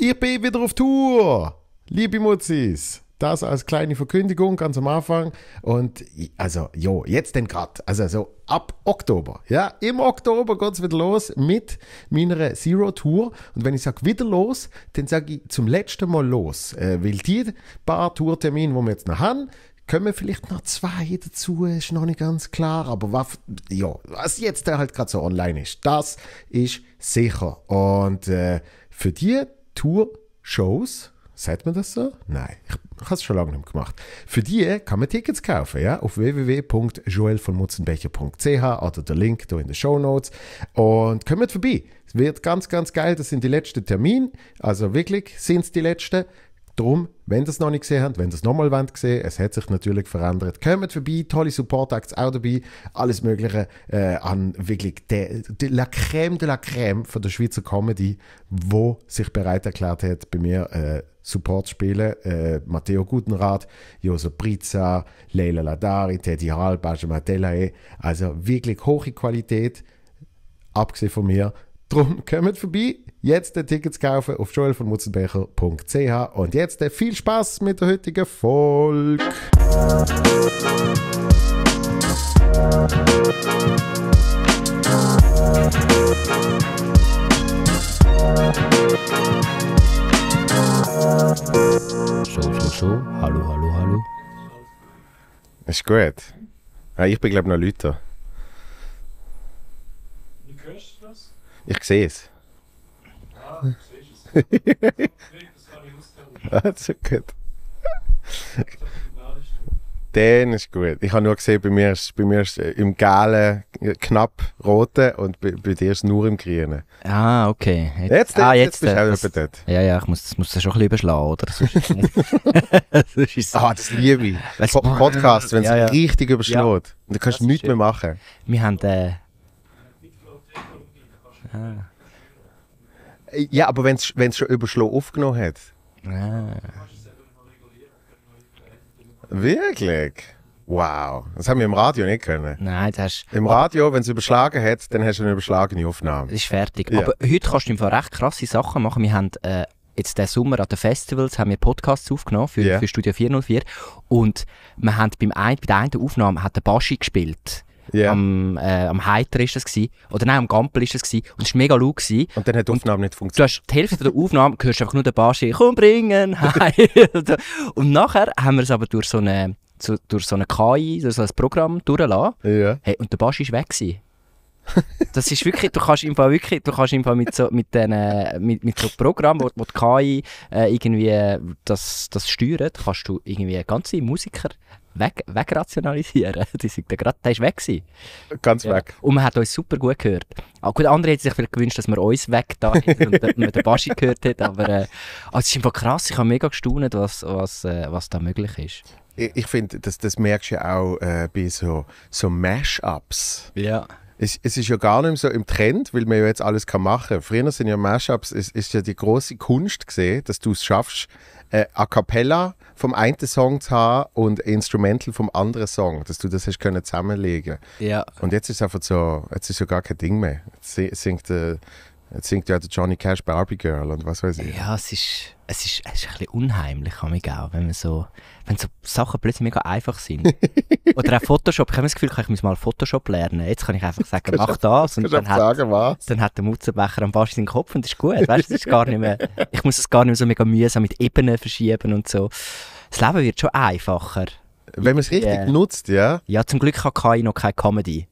Ich bin wieder auf Tour! Liebe Mutzis! Das als kleine Verkündigung ganz am Anfang. Und also, jo, jetzt denn grad. Also so ab Oktober. Ja, im Oktober geht's wieder los mit meiner Zero Tour. Und wenn ich sage wieder los, dann sage ich zum letzten Mal los. Äh, weil die paar Tourtermine, die wir jetzt noch haben, kommen vielleicht noch zwei dazu, ist noch nicht ganz klar. Aber was, ja, was jetzt halt gerade so online ist, das ist sicher. Und äh, für die Tour-Shows, sagt man das so? Nein, ich, habe es schon lange nicht gemacht. Für die kann man Tickets kaufen, ja, auf www.joelvonmutzenbecher.ch oder der Link hier in den Show Notes und kommt vorbei. Es wird ganz, ganz geil. Das sind die letzten Termine, also wirklich sind es die letzten. Darum, wenn ihr es noch nicht gesehen habt, wenn ihr es nochmal gesehen es hat sich natürlich verändert. Kommt vorbei, tolle Support-Acts auch dabei, alles Mögliche äh, an wirklich de, de, la Creme de la Creme von der Schweizer Comedy, wo sich bereit erklärt hat, bei mir äh, Support zu spielen. Äh, Matteo Gutenrath, Josep Prizza, Leila Ladari, Teddy Hall, Benjamin Delahaye. Also wirklich hohe Qualität, abgesehen von mir. Darum kommt vorbei, jetzt die Tickets kaufen auf joelvonmutzenbecher.ch und jetzt äh, viel Spaß mit der heutigen Folge. Show, show, show. Hallo, hallo, hallo. Ist gut. Ich bin, glaube ich, noch Leute. Wie hörst du das? Ich sehe es also gut. Den ist gut. Ich habe nur gesehen, bei mir ist, bei mir ist äh, im Gelben äh, knapp rote und bei, bei, dir ist nur im Grünen. Ah, okay. Jetzt, jetzt, ah, jetzt, jetzt bist du auch äh, das, dort. Ja, ja, ich muss, muss das schon ein bisschen überschlagen, oder? Sonst, sonst ah, das liebe ich. Weißt, po Podcast, wenn es ja, ja. richtig überschlägt. Ja. Und du kannst nichts mehr machen. Wir haben... Äh, ah. Ja, aber wenn es schon Überschlag aufgenommen hat. Ah. Wirklich? Wow, das haben wir im Radio nicht können. Nein, das hast Im Radio, wenn es überschlagen hat, dann hast du eine überschlagene Aufnahme. Das Ist fertig. Ja. Aber heute kannst du im Fall recht krasse Sachen machen. Wir haben äh, jetzt diesen Sommer an den Festivals haben wir Podcasts aufgenommen für, yeah. für Studio 404 und wir haben beim einen, bei der einen Aufnahme hat der Baschi gespielt. Yeah. Am, äh, am Heiter ist das gewesen. Oder nein, am Gampel ist das gewesen. Und es war mega laut. Gewesen. Und dann hat die Aufnahme und nicht funktioniert. Du hast die Hälfte der Aufnahme, hörst einfach nur den Barschi, komm bringen, hi. und nachher haben wir es aber durch so eine, so, durch so eine KI, durch so ein Programm durchgelassen. Yeah. Hey, und der Barschi ist weg gewesen. das ist wirklich, du kannst im Fall wirklich, du kannst im Fall mit so, mit den, äh, mit, mit so Programmen, wo, wo die KI äh, irgendwie äh, das, das steuert, kannst du irgendwie ganze Musiker weg, wegrationalisieren. Die sind gerade, grad, der ist weg gewesen. Ganz ja. weg. Und man hat uns super gut gehört. Auch gut, andere hätten sich vielleicht gewünscht, dass man uns weg da hätten und man den Baschi gehört hat, aber äh, also, es ist einfach krass, ich habe mega gestaunt, was, was, äh, was da möglich ist. Ich, ich finde, das, das merkst du ja auch äh, bei so, so Mash-Ups. Ja. Es, es, ist ja gar nicht mehr so im Trend, weil man ja jetzt alles kann machen kann. Früher sind ja Mashups, es ist ja die große Kunst gesehen, dass du es schaffst, äh, a cappella vom einen Song zu haben und Instrumental vom anderen Song, dass du das hast können zusammenlegen. Ja. Und jetzt ist es einfach so, jetzt ist ja gar kein Ding mehr. Jetzt singt, äh, jetzt singt ja der Johnny Cash Barbie Girl und was weiß ich. Ja, es ist es ist, es ist ein bisschen unheimlich, kann ich auch, wenn man so, wenn so Sachen plötzlich mega einfach sind. Oder auch Photoshop. Ich habe das Gefühl, ich muss mal Photoshop lernen. Jetzt kann ich einfach sagen, mach das. Und dann hat, sagen, dann hat der Mutzenbecher am Basch den Kopf und das ist gut. Weißt, das ist gar nicht mehr, ich muss es gar nicht mehr so mega mühsam mit Ebenen verschieben und so. Das Leben wird schon einfacher. Wenn man es richtig yeah. nutzt, ja. Ja, zum Glück hat KI noch keine Comedy.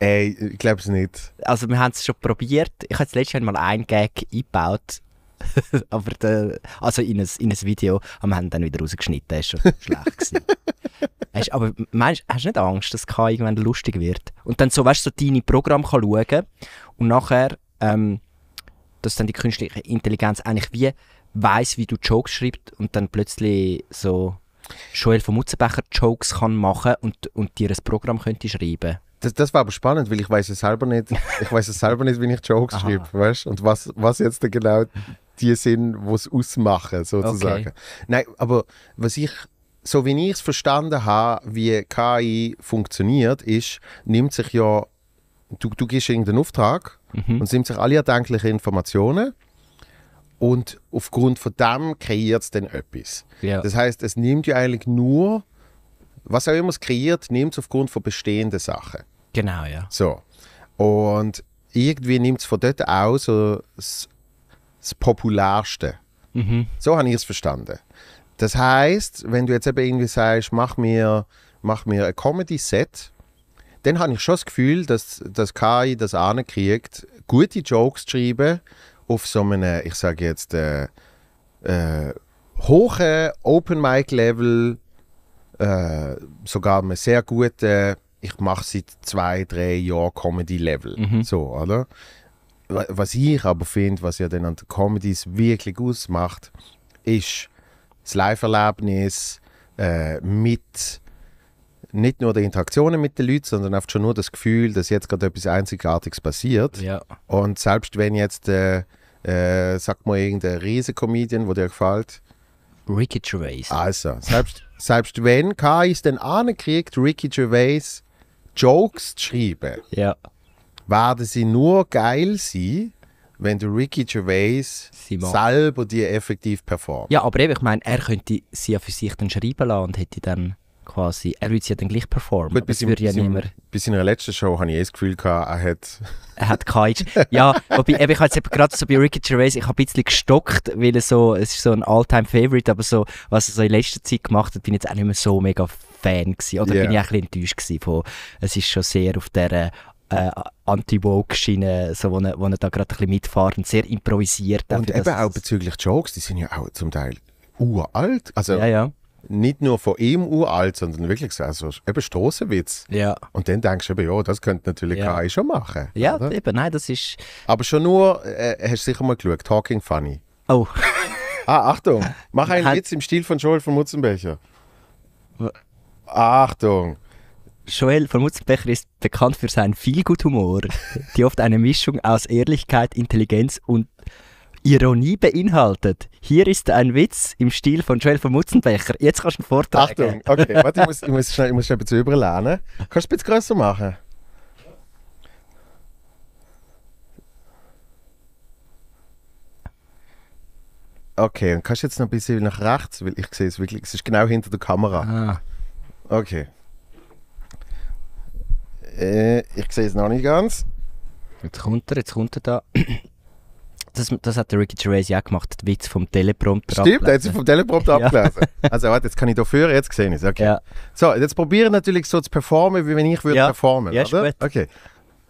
Ey, ich glaube es nicht. Also wir haben es schon probiert. Ich habe das letzte mal einen Gag eingebaut aber der, also in ein, in ein Video, am Ende dann wieder rausgeschnitten, das war schon schlecht. Gewesen. Hast, aber meinst, hast du nicht Angst, dass K irgendwann lustig wird? Und dann so, weißt du, so deine Programm kann schauen und nachher, ähm, dass dann die künstliche Intelligenz eigentlich wie weiss, wie du Jokes schreibst und dann plötzlich so Joel von Mutzenbecher Jokes kann machen und, und dir ein Programm könnte schreiben das, das war aber spannend, weil ich weiß es selber nicht. Ich weiß es selber nicht, wie ich Jokes schreibe, weißt? Und was, was jetzt genau die sind, die es ausmachen, sozusagen. Okay. Nein, aber was ich, so wie ich es verstanden habe, wie KI funktioniert, ist, nimmt sich ja, du, du gibst irgendeinen Auftrag mhm. und nimmt sich alle erdenklichen Informationen und aufgrund von dem kreiert es dann etwas. Yeah. Das heißt, es nimmt ja eigentlich nur, was auch immer es kreiert, nimmt es aufgrund von bestehenden Sachen. Genau, ja. So. Und irgendwie nimmt es von dort aus äh, so das Popularste. Mhm. So habe ich es verstanden. Das heißt, wenn du jetzt eben irgendwie sagst, mach mir, mach mir ein Comedy-Set, dann habe ich schon das Gefühl, dass, dass KI das ankriegt, gute Jokes zu schreiben auf so einem, ich sage jetzt, äh, äh, hohen Open-Mic-Level, äh, sogar einem sehr guten, ich mache seit zwei, drei Jahren Comedy-Level. Mhm. So, oder? was ich aber finde, was ja dann an den Comedies wirklich ausmacht, ist das Live-Erlebnis äh, mit nicht nur der Interaktionen mit den Leuten, sondern oft schon nur das Gefühl, dass jetzt gerade etwas Einzigartiges passiert. Ja. Und selbst wenn jetzt, äh, äh, sagt mal, irgendein Riesen-Comedian, der dir gefällt, Ricky Gervais. Also, selbst, selbst wenn Kai es dann ankriegt, Ricky Gervais Jokes zu schreiben. Ja werden sie nur geil sein, wenn du Ricky Gervais selber die effektiv performt. Ja, aber eben, ich meine, er könnte sie ja für sich dann schreiben lassen und hätte dann quasi, er würde sie ja dann gleich performen. Gut, bis, im, ja bis, im, bis seiner letzten Show hatte ich eh das Gefühl, gehabt, er hat... Er hat keine... ja, wobei, eben, ich habe jetzt gerade so bei Ricky Gervais, ich habe ein bisschen gestockt, weil er so, es ist so ein All-Time-Favorite, aber so, was er so in letzter Zeit gemacht hat, bin ich jetzt auch nicht mehr so mega Fan gewesen. Oder yeah. bin ich auch ein bisschen enttäuscht gewesen von, es ist schon sehr auf dieser äh, Anti-Woke-Schiene, so, wo, ne, wo ne da gerade ein bisschen mitfahren, sehr improvisiert. Und eben auch bezüglich Jokes, die sind ja auch zum Teil uralt. Also, ja, ja. Nicht nur von ihm uralt, sondern wirklich so, also eben Strassenwitz. Ja. Und dann denkst du eben, ja, das könnte natürlich ja. KI schon machen. Ja, oder? eben, nein, das ist... Aber schon nur, äh, äh hast du sicher mal geschaut, Talking Funny. Oh. ah, Achtung, mach einen Witz im Stil von Joel von Mutzenbecher. Achtung. Joel von Mutzenbecher ist bekannt für seinen Vielguthumor, die oft eine Mischung aus Ehrlichkeit, Intelligenz und Ironie beinhaltet. Hier ist ein Witz im Stil von Joel von Mutzenbecher. Jetzt kannst du ihn vortragen. Achtung, okay, warte, ich muss, ich muss, schnell, ich muss schnell ein bisschen überlernen. Kannst du ein bisschen größer machen? Okay, und kannst du jetzt noch ein bisschen nach rechts, weil ich sehe es wirklich, es ist genau hinter der Kamera. Ah. Okay. Äh, ich sehe es noch nicht ganz. Jetzt kommt er, jetzt kommt er da. Das, das hat der Ricky Gervais ja gemacht, den Witz vom Teleprompter Stimmt, der hat sich vom Teleprompter ja. abgelesen. Also warte, jetzt kann ich führen, jetzt sehe ich es. Okay. Ja. So, jetzt probieren natürlich so zu performen, wie wenn ich würde ja. performen. Ja, oder? Okay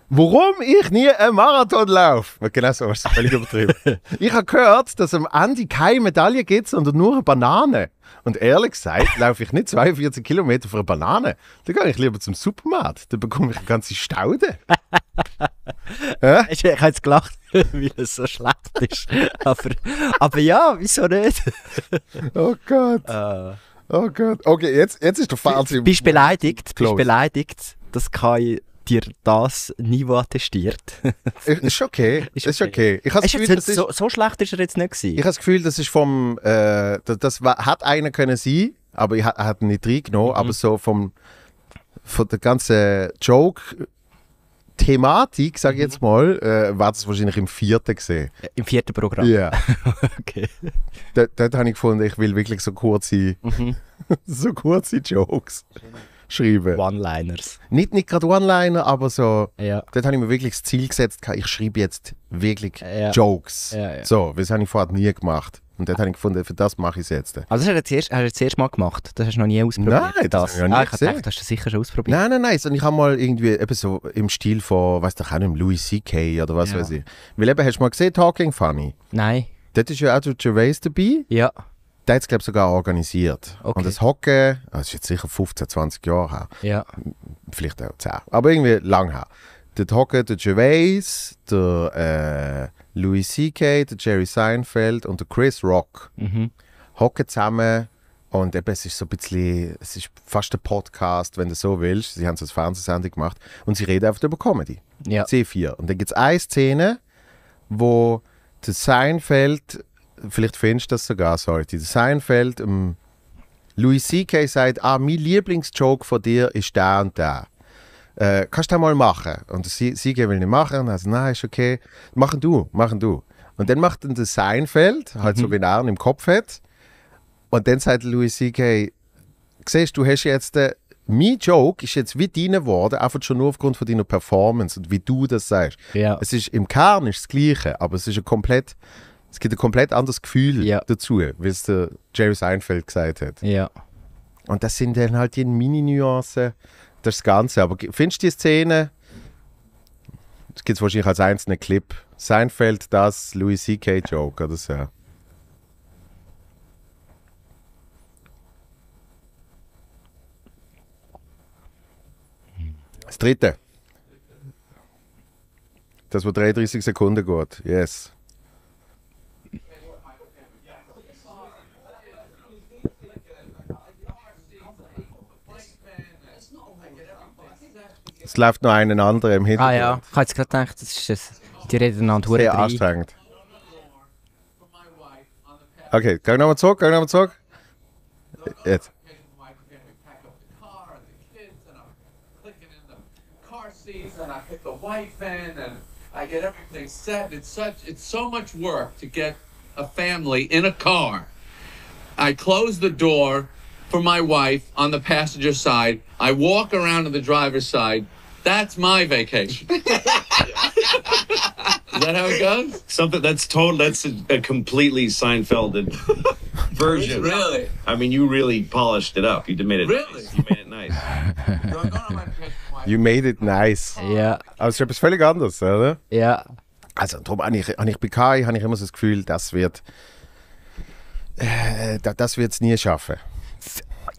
warum ich nie einen Marathon laufe. genau so ist völlig übertrieben. ich habe gehört, dass am Ende keine Medaille gibt, sondern nur eine Banane. Und ehrlich gesagt, laufe ich nicht 42 Kilometer für eine Banane. Da gehe ich lieber zum Supermarkt. Da bekomme ich eine ganze Staude. ja? Ich habe jetzt gelacht, weil es so schlecht ist. Aber, aber ja, wieso nicht? oh Gott. Uh. Oh Gott. Okay, jetzt, jetzt ist der Fazit. Bist beleidigt? Close. Bist beleidigt? Das kann ich dir das Niveau attestiert. ist okay. Ist Ist okay. Ich habe das Gefühl, das ist, so, so, schlecht ist er jetzt nicht gewesen. Ich habe das Gefühl, das ist vom, äh, das, das hat einer können sein, aber ich hat, hat ihn nicht reingenommen, mhm. aber so vom, von der ganzen Joke, Thematik, sage ich jetzt mhm. mal, äh, war das wahrscheinlich im vierten gesehen. Äh, Im vierten Programm? Ja. Yeah. okay. Dort, dort habe ich gefunden, ich will wirklich so kurze, mhm. so kurze Jokes. Schön schreiben. One-Liners. Nicht, nicht gerade One-Liner, aber so. Ja. Dort habe ich mir wirklich das Ziel gesetzt, ich schreibe jetzt wirklich ja. Jokes. Ja, ja. So, das habe ich vorher nie gemacht. Und dort habe ich gefunden, für das mache ich es jetzt. Also das hast du zuerst, hast du zuerst mal gemacht? Das hast du noch nie ausprobiert? Nein, das, das. habe ich ah, ich gesehen. Gedacht, hast du sicher schon ausprobiert. Nein, nein, nein. Und ich habe mal irgendwie eben so im Stil von, weißt du, auch nicht, Louis C.K. oder was ja. weiß ich. Weil eben, hast du mal gesehen, Talking Funny? Nein. Dort ist ja auch Gervais dabei. Ja der hat es, sogar organisiert. Okay. Und das Hocken, ah, das ist jetzt sicher 15, 20 Jahre her. Ja. Vielleicht auch 10. Aber irgendwie lang her. Dort hocken der Gervais, der äh, Louis C.K., der Jerry Seinfeld und der Chris Rock. Mhm. Hocken zusammen und eben, es ist so ein bisschen, es ist fast ein Podcast, wenn du so willst. Sie haben es als Fernsehsendung gemacht und sie reden einfach über Comedy. Ja. C4. Und dann gibt es eine Szene, wo der Seinfeld vielleicht findest du das sogar, sorry, Seinfeld, ähm, Louis C.K. sagt, ah, mein Lieblingsjoke von dir ist der und der. Äh, kannst du den mal machen? Und C.K. will nicht machen, also nein, ist okay, machen du, machen du. Und dann macht dann das Seinfeld, halt mhm. so wie er ihn im Kopf hat, und dann sagt Louis C.K., siehst du, hast jetzt, äh, mein Joke ist jetzt wie deine geworden, einfach schon nur aufgrund von deiner Performance und wie du das sagst. Ja. Es ist im Kern ist das Gleiche, aber es ist ein komplett es gibt ein komplett anderes Gefühl ja. dazu, wie es der Jerry Seinfeld gesagt hat. Ja. Und das sind dann halt die Mini-Nuancen, das Ganze. Aber findest du die Szene, das gibt es wahrscheinlich als einzelnen Clip, Seinfeld, das, Louis C.K. Joke oder so. Das dritte. Das, wo 33 Sekunden geht. Yes. Es läuft noch einen anderen im Hintergrund. Ah ja, ich habe gerade gedacht, das ist es. Die reden an Sehr anstrengend. Okay, geh nochmal zurück, geh nochmal zurück. Jetzt. And I the and I get everything set. It's such, it's so much work to get a family in a car. I close the door for my wife on the passenger side. I walk around to the driver's side. That's my vacation. Is that how it goes? Something that's total. That's a, a completely Seinfelded version. Really? I mean, you really polished it up. You made it. Really? Nice. You made it nice. you made it nice. Ja. Aber es ist etwas völlig anderes, oder? Ja. Also darum habe ich, hab ich bei Kai habe ich immer so das Gefühl, das wird, äh, das wird es nie schaffen.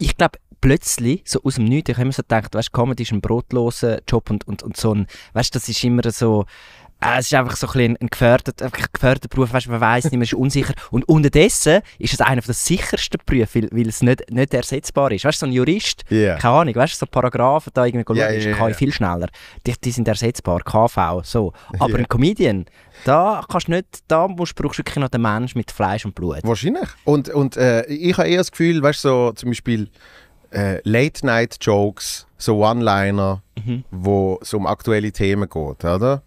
Ich glaube, plötzlich, so aus dem Nichts, ich habe immer so gedacht, weißt Comedy ist ein brotloser Job und, und, und so ein, weißt das ist immer so, äh, es ist einfach so ein, bisschen ein geförderter, ein Beruf, weißt, man weiß nicht, man ist unsicher. Und unterdessen ist es einer der sichersten Berufe, weil, weil es nicht, nicht ersetzbar ist. Weißt so ein Jurist, yeah. keine Ahnung, weißt so Paragraphen da irgendwie yeah, yeah, yeah, viel schneller. Die, die sind ersetzbar, KV, so. Aber yeah. ein Comedian, da kannst du nicht, da musst, brauchst du wirklich noch den Menschen mit Fleisch und Blut. Wahrscheinlich. Und, und äh, ich habe eher das Gefühl, weißt du, so zum Beispiel, äh, Late-Night-Jokes, so One-Liner, mhm. wo es um aktuelle Themen geht, oder?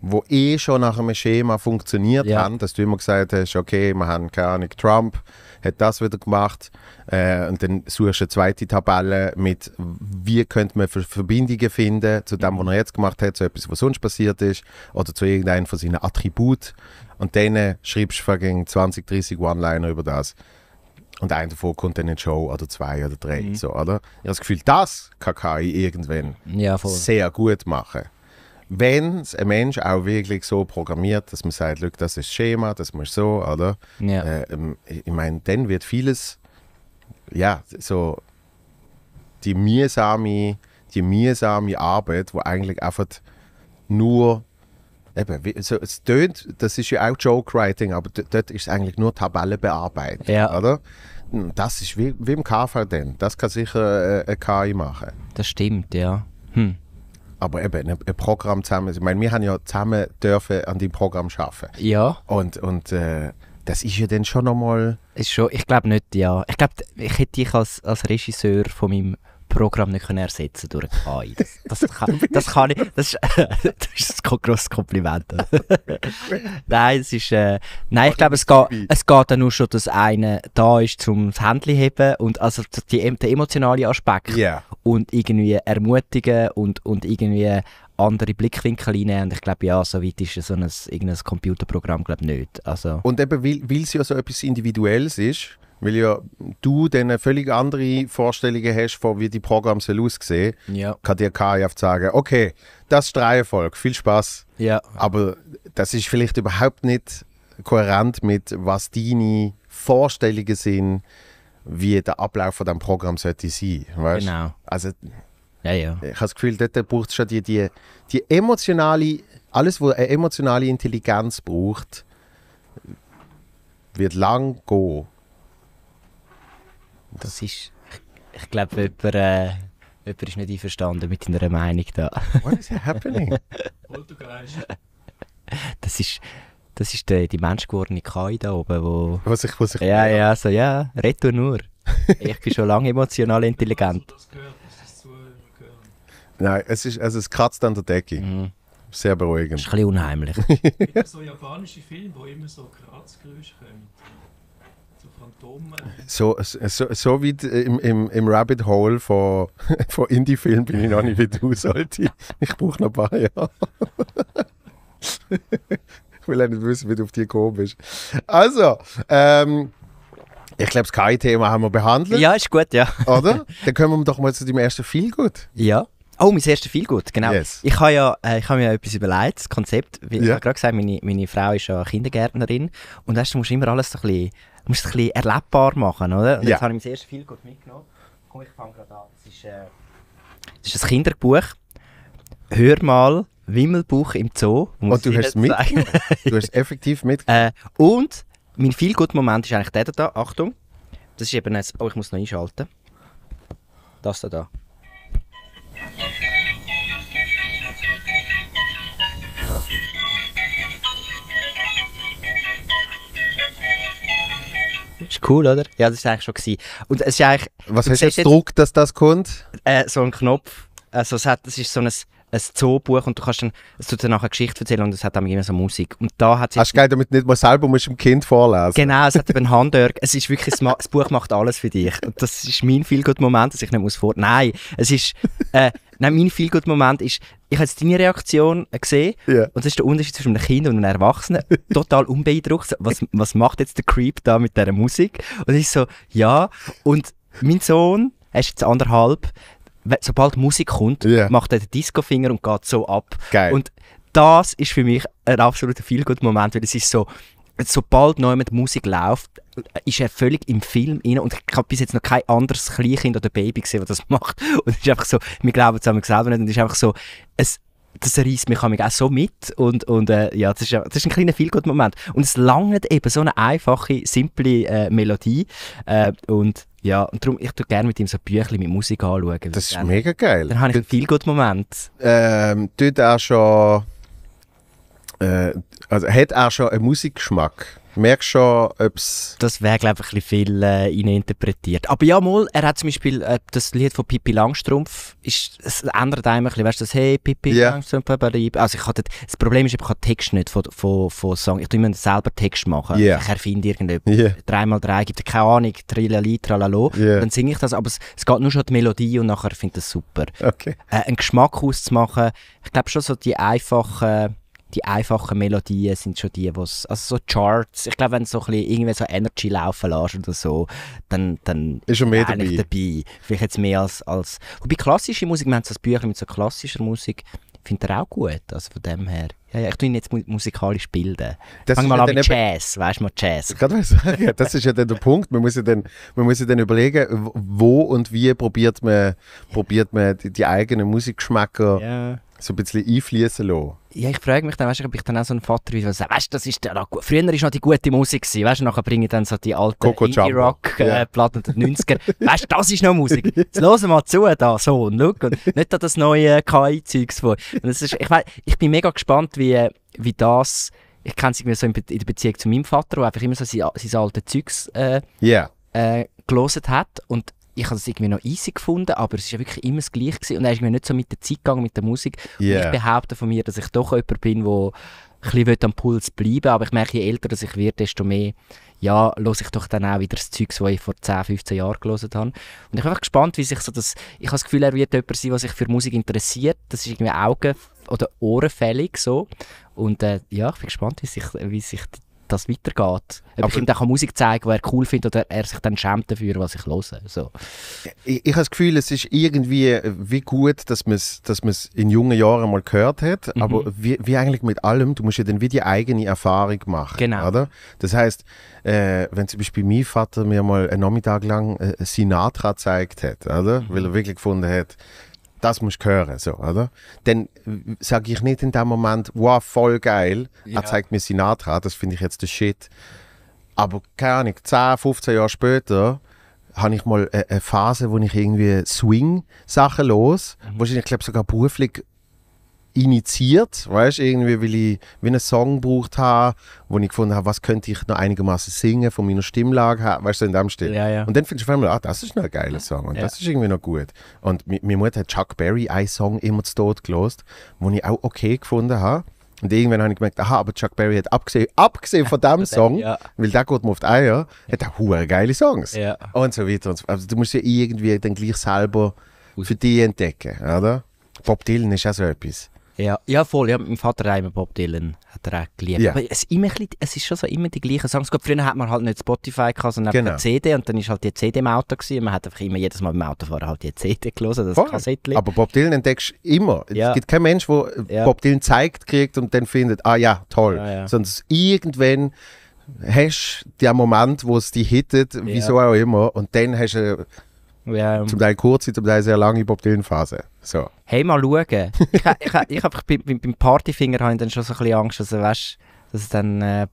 Wo eh schon nach einem Schema funktioniert ja. haben, dass du immer gesagt hast, okay, wir haben keine Ahnung, Trump hat das wieder gemacht äh, und dann suchst du eine zweite Tabelle mit, wie könnte man Verbindungen finden zu dem, was er jetzt gemacht hat, zu etwas, was sonst passiert ist oder zu irgendeinem von seinen Attributen und dann schreibst du fucking 20, 30 One-Liner über das. Und einer davon kommt dann in die Show oder zwei oder drei. Mhm. So, oder? Ich habe das Gefühl, das kann KI irgendwann ja, sehr gut machen. Wenn es ein Mensch auch wirklich so programmiert, dass man sagt, das ist das Schema, das muss so, oder? Ja. Äh, ähm, ich meine, dann wird vieles, ja, so die mühsame, die mühsame Arbeit, wo eigentlich einfach nur Eben, wie, es tönt, das ist ja auch Joke Writing, aber dort ist es eigentlich nur Tabellenbearbeitung, ja. Hm, das ist wie, wie im KV denn. Das kann sicher äh, ein KI machen. Das stimmt, ja. Hm. Aber eben, ein, ein, Programm zusammen. Ich meine, wir haben ja zusammen dürfen an dem Programm arbeiten. Ja. Und, und äh, das ist ja dann schon nochmal. Ist schon, ich glaube nicht, ja. Ich glaube, ich hätte dich als, als Regisseur von meinem Programm nicht ersetzen durch KI. Das, das, kann, das kann ich. Das ist, das ist ein grosses Kompliment. nein, es ist. Äh, nein, ich glaube, es geht, es geht dann nur schon, dass einer da ist, zum das Händchen heben und also die, der emotionale Aspekt yeah. und irgendwie ermutigen und, und irgendwie andere Blickwinkel hinein und ich glaube, ja, so weit ist so ein, irgendein Computerprogramm glaub, nicht. Also. Und eben, weil, weil es ja so etwas Individuelles ist, weil ja du dann völlig andere Vorstellungen hast, von wie die Programme aussehen ja. kann dir KIF sagen, okay, das ist Dreierfolg, viel Spaß. Ja. Aber das ist vielleicht überhaupt nicht kohärent mit, was deine Vorstellungen sind, wie der Ablauf von dem Programm sollte sein. Weißt? Genau. Also, ja, ja. Ich habe das Gefühl, dort braucht es schon die, die, die emotionale, alles, was eine emotionale Intelligenz braucht, wird lang gehen das ist. Ich, ich glaube, jemand, äh, jemand ist nicht einverstanden mit deiner Meinung da. What is happening? das ist. Das ist die, die menschgewordene Kai da oben, wo... Was ich, was ich... Ja, ja, ja so, ja, red du nur. ich bin schon lange emotional intelligent. Das gehört, das zu, Nein, es ist, also es kratzt an der Decke. Mm. Sehr beruhigend. Das ist ein bisschen unheimlich. es gibt so japanische Filme, wo immer so Kratzgeräusche kommen. So, so, so wie im, im, im Rabbit Hole von, von Indie-Filmen bin ich noch nicht wie du, sollte. Ich brauche noch ein paar Jahre. ich will auch nicht wissen, wie du auf die gekommen bist. Also, ähm, ich glaube, das KI-Thema haben wir behandelt. Ja, ist gut, ja. Oder? Dann kommen wir doch mal zu deinem ersten Feelgood. Ja. Oh, mein erstes Feelgood, genau. Yes. Ich habe ja, äh, ich habe mir ja etwas überlegt, das Konzept. Wie ja. ich habe gerade gesagt, meine, meine Frau ist ja Kindergärtnerin und weißt, du musst immer alles so ein bisschen Du musst es ein bisschen erlebbar machen, oder? Und ja. jetzt habe ich mein erstes Film mitgenommen. Komm, ich fange gerade an. Es ist, äh, ist ein Kinderbuch. Hör mal, Wimmelbuch im Zoo. Und oh, du hast mitgenommen? du hast effektiv mitgenommen? Äh, und mein viel Moment ist eigentlich der da. Achtung. Das ist eben ein... Oh, ich muss noch einschalten. Das da da. Ist cool, oder? Ja, das war eigentlich schon. Gewesen. Und es ist eigentlich... Was hast du jetzt Druck, dass das kommt? Äh, so ein Knopf. Also es, hat, es ist so ein ein Zoobuch und du kannst dann, es tut dann nachher Geschichte erzählen und es hat dann immer so Musik. Und da hat Hast du geil, damit nicht mal selber musst dem Kind vorlesen. Genau, es hat eben Handwerk. Es ist wirklich, das Buch macht alles für dich. Und das ist mein viel guter Moment, dass ich nicht muss vor. Nein, es ist, äh, Nein, mein viel guter Moment ist, ich habe jetzt deine Reaktion gesehen yeah. und es ist der Unterschied zwischen einem Kind und einem Erwachsenen. Total unbeeindruckt. Was, was macht jetzt der Creep da mit dieser Musik? Und ich so, ja. Und mein Sohn, er ist jetzt anderthalb, sobald Musik kommt, yeah. macht er den Discofinger und geht so ab. Geil. Und das ist für mich ein absoluter viel guter Moment, weil es ist so, sobald jemand Musik läuft, ist er völlig im Film rein und ich habe bis jetzt noch kein anderes Kleinkind oder Baby gesehen, das das macht. Und ist einfach so, wir glauben es selber nicht und ist einfach so, es, das reißt mich auch so mit und, und äh, ja, das ist, das ist ein kleiner vielgut Moment. Und es langt eben so eine einfache, simple äh, Melodie äh, und ja, und darum, ich tue gerne mit ihm so Büchlein mit Musik anschauen. Das ist dann, mega geil. Dann habe ich einen vielgut Moment. Ähm, tut auch schon... Äh, also hat er schon einen Musikgeschmack? merkst schon, ob es. Das wäre, glaube ich, ein bisschen viel äh, interpretiert. Aber ja, mal, er hat zum Beispiel äh, das Lied von Pippi Langstrumpf, es ändert einem ein bisschen, weißt du, das Hey Pippi yeah. Langstrumpf, also ich hatte, das Problem ist, ich habe Text nicht von, von, von Song, ich tue immer selber Text machen. Yeah. Ich erfinde irgendetwas. Yeah. Dreimal drei, gibt keine Ahnung, Trilali, Tralalo, yeah. dann singe ich das, aber es, es geht nur schon die Melodie und nachher finde ich das super. Okay. Äh, einen Geschmack auszumachen, ich glaube schon so die einfachen die einfachen Melodien sind schon die, was also so Charts, ich glaube, wenn du so ein bisschen irgendwie so Energy laufen lässt oder so, dann, dann ist schon mehr dabei. dabei. Vielleicht jetzt mehr als, als wobei klassische Musik, wir haben so Bücher mit so klassischer Musik, finde ich auch gut, also von dem her. Ja, ja, ich tue ihn jetzt musikalisch bilden. Fang mal ja an mit Jazz, weißt du mal Jazz. das ist ja dann der Punkt. Man muss ja dann, man muss ja dann überlegen, wo und wie probiert man, probiert man die, die eigenen Musikgeschmäcker ja so ein bisschen einfließen lassen. Ja, ich frage mich dann, weißt, ob ich dann auch so einen Vater wie sage, weißt, das ist der, früher war noch die gute Musik, gewesen, weißt, nachher bringe ich dann so die alten Indie-Rock-Platten äh, yeah. der 90er. weißt, das ist noch Musik. Jetzt hören mal zu da, und schau. Und nicht an das neue äh, KI-Zeugs vor. Und das ist, ich, weiss, ich bin mega gespannt, wie, äh, wie das, ich kenne es irgendwie so in, in, der Beziehung zu meinem Vater, der einfach immer so sein, sein altes Zeugs äh, yeah. äh, gelesen hat und ich habe es irgendwie noch easy gefunden, aber es war ja wirklich immer das Gleiche. Gewesen. Und er ist mir nicht so mit der Zeit gegangen, mit der Musik. Yeah. ich behaupte von mir, dass ich doch jemand bin, der am Puls bleiben will. aber ich merke, je älter ich werde, desto mehr ja, höre ich doch dann auch wieder das Zeug, das ich vor 10, 15 Jahren gelesen habe. Und ich bin einfach gespannt, wie sich so das... Ich habe das Gefühl, er wird jemand sein, der sich für Musik interessiert. Das ist irgendwie Augen- oder Ohrenfällig so. Und äh, ja, ich bin gespannt, wie sich, wie sich das weitergeht. Ob aber ich ihm dann Musik zeigen die er cool findet oder er sich dann schämt dafür, was ich höre. So. Ich, ich habe das Gefühl, es ist irgendwie äh, wie gut, dass man es dass in jungen Jahren mal gehört hat, mhm. aber wie, wie eigentlich mit allem, du musst ja dann wie die eigene Erfahrung machen. Genau. Oder? Das heißt, äh, wenn zum Beispiel mein Vater mir mal einen Nachmittag lang äh, Sinatra gezeigt hat, oder? Mhm. weil er wirklich gefunden hat, das musst du hören, so, oder? Dann sage ich nicht in dem Moment, wow, voll geil, ja. er zeigt mir Sinatra, das finde ich jetzt der Shit. Aber keine Ahnung, 10, 15 Jahre später habe ich mal eine Phase, wo ich irgendwie Swing-Sachen los, mhm. wahrscheinlich, ich glaube, sogar beruflich initiiert, weißt irgendwie, weil ich wie einen Song gebraucht habe, wo ich gefunden habe, was könnte ich noch einigermaßen singen von meiner Stimmlage her, weißt du, so in dem Stil. Ja, ja. Und dann findest du auf einmal, ah, das ist noch ein geiler Song und ja. das ist irgendwie noch gut. Und meine Mutter hat Chuck Berry einen Song immer zu Tod gelost, den ich auch okay gefunden habe. Und irgendwann habe ich gemerkt, aha, aber Chuck Berry hat abgesehen, abgesehen von diesem Song, ja. weil der geht mir auf die Eier, hat er hure geile Songs. Ja. Und so weiter und so Also du musst ja irgendwie dann gleich selber für dich entdecken, oder? Bob Dylan ist auch so etwas. Ja, ja voll. Ja, mein Vater hat immer Bob Dylan hat er auch geliebt. Ja. Aber es, immer, es ist schon so immer die gleichen Songs. Gut, früher hat man halt nicht Spotify gehabt, sondern genau. eine CD und dann war halt die CD im Auto gewesen. Man hat einfach immer jedes Mal im Autofahren halt die CD gelesen, das Kassettchen. Aber Bob Dylan entdeckst du immer. Ja. Es gibt keinen Mensch, der ja. Bob Dylan zeigt, kriegt und dann findet, ah ja, toll. Ja, Sondern irgendwann hast du den Moment, wo es dich hittet, wieso auch immer, und dann hast du Yeah. Zum Teil kurze, zum Teil sehr lange Bob Dylan-Phase. So. Hey, mal schauen. ich, ich, ich, hab, ich, beim Partyfinger habe ich dann schon so ein bisschen Angst, also, weißt, dass es dann, äh,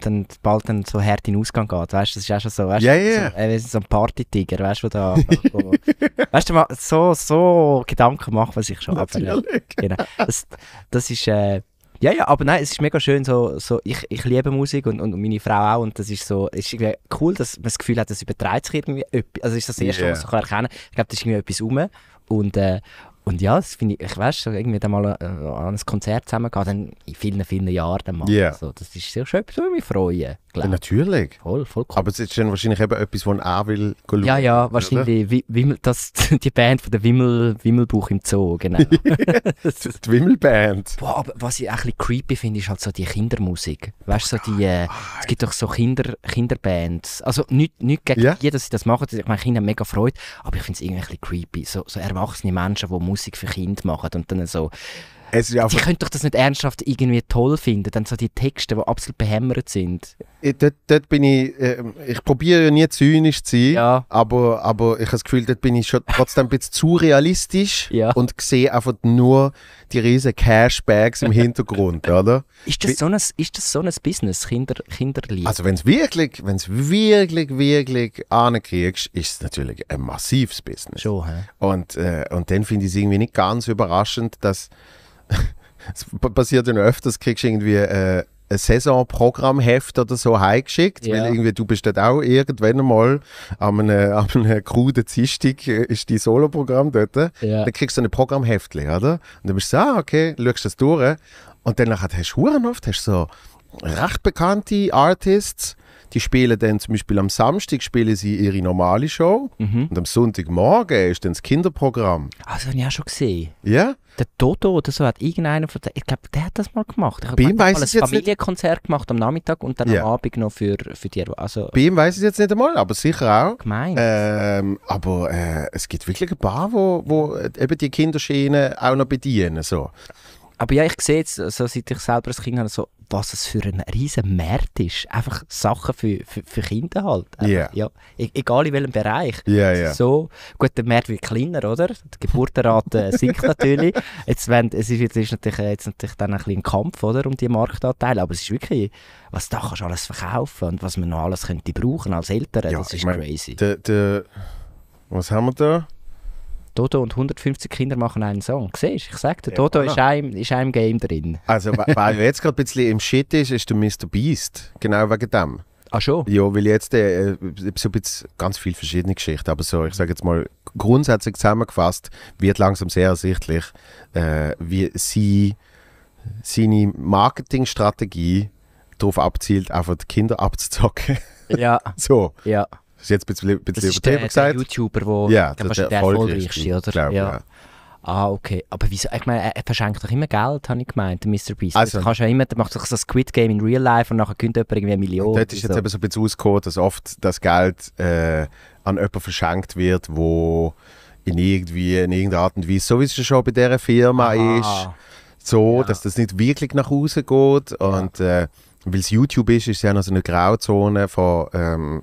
dann bald dann so hart in den Ausgang geht. Weißt, das ist auch schon so, weißt, yeah, yeah. so, äh, so ein Party-Tiger, weißt du, da. Wo, weißt du, mal so, so Gedanken machen, man ich schon. Natürlich. Genau. Das, das ist. Äh, ja, ja, aber nein, es ist mega schön, so, so ich, ich liebe Musik und, und meine Frau auch und das ist so, ist cool, dass man das Gefühl hat, das übertreibt sich irgendwie etwas, also ist das erste, yeah. was man erkennen kann. Ich glaube, das ist irgendwie etwas rum und, äh, und ja, das finde ich, ich weiss, so irgendwie dann mal äh, an ein Konzert zusammengehen, dann in vielen, vielen Jahren mal. Yeah. So, das ist sehr schön, etwas, was mich freuen. Ja, natürlich. Voll, voll Aber es ist dann wahrscheinlich eben etwas, was auch will schauen, Ja, ja, wahrscheinlich Wimmel, das, die Band von der Wimmel, Wimmelbuch im Zoo, genau. das ist die Wimmelband. Boah, aber was ich auch ein bisschen creepy finde, ist halt so die Kindermusik. Weißt du, so die, äh, ah, es gibt doch so Kinder, Kinderbands. Also nicht, nicht gegen yeah. die, dass sie das machen, ich meine, Kinder haben mega Freude, aber ich finde es irgendwie ein bisschen creepy. So, so erwachsene Menschen, die Musik für Kinder machen und dann so es ist die können doch das nicht ernsthaft irgendwie toll finden, dann so die Texte, die absolut behämmert sind. Ich, dort, dort bin ich, äh, ich probiere ja nie zynisch zu sein, ja. aber, aber ich habe das Gefühl, dort bin ich schon trotzdem ein bisschen zu realistisch ja. und sehe einfach nur die riesen Cashbacks im Hintergrund, oder? Ist das, Wie, so ein, ist das so ein Business, Kinder, Kinderlied? Also wenn es wirklich, wenn's wirklich, wirklich ankriegst, ist es natürlich ein massives Business. Schon, hä? Und, äh, und dann finde ich es irgendwie nicht ganz überraschend, dass es passiert ja öfters, kriegst du irgendwie äh, ein Saisonprogrammheft oder so heimgeschickt, ja. weil irgendwie du bist dort auch irgendwann einmal am einem, an einem kruden Dienstag äh, ist dein Soloprogramm dort. Ja. Dann kriegst du ein Programmheft, oder? Und dann bist du so, ah, okay, schaust das durch. Und dann hast du oft hast so recht bekannte Artists, die spielen dann zum Beispiel am Samstag spielen sie ihre normale Show mhm. und am Sonntagmorgen ist dann das Kinderprogramm. Also das habe ich auch schon gesehen. Ja? Der Toto oder so hat irgendeiner von ich glaube, der hat das mal gemacht. Ich habe ein Familienkonzert nicht. gemacht am Nachmittag und dann yeah. am Abend noch für, für die also Beam weiß es jetzt nicht einmal, aber sicher auch. Gemeint. Ähm, aber äh, es gibt wirklich ein paar, wo, wo äh, eben die Kinderschiene auch noch bedienen so. Aber ja, ich sehe jetzt, also seit ich selber ein Kind habe, so, was es für ein riesen Markt ist. Einfach Sachen für, für, für Kinder halt. yeah. ja, e-, egal in welchem Bereich. Yeah, also yeah. So, gut, der Markt wird kleiner, oder? Die Geburtenrate äh, sinkt natürlich. Jetzt, wenn, es ist, jetzt ist natürlich, äh, jetzt natürlich dann ein, bisschen ein Kampf oder, um die Marktanteile, aber es ist wirklich, was da kannst du alles verkaufen und was man noch alles könnte brauchen als Eltern, ja, das ist ich mein, crazy. De, de, was haben wir da? Dodo und 150 Kinder machen einen Song. Siehst du, ich sag dir, ja, Dodo ist einem, ist einem Game drin. Also, weil jetzt gerade ein bisschen im Shit ist, ist der Mr. Beast. Genau wegen dem. Ach schon? Ja, weil jetzt äh, äh so ein bisschen ganz viele verschiedene Geschichten, aber so, ich sage jetzt mal, grundsätzlich zusammengefasst, wird langsam sehr ersichtlich, äh, wie sie seine Marketingstrategie darauf abzielt, einfach die Kinder abzuzocken. Ja. so. Ja. Das ist jetzt ein bisschen, über das ist gesagt. der YouTuber, der, ja, der, der, der erfolgreichste, oder? Glaub, ja. ja. Ah, okay. Aber wieso? Ich meine, er verschenkt doch immer Geld, habe ich gemeint, der Mr. Beast. Also, kannst ja immer, der macht doch so Squid Game in Real Life und nachher gewinnt jemand irgendwie eine Million. Dort ist jetzt so. eben so ein bisschen rausgekommen, dass oft das Geld äh, an jemanden verschenkt wird, wo in, irgendwie, in irgendeiner Art und Weise, so wie es schon bei dieser Firma ah. ist, so, ja. dass das nicht wirklich nach Hause geht. Ja. Und äh, weil es YouTube ist, ist es ja noch so eine Grauzone von ähm,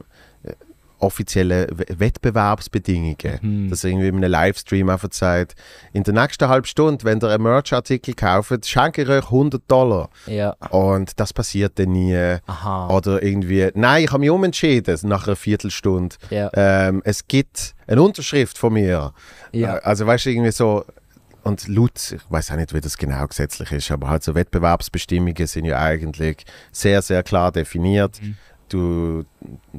offizielle Wettbewerbsbedingungen. Mhm. Dass er irgendwie in einem Livestream einfach sagt, in der nächsten halben Stunde, wenn ihr einen Merch-Artikel kauft, schenke ich euch 100 Dollar. Ja. Und das passiert dann nie. Aha. Oder irgendwie, nein, ich habe mich umentschieden nach einer Viertelstunde. Ja. Ähm, es gibt eine Unterschrift von mir. Ja. Äh, also weißt du, irgendwie so, und laut, ich weiß auch nicht, wie das genau gesetzlich ist, aber halt so Wettbewerbsbestimmungen sind ja eigentlich sehr, sehr klar definiert. Mhm du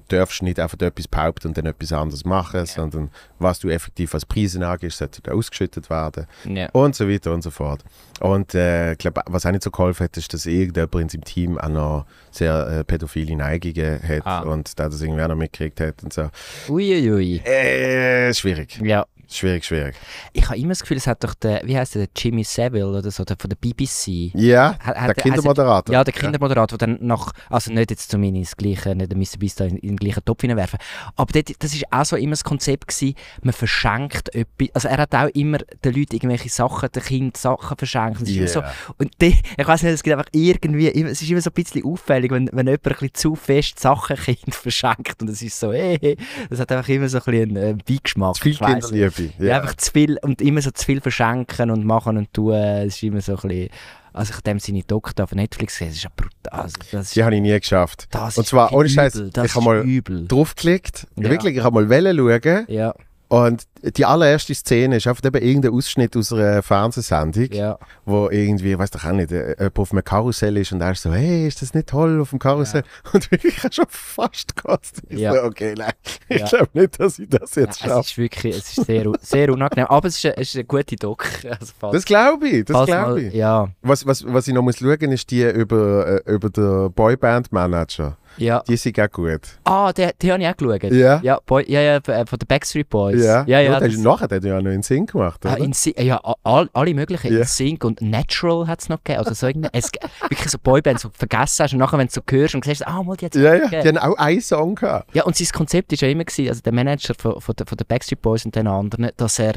darfst nicht einfach etwas behaupten und dann etwas anderes machen, ja. sondern was du effektiv als Preise angibst, sollte ausgeschüttet werden ja. und so weiter und so fort. Und äh, ich glaube, was auch nicht so geholfen hat, ist, dass irgendjemand im Team auch noch sehr äh, pädophile Neigungen hat ah. und da das irgendwer noch mitgekriegt hat und so. Uiuiui. Ui. Äh, schwierig. Ja. Schwierig, schwierig. Ich habe immer das Gefühl, es hat doch der, wie heißt der, Jimmy Savile oder so, der, von der BBC. Ja, hat, der hat, also Kindermoderator. Ja, der Kindermoderator, der dann nach, also nicht jetzt zumindest das gleiche, nicht der Mr. Beast in, in den gleichen Topf hineinwerfen, aber dort, das war auch so immer das Konzept gewesen, man verschenkt etwas, also er hat auch immer den Leuten irgendwelche Sachen, den Kindern Sachen verschenkt. Das yeah. so. Und die, ich weiß nicht, es gibt einfach irgendwie, es ist immer so ein bisschen auffällig, wenn, wenn jemand ein bisschen zu fest Sachen Kind verschenkt und es ist so, hey, das hat einfach immer so ein bisschen einen äh, Beigeschmack. Zu viel Kinderliebe. Crazy. Ja. Einfach zu viel und immer so zu viel verschenken und machen und tun. Es äh, ist immer so ein bisschen. Als ich dem seine Doktor auf Netflix gesehen habe, ist ja brutal. Also das die habe ich nie geschafft. und zwar, ohne Scheiß, ich habe mal übel. draufgeklickt. Ja. Wirklich, ich habe mal Wellen schauen. Ja. Und die allererste Szene ist einfach eben irgendein Ausschnitt aus einer Fernsehsendung, ja. wo irgendwie, weiß doch auch nicht, äh, jemand auf einem Karussell ist und er ist so, hey, ist das nicht toll auf dem Karussell? Ja. Und ich habe schon fast gekostet. Ich ja. so, okay, nein, ich ja. glaube nicht, dass ich das jetzt schaffe. Es ist wirklich, es ist sehr, sehr unangenehm, aber es ist, eine, es ist eine gute Doc. Also das glaube ich, das glaube ich. Mal, ja. was, was, was ich noch muss schauen, ist die über, äh, über den Boyband-Manager. Ja. Die sind auch gut. Ah, die, die habe ich auch geschaut. Ja. Ja, Boy, ja, ja, äh, von den Backstreet Boys. Ja, ja. ja, ja das, nachher hat er ja noch in Sync gemacht. Ah, oder? Ah, in, ja, all, alle möglichen. Ja. In Sync und Natural hat es noch gegeben. Also so es, wirklich so Boybands, die du vergessen hast und nachher, wenn du so hörst und siehst, ah, mal, die hat Ja, ja, die haben auch einen Song gehabt. Ja, und sein Konzept war ja immer, gewesen, also der Manager von, von, von den Backstreet Boys und den anderen, dass er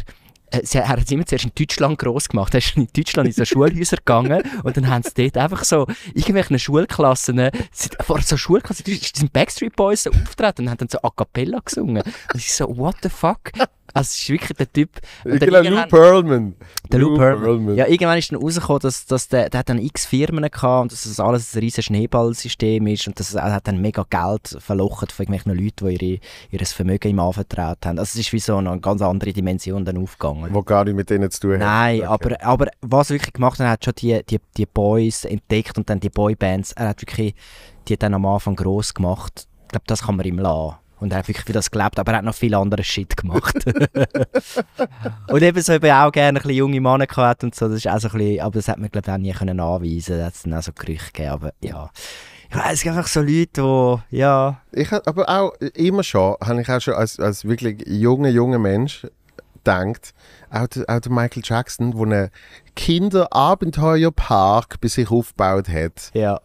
äh, sie, er hat es immer zuerst in Deutschland gross gemacht. Er ist in Deutschland in so Schulhäuser gegangen und dann haben sie dort einfach so irgendwelche Schulklassen, äh, vor so Schulklassen, sind Backstreet Boys so auftreten und haben dann so A Cappella gesungen. Und ich so, what the fuck? Also es ist wirklich der Typ. Ich glaube, Lou Pearlman. Der Lou, Pearlman. Ja, irgendwann ist dann rausgekommen, dass, dass der, der hat dann x Firmen gehabt und dass das alles ein riesiges Schneeballsystem ist und das er hat dann mega Geld verlochen von irgendwelchen Leuten, die ihr Vermögen ihm anvertraut haben. Also es ist wie so eine ganz andere Dimension dann aufgegangen. Wo gar nicht mit denen zu tun hat. Nein, okay. aber, aber was wirklich gemacht hat, er hat schon die, die, die Boys entdeckt und dann die Boybands. Er hat wirklich die dann am Anfang gross gemacht. Ich glaube, das kann man ihm lassen. Und er hat wirklich für das gelebt, aber er hat noch viel anderes Shit gemacht. und eben so ich auch gerne ein bisschen junge Männer gehabt und so, das ist auch so ein bisschen, aber das hat man glaube ich auch nie können anweisen, da hat es dann auch so Gerüchte gegeben, aber ja. Ich weiß, es gibt einfach so Leute, die, ja. Ich habe aber auch immer schon, habe ich auch schon als, als wirklich junger, junger Mensch gedacht, auch der, auch der Michael Jackson, der einen Kinderabenteuerpark bei sich aufgebaut hat. Ja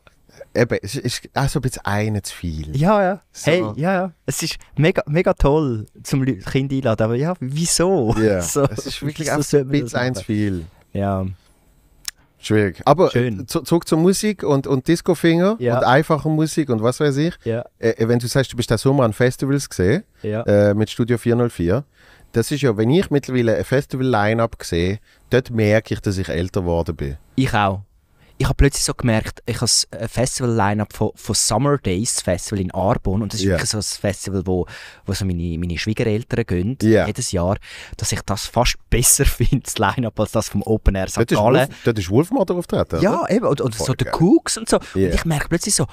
eben, es ist auch so ein bisschen einer zu viel. Ja, ja. So. Hey, ja, ja. Es ist mega, mega toll, zum Kind einladen, aber ja, wieso? Ja, so, es ist wirklich so ein bisschen ein zu viel. Ja. Schwierig. Aber Schön. Äh, zurück zur Musik und, und Discofinger ja. und einfacher Musik und was weiß ich. Ja. Äh, äh wenn du sagst, du bist den Sommer an Festivals gesehen, ja. äh, mit Studio 404, das ist ja, wenn ich mittlerweile ein Festival-Line-Up sehe, dort merke ich, dass ich älter geworden bin. Ich auch ich habe plötzlich so gemerkt, ich habe ein äh, Festival-Line-Up von, von Summer Days Festival in Arbon und das ist yeah. wirklich so ein Festival, wo, wo so meine, meine Schwiegereltern gehen, yeah. jedes Jahr, dass ich das fast besser finde, das Line-Up, als das vom Open Air St. Gallen. Dort ist Wolfmother auftreten, Ja, eben, und, und so der Cooks und so. Yeah. Und ich merke plötzlich so,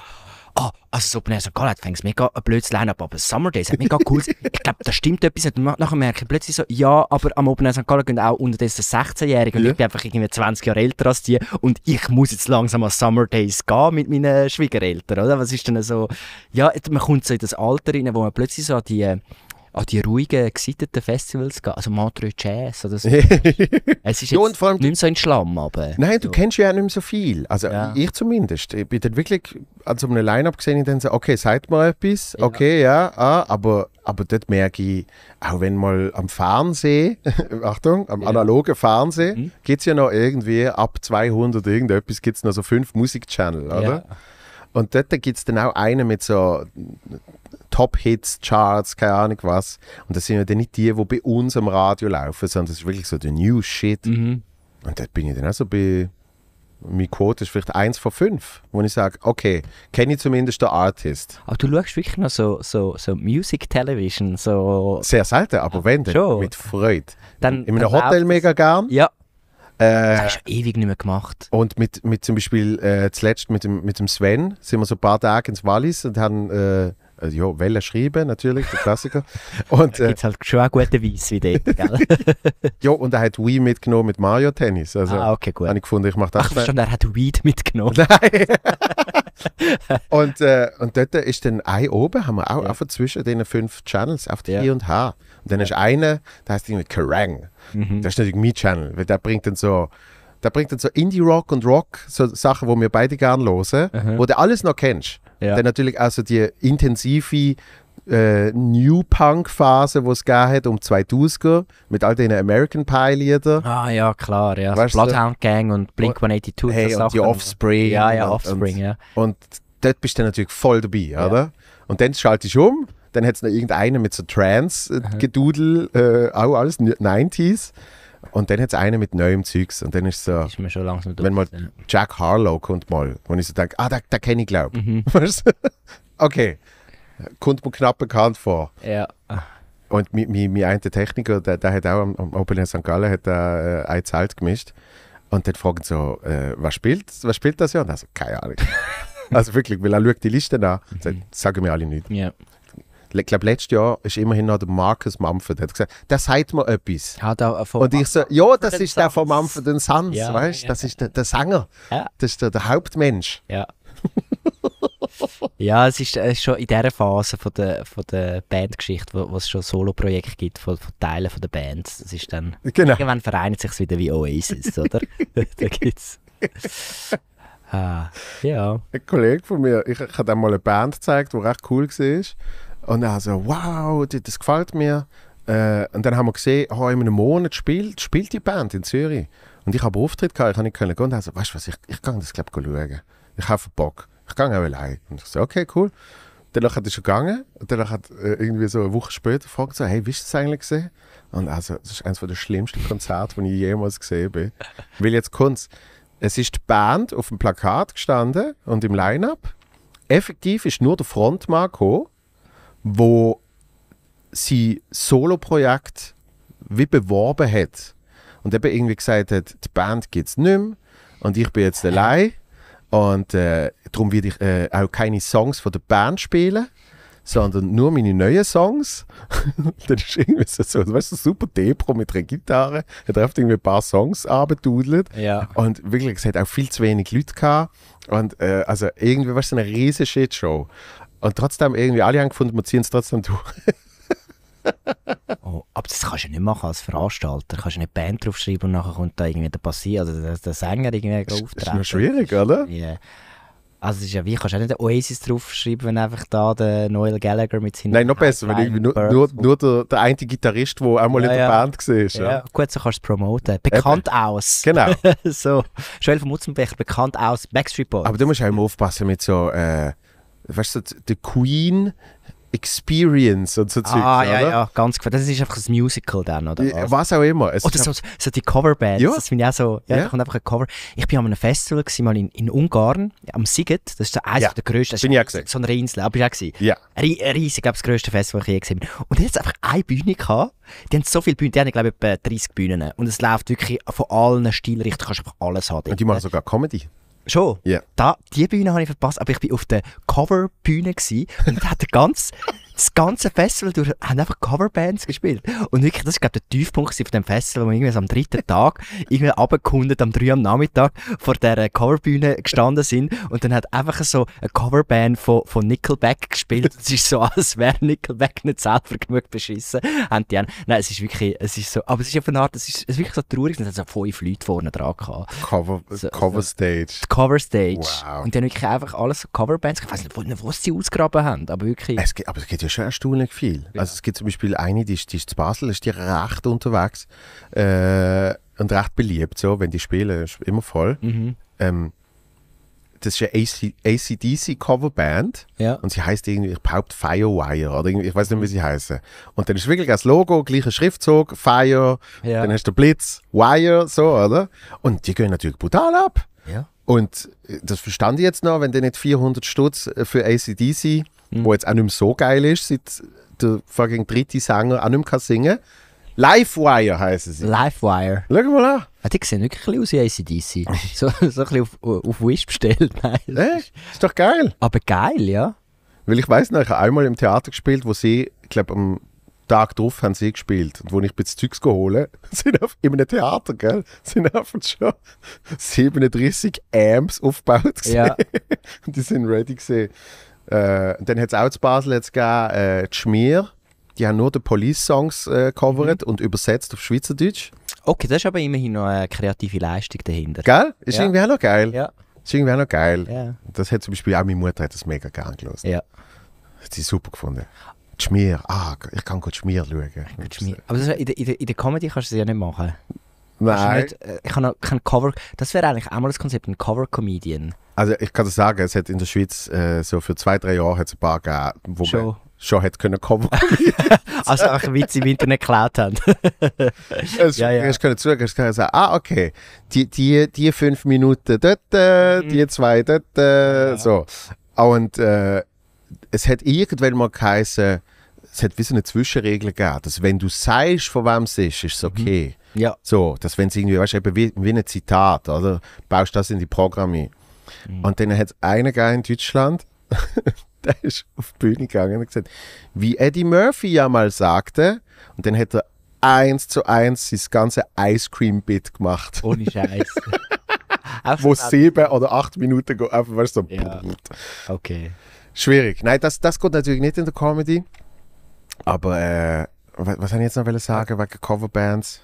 ah, oh, also Subneo also St. Gallen fängt mega ein blödes Line-Up, aber Summer Days hat mega cool. ich glaube, da stimmt etwas nicht. Und nachher merke ich plötzlich so, ja, aber am Open Air St. Gallen gehen auch unterdessen 16-Jährige und ja. ich bin einfach irgendwie 20 Jahre älter als die und ich muss jetzt langsam an Summer Days gehen mit meinen Schwiegereltern, oder? Was ist denn so, ja, man kommt so in das Alter rein, wo man plötzlich so an die äh, an die ruhigen, gesitterten Festivals gehen. Also Montreux Jazz oder so. es ist ja, jetzt allem, nicht mehr so ein Schlamm, aber... Nein, du so. kennst ja auch nicht mehr so viel. Also ja. ich zumindest. Ich bin dann wirklich an so einem Line-Up gesehen und dann so, okay, sagt mal etwas, ja. okay, ja, ah, aber, aber dort merke ich, auch wenn mal am Fernsehen, Achtung, am analogen Fernsehen, mhm. gibt es ja noch irgendwie ab 200 irgendetwas, gibt es noch so fünf Musikchannel, oder? Und dort gibt es dann auch einen mit so Top-Hits-Charts, keine Ahnung was. Und das sind ja dann nicht die, die bei uns am Radio laufen, sondern das ist wirklich so der New-Shit. Mhm. Und da bin ich dann auch so bei meine Quote ist vielleicht eins von fünf, wo ich sage, okay, kenne ich zumindest den Artist. Aber du schaust wirklich noch so, so, so Music Television, so... Sehr selten, aber wenn, dann schon. mit Freude. Dann, In einem dann Hotel mega gern. Ja. Äh, das hast du ewig nicht mehr gemacht. Und mit, mit zum Beispiel, äh, zuletzt mit dem, mit dem Sven, sind wir so ein paar Tage ins Wallis und haben... Äh, also, ja, Welle schreiben, natürlich, der Klassiker. Und, äh, Gibt halt schon auch guten Weiss wie dort, gell? ja, und er hat Wii mitgenommen mit Mario Tennis. Also, ah, okay, gut. Habe ich gefunden, ich mache das. Ach, schon, er hat Weed mitgenommen. Nein! und, äh, und dort ist dann ein oben, haben wir auch ja. einfach zwischen den fünf Channels, auf die ja. I und H. Und dann ja. ist einer, der heißt irgendwie Kerrang. Mhm. Das ist natürlich mein Channel, weil der bringt dann so der bringt dann so Indie-Rock und Rock, so Sachen, wo wir beide gerne hören, wo du alles noch kennst. Ja. Dann natürlich also die intensive äh, New Punk-Phase, die es gegeben hat, um 2000 mit all den American Pie-Liedern. Ah, ja, klar, ja. Weißt Bloodhound du? Gang und Blink 182. Hey, und die Offspring. Ja, ja, Offspring, und, ja. Und dort bist du natürlich voll dabei, ja. oder? Und dann schalte ich um, dann hat es noch irgendeinen mit so Trance-Gedudel, äh, auch alles 90s. Und dann hat es einen mit neuem Zeugs. Und dann ist so, ist mir schon langsam wenn mal Jack Harlow kommt mal, und ich so denke, ah, da, kenne ich glaube. Mhm. okay, kommt mir knapp bekannt vor. Ja. Und mein einer Techniker, der, der hat auch am, am Open Air St. Gallen hat, äh, ein Zelt gemischt. Und dann fragen so, äh, was, spielt, was spielt das ja? Und er so, keine Ahnung. also wirklich, weil er schaut die Liste an und mhm. sagt, sagen mir alle nichts. Ja ich glaube, letztes Jahr ist immerhin noch der Marcus Mumford, hat gesagt, der sagt mir etwas. Ja, der, äh, von und ich so, ja, das ist der von Mumford Sons, ja, weißt ja. das ist der, der Sänger, ja. das ist der, der Hauptmensch. Ja. ja, es ist äh, schon in dieser Phase von der, von der Bandgeschichte, wo, wo es schon Solo-Projekte gibt von, von, Teilen von der Band. Das ist dann, genau. Irgendwann vereinigt sich wieder wie Oasis, oder? da gibt's. ah, ja. Ein Kollege von mir, ich, ich habe ihm mal eine Band gezeigt, die recht cool war. Und dann so, wow, das gefällt mir. Äh, und dann haben wir gesehen, oh, in einem Monat spielt, spielt die Band in Zürich. Und ich habe Auftritt gehabt, ich konnte nicht gehen. Und dann so, weißt du was, ich, ich kann das glaube ich schauen. Ich habe Bock. Ich gehe auch allein. Und ich so, okay, cool. Dann hat er schon gegangen. Und dann hat äh, irgendwie so eine Woche später gefragt, so, hey, wie ist das eigentlich gesehen? Und also, das ist eines der schlimmsten Konzerte, die ich jemals gesehen habe. Weil jetzt kommt es ist die Band auf dem Plakat gestanden und im Line-Up. Effektiv ist nur der Frontmann gekommen wo sie Solo-Projekt wie beworben hat und eben irgendwie gesagt hat, die Band gibt es nicht mehr und ich bin jetzt allein und äh, darum werde ich äh, auch keine Songs von der Band spielen, sondern nur meine neuen Songs. das ist irgendwie so, weißt du, super Depro mit einer Gitarre, hat einfach irgendwie ein paar Songs abgedudelt ja. und wirklich, es hat auch viel zu wenig Leute gehabt und äh, also irgendwie weißt du, eine riesige Shitshow. Und trotzdem irgendwie alle haben gefunden, wir ziehen es trotzdem durch. oh, aber das kannst du nicht machen als Veranstalter. Kannst du nicht Band draufschreiben und nachher kommt da irgendwie der Passier, also der, der Sänger irgendwie auftreten. Das ist noch schwierig, oder? Ja. Also es ist ja wie, kannst du auch nicht Oasis draufschreiben, wenn einfach da der Noel Gallagher mit seinen... Nein, noch besser, wenn irgendwie nur, nur, nur der, der eine Gitarrist, der einmal ja, in der ja. Band war. Ja. ja, gut, so kannst du es promoten. Bekannt Eben. aus. Genau. so, Joel von Mutzenbecher, bekannt aus Backstreet Boys. Aber du musst auch immer aufpassen mit so... Äh, weißt du, The Queen Experience und so Zeug. Ah, ja, oder? ja, ganz gefällt. Das ist einfach ein Musical dann, oder? Was, was auch immer. Es oder so, so die Coverbands. Ja. Das finde ich auch so. Ja, ja. Da kommt einfach ein Cover. Ich bin an einem Festival gewesen, mal in, in Ungarn, am Siget. Das ist so eins ja. der größten. bin ich auch gesehen. So eine Insel. Aber ich auch gesehen. Ja. Ein äh, Riesig, glaube ich, das grösste Festival, das ich je gesehen habe. Und jetzt einfach eine Bühne gehabt. Die haben so viele Bühnen, die haben, glaube ich, etwa 30 Bühnen. Und es läuft wirklich von allen Stilrichtungen, kannst du einfach alles haben. Und die machen sogar Comedy. Schon? Ja. Yeah. die Bühne habe ich verpasst, aber ich war auf der Coverbühne und hat ganz das ganze Festival durch, haben einfach Coverbands gespielt. Und wirklich, das ist, glaube der Tiefpunkt von dem Festival, wo irgendwie am dritten Tag, irgendwie abgekundet, am 3 am Nachmittag, vor der äh, Coverbühne gestanden sind. Und dann hat einfach so eine Coverband von, von Nickelback gespielt. Es ist so, als wäre Nickelback nicht selber genug beschissen. Haben die Nein, es ist wirklich, es ist so, aber es ist auf eine Art, es ist, es ist wirklich so traurig, es hat so fünf Leute vorne dran gehabt. Cover, so, Cover Stage. Cover Stage. Wow. Und die haben wirklich einfach alles so Coverbands. Ich weiß nicht, wo, wo sie ausgraben haben, aber wirklich. Es gibt, aber es gibt ja ist schon erstaunlich viel. Ja. Also es gibt zum Beispiel eine, die ist, die ist zu Basel, ist die recht unterwegs äh, und recht beliebt, so, wenn die spielen, ist immer voll. Mhm. Ähm, das ist eine ACDC-Coverband ja. und sie heißt irgendwie, ich behaupte Firewire oder irgendwie, ich weiß nicht, wie mhm. sie heißen. Und dann ist wirklich das Logo, gleicher Schriftzug, Fire, ja. dann hast du Blitz, Wire, so, oder? Und die gehen natürlich brutal ab. Ja. Und äh, das verstand ich jetzt noch, wenn du nicht 400 Stutz äh, für ACDC mhm. wo jetzt auch nicht mehr so geil ist, seit der fucking dritte Sänger auch nicht mehr singen kann. Livewire heißen sie. Livewire. Schau mal an. Ah, die sehen wirklich aus wie ACDC. so, so ein bisschen auf, auf Wish bestellt. Nein, äh, ist, ist doch geil. Aber geil, ja. Weil ich weiß noch, ich habe einmal im Theater gespielt, wo sie, ich glaube, am Tag drauf haben sie gespielt. Und wo ich ein bisschen Zeugs geholt sind auf, in einem Theater, gell, sind einfach schon 37 Amps aufgebaut Ja. Und die sind ready gesehen. Äh, dann hat es auch zu Basel jetzt gegeben, äh, die Schmier. Die haben nur die Police-Songs äh, covered mhm. und übersetzt auf Schweizerdeutsch. Okay, das ist aber immerhin noch eine kreative Leistung dahinter. Gell? Ist ja. irgendwie auch noch geil. Ja. Ist irgendwie auch noch geil. Ja. Das hat zum Beispiel auch meine Mutter hat das mega gern gelesen. Ja. Hat sie super gefunden. Schmier, ah, ich kann gut Schmier schauen. Schmier. Aber das, in, der, in der Comedy kannst du es ja nicht machen. Nein. Äh, ich habe noch kein Cover. Das wäre eigentlich auch mal das Konzept, ein Cover-Comedian. Also ich kann dir sagen, es hat in der Schweiz äh, so für zwei, drei Jahre ein paar gegeben, wo schon. man schon hätte können Cover Also einfach Witze im Internet geklaut haben. es, ja, ja. Hast können zugehen, hast können sagen, ah okay, die, die, die fünf Minuten dort, äh, mhm. die zwei dort, äh, ja. so. Ah, und äh, es hat irgendwann mal geheißen, es hat wie so eine Zwischenregel gegeben, dass wenn du sagst, von wem es ist, ist es mhm. okay. Mhm. Ja. So, dass wenn es irgendwie, weißt du, wie, wie ein Zitat, oder? Baust das in die Programme. Mhm. Und dann hat es einen gegeben in Deutschland, der ist auf die Bühne gegangen und gesagt, wie Eddie Murphy ja mal sagte, und dann hat er eins zu eins sein ganze Ice Cream Bit gemacht. Ohne Scheiß. wo sieben oder acht Minuten gehen, einfach weißt du, so. Ja. Okay. Schwierig. Nein, das, das geht natürlich nicht in der Comedy. Aber äh, was, was haben jetzt noch sagen wegen Coverbands?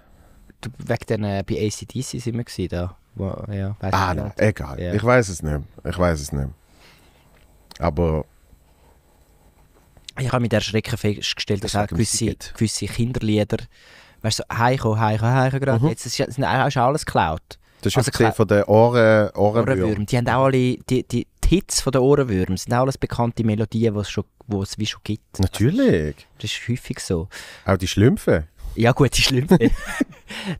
Wegen den äh, bei ACDC sind wir gewesen, da. Wo, ja, ah, nein, egal. Ja. Ich weiß es nicht. Ich weiß es nicht. Aber. Ich habe mit der Schrecken festgestellt, dass auch gewisse, gewisse Kinderlieder, weißt du, so, heiko, heiko, heiko, gerade, mhm. jetzt ist, ist alles geklaut. Das ist also, von den Ohren, Ohrenwürm. Ohrenwürm. Die haben auch alle, die, die, die Hits von den Ohrenwürmern sind auch alles bekannte Melodien, die es, schon, die es wie schon gibt. Also, Natürlich. Das ist häufig so. Auch die Schlümpfe. Ja gut, die Schlümpfe.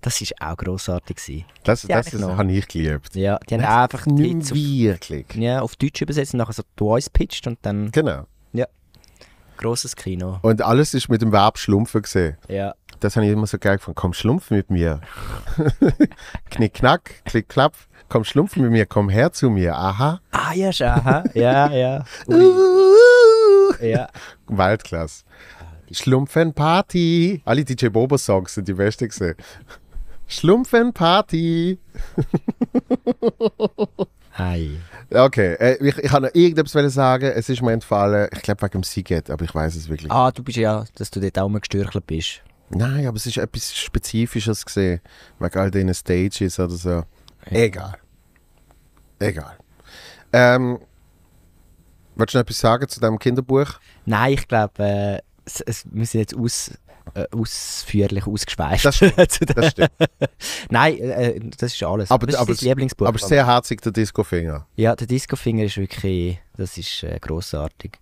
das war auch grossartig. Gewesen. Das, das, ja, das habe ich geliebt. Ja, die haben das einfach nicht auf, wirklich. Ja, auf Deutsch übersetzt und nachher so twice pitched und dann... Genau. Ja. Grosses Kino. Und alles ist mit dem Verb schlumpfen gesehen. Ja. Das habe ich immer so geil gefunden. Komm, schlumpf mit mir. Knick, knack, klick, klapp komm schlumpfen mit mir, komm her zu mir, aha. Ah, ja, aha, ja, ja. ja. Waldklasse. Schlumpfen Party. Alle DJ Bobo Songs sind die wichtigsten. Schlumpfen Party. Hi. Okay, äh, ich, ich habe noch irgendetwas sagen. Es ist mir entfallen, ich glaube wegen dem Siget, aber ich weiß es wirklich. Ah, du bist ja, dass du dort auch mal gestürchelt bist. Nein, aber es ist etwas Spezifisches gesehen, wegen all diesen Stages oder so. Egal. Egal. Ähm, willst du noch etwas sagen zu diesem Kinderbuch? Nein, ich glaube, äh, es, es, wir sind jetzt aus, äh, ausführlich ausgeschweift. Das stimmt. das stimmt. Nein, äh, das ist alles. Aber, das ist das Lieblingsbuch. Aber sehr herzig, der Disco Finger. Ja, der Disco Finger ist wirklich, das ist äh, grossartig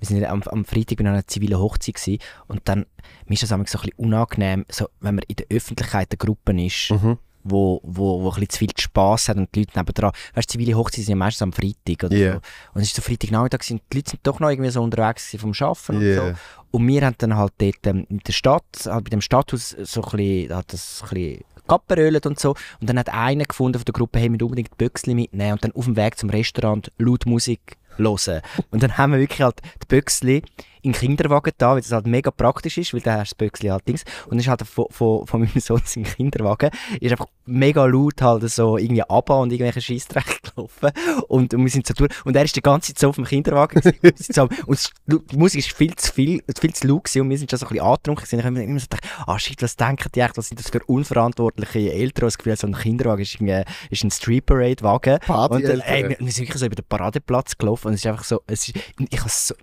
wir sind am, am Freitag bei einer zivilen Hochzeit gewesen, und dann mir ist das so ein bisschen unangenehm, so, wenn man in der Öffentlichkeit der Gruppen ist mhm wo, wo, wo ein zu viel Spass hat und die Leute nebenan. Weißt du, zivile Hochzeiten sind ja meistens am Freitag oder yeah. so. Und es ist so Freitagnachmittag, sind die Leute sind doch noch irgendwie so unterwegs vom Arbeiten yeah. und so. Und wir haben dann halt dort ähm, in der Stadt, halt bei dem Stadthaus, so ein bisschen, hat das ein bisschen und so. Und dann hat einer gefunden von der Gruppe, hey, wir unbedingt die Büchsli mitnehmen und dann auf dem Weg zum Restaurant laut Musik hören. Und dann haben wir wirklich halt die Büchsli in den Kinderwagen da, weil das halt mega praktisch ist, weil da hast du das Böckchen allerdings. Halt und dann ist halt von, von, von meinem Sohn sein Kinderwagen, ist einfach mega laut halt so irgendwie ab und irgendwelche Scheissdreck gelaufen. Und, und wir sind so durch. Und er ist die ganze Zeit so auf dem Kinderwagen und die Musik ist viel zu viel, viel zu laut gewesen. und wir sind schon so ein bisschen angetrunken Und Dann haben wir immer so gedacht, ah shit, was denken die eigentlich, was sind das für unverantwortliche Eltern, das Gefühl, so ein Kinderwagen ist, ein, ist ein Street Parade Wagen. Party und, ey, äh, wir, wir, sind wirklich so über den Paradeplatz gelaufen und es ist einfach so, es ist, ich habe so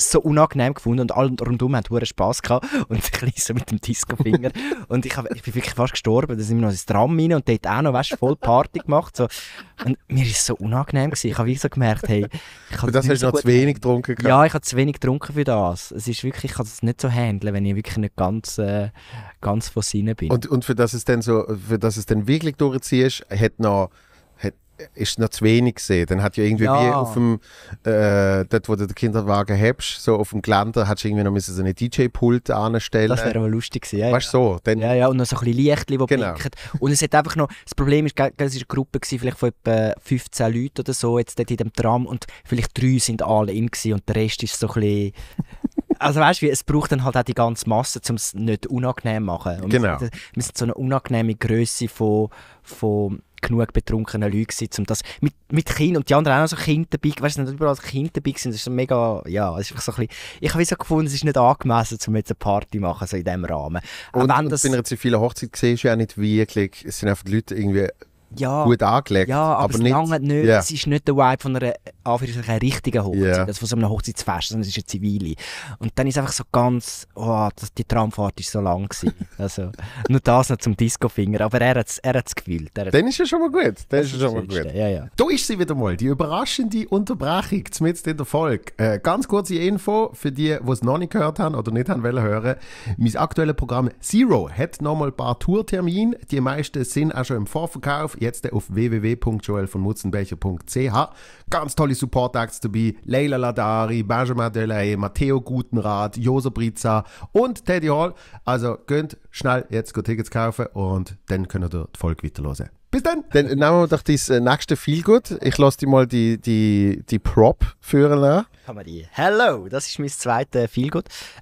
so unangenehm gefunden und alle rundum hatten hohen Spass gehabt und ich so mit dem Discofinger und ich, hab, ich bin wirklich fast gestorben, da sind wir noch ins Tram rein und dort auch noch, weißt, voll Party gemacht so. und mir ist so unangenehm gewesen, ich habe so gemerkt, hey, ich habe das hast so noch zu wenig getrunken gehabt. Ja, ich habe zu wenig getrunken für das, es ist wirklich, ich kann das nicht so handeln, wenn ich wirklich nicht ganz, äh, ganz von Sinnen bin. Und, und für das es dann so, für das es dann wirklich durchziehst, hat noch ist noch zu wenig gesehen. Dann hat ja irgendwie ja. wie auf dem, äh, dort wo du den Kinderwagen hebst, so auf dem Geländer, hast du irgendwie noch so einen DJ-Pult anstellen. Das wäre aber lustig gewesen, ja. Weißt ja. so? Dann ja, ja, und noch so ein bisschen Licht, die genau. blinken. Und es hat einfach noch, das Problem ist, es war eine Gruppe gewesen, vielleicht von etwa 15 Leuten oder so, jetzt dort in dem Tram und vielleicht drei sind alle in gewesen, und der Rest ist so ein bisschen... also weißt du, es braucht dann halt auch die ganze Masse, um es nicht unangenehm zu machen. Und genau. Wir sind so eine unangenehme Größe von, von genug betrunkenen Leute gewesen, um das mit, mit Kind und die anderen auch so Kinder dabei, weißt du, nicht überall Kinder dabei sind, das ist so mega, ja, das ist so ein bisschen, ich habe so gefunden, es ist nicht angemessen, um jetzt eine Party zu machen, so in diesem Rahmen. Und, und das, bei einer zivilen Hochzeit siehst du ja nicht wirklich, es sind einfach die Leute irgendwie ja, gut angelegt. Ja, aber, aber es nicht, nicht. Yeah. Es ist nicht der Vibe von einer, einer richtigen Hochzeit. Yeah. Das also ist von so einem Hochzeitsfest, sondern es ist eine zivile. Und dann ist einfach so ganz, oh, das, die Tramfahrt war so lang. Gewesen. also, nur das noch zum Discofinger. Aber er hat es gefühlt. dann ist ja schon mal gut. Dann ist ja schon mal gut. Ja, ja. Da ist sie wieder mal, die überraschende Unterbrechung zumindest in der Folge. Äh, ganz kurze Info für die, die es noch nicht gehört haben oder nicht haben wollen hören. Mein aktuelles Programm Zero hat nochmal ein paar Tourtermine. Die meisten sind auch schon im Vorverkauf jetzt auf www.joelvonmutzenbecher.ch. Ganz tolle Support Acts dabei. Leila Ladari, Benjamin Delay, Matteo Gutenrat, Josef Brizza und Teddy Hall. Also könnt schnell jetzt go Tickets kaufen und dann könnt ihr die Folge weiterhören. Bis dann! Dann nehmen wir doch dein äh, nächste viel Ich lasse dir mal die, die, die Prop führen an. Haben wir die. Hello! Das ist mein zweites viel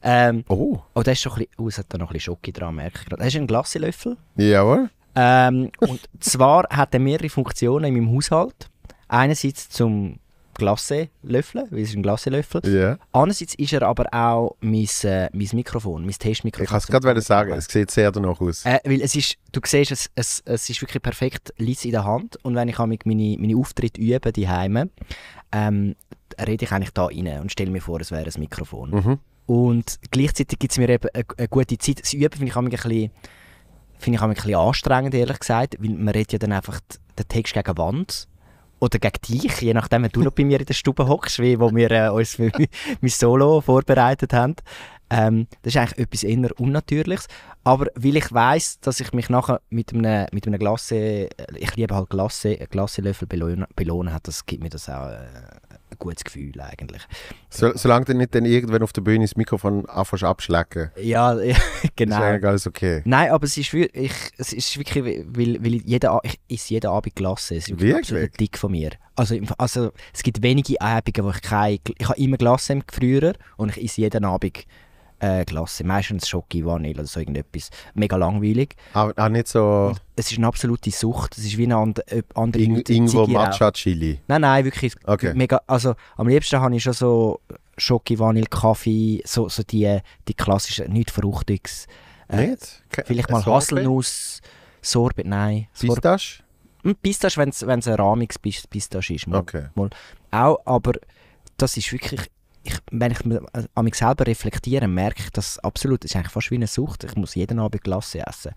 Ähm, oh! Oh, da ist schon ein bisschen, oh, hat da noch ein bisschen Schoki dran, merke ich gerade. Hast du einen Glassilöffel? Jawohl. Ähm, und zwar hat er mehrere Funktionen in meinem Haushalt. Einerseits zum Glasse löffeln, weil es ist ein Glasselöffel. Yeah. Andererseits ist er aber auch mein, äh, mein Mikrofon, mein Testmikrofon. Ich kann es gerade sagen, es sieht sehr danach aus. Äh, weil es ist, du siehst, es, es, es ist wirklich perfekt, liegt in der Hand. Und wenn ich meine, meine Auftritte übe, die Heime, ähm, rede ich eigentlich da rein und stelle mir vor, es wäre ein Mikrofon. Mhm. Und gleichzeitig gibt es mir eben eine, eine, gute Zeit. Das Üben finde ich ein bisschen finde ich auch ein bisschen anstrengend, ehrlich gesagt, weil man redet ja dann einfach den Text gegen die Wand oder gegen dich, je nachdem, wenn du noch bei mir in der Stube hockst, wie wo wir äh, uns für mein Solo vorbereitet haben. Ähm, das ist eigentlich etwas eher Unnatürliches. Aber weil ich weiß, dass ich mich nachher mit einem, mit einem Glasse, äh, ich liebe halt Glasse, Glaslöffel belohnen, belohnen hat, das gibt mir das auch... Äh, ein gutes Gefühl eigentlich. So, solange du nicht dann irgendwann auf der Bühne das Mikrofon anfängst abschlecken. Ja, ja genau. Ist alles okay. Nein, aber es ist, ich, es ist wirklich, weil, weil jeder, ich ist jeden Abend gelassen. Es ist wirklich, wirklich? dick von mir. Also, also es gibt wenige Abende, wo ich keine, ich habe immer gelassen früher und ich esse jeden Abend äh, Klasse. Meistens Schoki, Vanille oder so irgendetwas. Mega langweilig. Auch, auch nicht so... Und es ist eine absolute Sucht. Es ist wie eine and, äh, andere... In, irgendwo Matcha-Chili? Nein, nein, wirklich. Okay. Mega, also am liebsten habe ich schon so Schoki, Vanille, Kaffee, so, so die, die klassischen, nichts Verruchtiges. Äh, nicht? Ke vielleicht mal äh, Haselnuss, Sorbet, nein. Sorbet. Pistache? Hm, Pistache, wenn es ein rahmiges Pistache ist. Mal, okay. Mal. Auch, aber das ist wirklich ich, wenn ich äh, an mich selber reflektiere, merke ich dass absolut. Es ist eigentlich fast wie eine Sucht. Ich muss jeden Abend Glasse essen.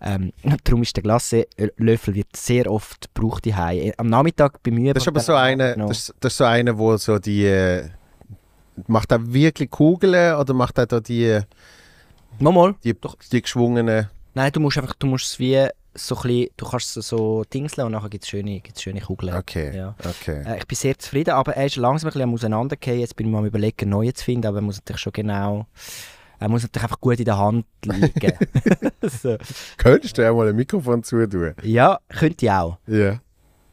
Ähm, darum ist der Glasse-Löffel sehr oft gebraucht daheim. Äh, am Nachmittag bei mir. Das ist aber so einer, das, das, ist so einer, wo so die äh, macht er wirklich Kugeln oder macht er da die? Nochmal? Die, die geschwungenen? Nein, du musst einfach, du musst es wie so ein du kannst so, so dingseln und nachher gibt es schöne, schöne Kugeln. Okay, ja. okay. Äh, ich bin sehr zufrieden, aber er ist langsam ein bisschen auseinandergehen. Jetzt bin ich mal am überlegen, neue zu finden, aber er muss natürlich schon genau... Er muss natürlich einfach gut in der Hand liegen. so. Könntest du auch mal ein Mikrofon zutun? Ja, könnte ich auch. Ja. Yeah.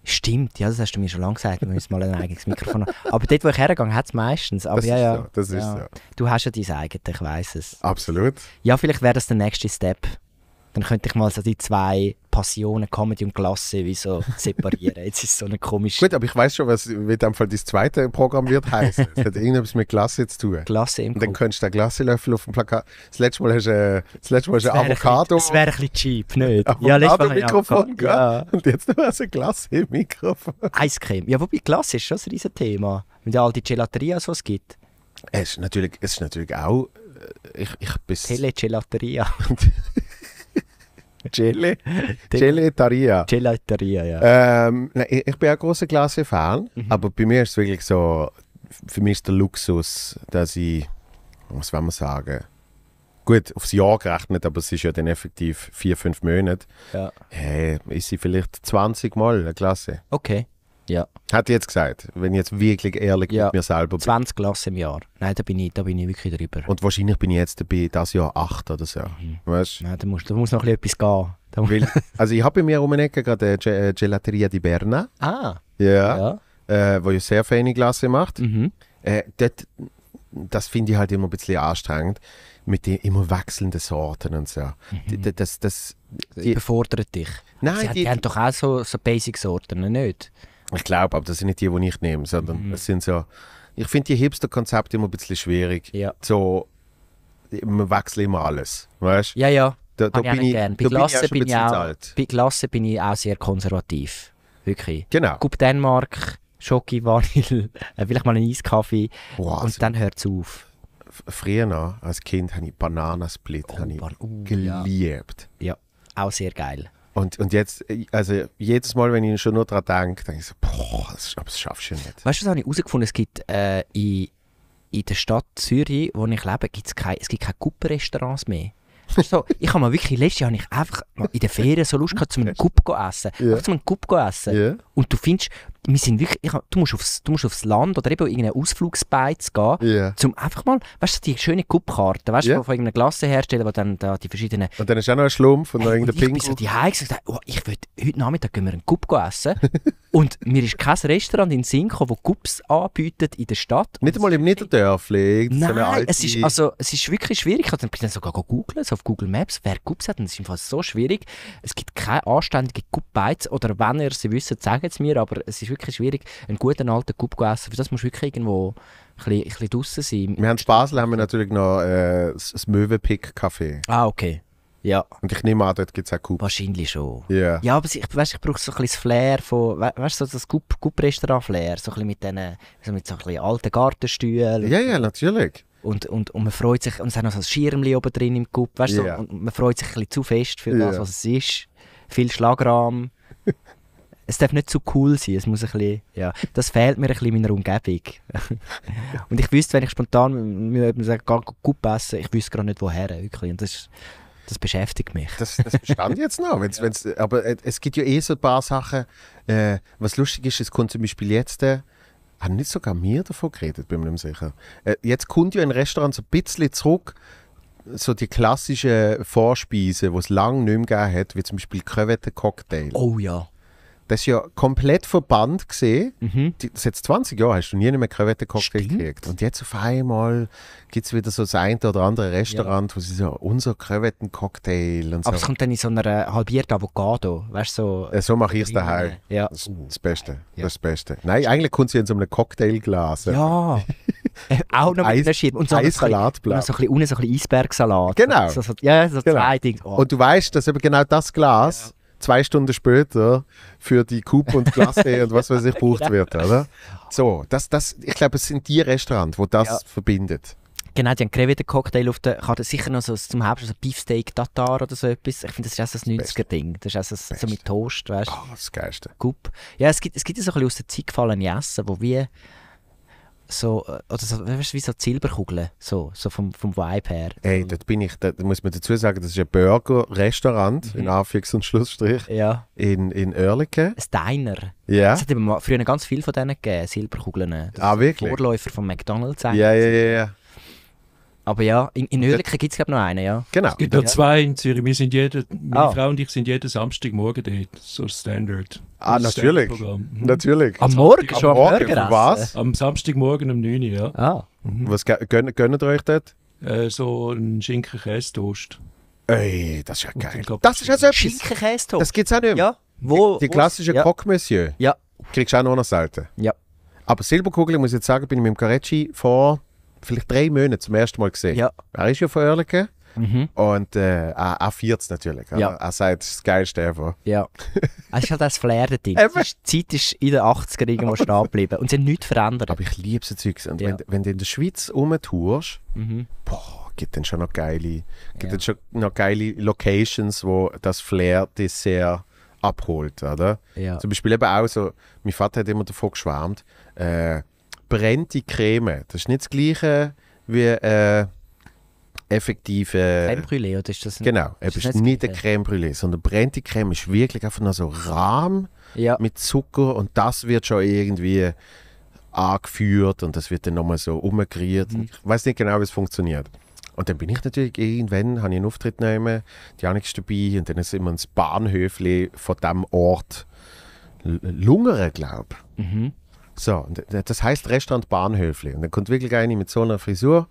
Stimmt, ja, das hast du mir schon lange gesagt, wir müssen mal ein eigenes Mikrofon haben. Aber dort, wo ich hergegangen hat es meistens. Aber das ja, ja. So, das ja. ist so. Du hast ja dein eigenes, ich weiß es. Absolut. Ja, vielleicht wäre das der nächste Step dann könnte ich mal so die zwei Passionen, Comedy und Klasse, wie so separieren. Jetzt ist so eine komische. Gut, aber ich weiß schon, was in dem Fall das zweite Programm wird heißen. Es hat irgendwas mit Klasse zu tun. Klasse im Und dann könntest du einen Klasselöffel auf dem Plakat. Das letzte Mal hast du, äh, das letzte Mal hast du Avocado. Das wäre ein bisschen cheap, nicht? Avocado ja, letztes Mal Mikrofon, ja. Und jetzt noch ein Klasse im Mikrofon. Eiscreme. Ja, wobei Klasse ist schon ein riesen Thema. Mit all die Gelaterias, die es gibt. Es ist natürlich, es ist natürlich auch. Äh, ich, ich bin. Telegelateria. Gele, Gelateria. Gelateria, ja. Ähm, nein, ich bin ein großer Glasefan, mhm. aber bei mir ist es wirklich so, für mich ist der Luxus, dass ich, was will man sagen, gut, aufs Jahr gerechnet, aber es ist ja dann effektiv vier, fünf Monate. Ja. Hey, ist sie vielleicht 20 Mal eine Klasse. Okay. Ja. Hat jetzt gesagt, wenn ich jetzt wirklich ehrlich ja. mit mir selber bin. 20 Klassen im Jahr. Nein, da bin ich, da bin ich wirklich drüber. Und wahrscheinlich bin ich jetzt dabei, das Jahr 8 oder so. Mhm. Weißt? Nein, da, musst, da muss noch etwas gehen. Weil, also ich habe bei mir um eine Ecke gerade äh, äh, Gelateria di Berna. Ah. Ja. ja. Äh, wo ich sehr feine Klasse macht. Mhm. Äh, dort, das finde ich halt immer ein bisschen anstrengend. Mit den immer wechselnden Sorten und so. Mhm. Das, das, das, die, Befordert dich. Nein, die, die, haben doch auch so, so Basic-Sorten, ne, nicht? Ich glaube, aber das sind nicht die, die ich nehme, sondern mhm. es sind so. Ich finde die Hipster-Konzepte immer ein bisschen schwierig. Ja. So, man wechselt immer alles. Weißt? Ja, ja. Da, da bin ich, gern. Bei Klasse bin ich auch, bin bin ich auch sehr konservativ. Wirklich. Genau. Guck Dänemark, Schoki, Vanille, äh, vielleicht mal einen Eiskaffee wow, oh, und also dann hört es auf. Früher noch, als Kind, habe ich Bananasplit oh, ich ban oh, geliebt. Ja. ja, auch sehr geil. Und, und jetzt, äh, also jedes Mal, wenn ich schon nur daran denke, denke ich so, boah, das, das schaffst du nicht. Weißt du, was habe ich herausgefunden? Es gibt äh, in, in der Stadt Zürich, wo ich lebe, gibt's kein, es gibt keine Coupe-Restaurants mehr. So, ich habe mal wirklich, letztes Jahr habe ich einfach in der Ferien so Lust gehabt, zum einen Cup essen. Yeah. Einfach zum einen Cup essen. Yeah. Und du findest, wir sind wirklich, ich, du, musst aufs, du musst aufs Land oder eben irgendeinen Ausflugsbeiz gehen, yeah. um einfach mal, weißt du, die schöne Cup-Karte, weißt du, yeah. von irgendeiner Klasse herstellen, wo dann da die verschiedenen... Und dann ist auch noch ein Schlumpf und hey, irgendein Pink. Ich bin so die Hause gesagt, oh, ich will, heute Nachmittag gehen wir einen Kupp essen und mir ist kein Restaurant in Sinn gekommen, das Kupps anbietet in der Stadt. Nicht einmal im Niederdörfli. Nein, es ist, also, es ist wirklich schwierig. Ich bin dann sogar googeln, so auf Google Maps, wer Kupps hat, und es ist einfach so schwierig. Es gibt keine anständigen kupp bites oder wenn ihr sie wisst, sagt es mir, aber es ist wirklich schwierig, einen guten alten Cup zu essen. Für das musst du wirklich irgendwo ein bisschen, ein bisschen draussen sein. Wir haben in Basel haben wir natürlich noch äh, das Möwenpick-Café. Ah, okay. Ja. Und ich nehme an, dort gibt es auch Coupe. Wahrscheinlich schon. Yeah. Ja, aber ich, weißt, ich brauche so ein bisschen das Flair von, weißt du, so das Coupe-Restaurant-Flair, so ein bisschen mit, den, also mit so ein bisschen alten Gartenstühlen. Ja, ja, natürlich. Und, und, und man freut sich, und es hat noch so ein Schirm oben drin im Coupe, weißt du, yeah. so, und man freut sich ein bisschen zu fest für das, was es ist. Viel Schlagrahmen es darf nicht zu so cool sein. Es muss ein bisschen, ja, das fehlt mir ein bisschen in meiner Umgebung. und ich wüsste, wenn ich spontan mit jemandem sage, geh gut essen, ich wüsste gerade nicht, woher. Wirklich. Und das, das beschäftigt mich. Das, das verstand jetzt noch. Wenn's, ja. wenn's, aber es gibt ja eh so ein paar Sachen. Äh, was lustig ist, es kommt zum Beispiel jetzt. Äh, haben nicht sogar mir davon geredet, bin mir nicht sicher. Äh, jetzt kommt ja ein Restaurant so ein bisschen zurück, so die klassischen Vorspeisen, die es lange nicht mehr gegeben hat, wie zum Beispiel Crevetten Cocktail. Oh ja das ist ja komplett verbannt gesehen. Mhm. Seit 20 Jahren hast du nie mehr Krevettencocktail gekriegt. Und jetzt auf einmal gibt es wieder so das eine oder andere Restaurant, ja. wo sie so unser Krevettencocktail und so. Aber es kommt dann in so einer halbierten Avocado, weißt so. Ja, so mache ich es daheim. Ja. Das, das Beste. Ja. Das Beste. Nein, eigentlich kommt sie in so einem Cocktailglas. Ja. auch noch mit Eis, und so ein Salatblatt. So ein bisschen unten so ein bisschen Eisbergsalat. Genau. So, so, ja, so genau. zwei Dinge. Oh. Und du weißt, dass eben genau das Glas zwei Stunden später für die Coupe und Klasse und was weiß ich gebucht wird, genau. oder? So, das, das, ich glaube, es sind die Restaurants, wo das ja. verbindet. Genau, die haben Krevetten-Cocktail auf der Karte. Sicher noch so zum Hauptschluss so Beefsteak Tatar oder so etwas. Ich finde, das ist auch ein 90er-Ding. Das ist auch so mit Toast, weißt du? Oh, das Geilste. Gut. Ja, es gibt, es gibt so ein bisschen aus der Zeit gefallene Essen, wo wir so, äh, oder so, weißt, wie so Silberkugeln, so, so vom, vom Vibe her. Ey, dort bin ich, da muss man dazu sagen, das ist ein Burger-Restaurant, mhm. in Anführungs- und Schlussstrich, ja. in, in Oerlikon. Ein Steiner. Ja. Es hat früher ganz viel von denen gegeben, Silberkugeln. Das ah, wirklich? Vorläufer von McDonalds eigentlich. Ja, ja, ja, ja. Aber ja, in, in Oerlikon gibt es glaube noch einen, ja. Genau. Es gibt noch zwei in Zürich. Wir sind jede, meine ah. Frau und ich sind jeden Samstagmorgen dort, so Standard. Ah, natürlich. Standard mhm. natürlich. Am Morgen schon am Morgen? Was? Am Samstagmorgen um 9 Uhr, ja. Ah. Mhm. Was gönnt, ihr euch dort? Äh, so einen Schinken-Käse-Toast. Ey, das ist ja geil. Das ist ja so etwas. Schinken-Käse-Toast? Das gibt es auch nicht mehr. Ja. Wo, die, die klassische ja. Coq Monsieur. Ja. Kriegst du auch noch selten. Ja. Aber Silberkugel, ich muss jetzt sagen, bin ich mit dem Carecci vor vielleicht drei Monate zum ersten Mal gesehen. Ja. Er ist ja von Oerlikon. Mhm. Und äh, auch feiert natürlich. Ja. Er sagt, das ist das Geilste einfach. Ja. Es ah, ist halt das Flair-Ding. die Zeit ist in den 80 ern irgendwo stehen geblieben und sie hat nichts verändert. Aber ich liebe so Zeugs. Und ja. wenn, wenn, du in der Schweiz rumtourst, mhm. boah, gibt dann schon noch geile, gibt ja. dann schon noch geile Locations, wo das flair sehr abholt, oder? Ja. Zum Beispiel eben auch so, mein Vater hat immer davon geschwärmt, äh, verbrennte Creme. Das ist nicht das gleiche wie äh, effektive. Äh, Creme Brûlée, oder ist das ein, Genau, ist es ist nicht eine Creme Brûlée, sondern brennte Creme ist wirklich einfach nur so rahm ja. mit Zucker und das wird schon irgendwie angeführt und das wird dann nochmal so umgerührt. Mhm. Ich weiß nicht genau, wie es funktioniert. Und dann bin ich natürlich irgendwann, habe ich einen Auftritt genommen, Janik ist dabei und dann ist immer ein Bahnhöfli von diesem Ort Lungere, glaube ich. Mhm. So, das heißt Restaurant Bahnhöfli. Und dann kommt wirklich eine mit so einer Frisur,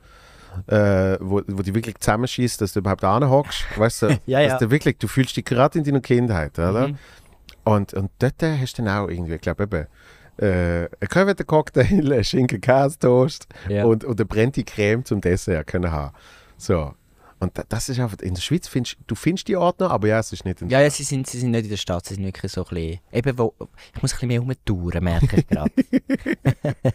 äh, wo, wo die wirklich zusammenschießt, dass du überhaupt hockst. Weißt du, ja, ja. Dass du wirklich, du fühlst dich gerade in deiner Kindheit, oder? Mhm. Und, und dort hast du dann auch irgendwie, ich glaube eben, äh, einen Crevetten-Cocktail, ein Schinken-Käse-Toast ja. und, und eine brennende Creme zum Dessert können haben. So, und das ist einfach, in der Schweiz findest du findest die Ordner, aber ja, es ist nicht in der Ja, ja sie, sind, sie sind nicht in der Stadt, sie sind wirklich so ein bisschen, eben wo, ich muss ein bisschen mehr rumtouren, merke ich gerade.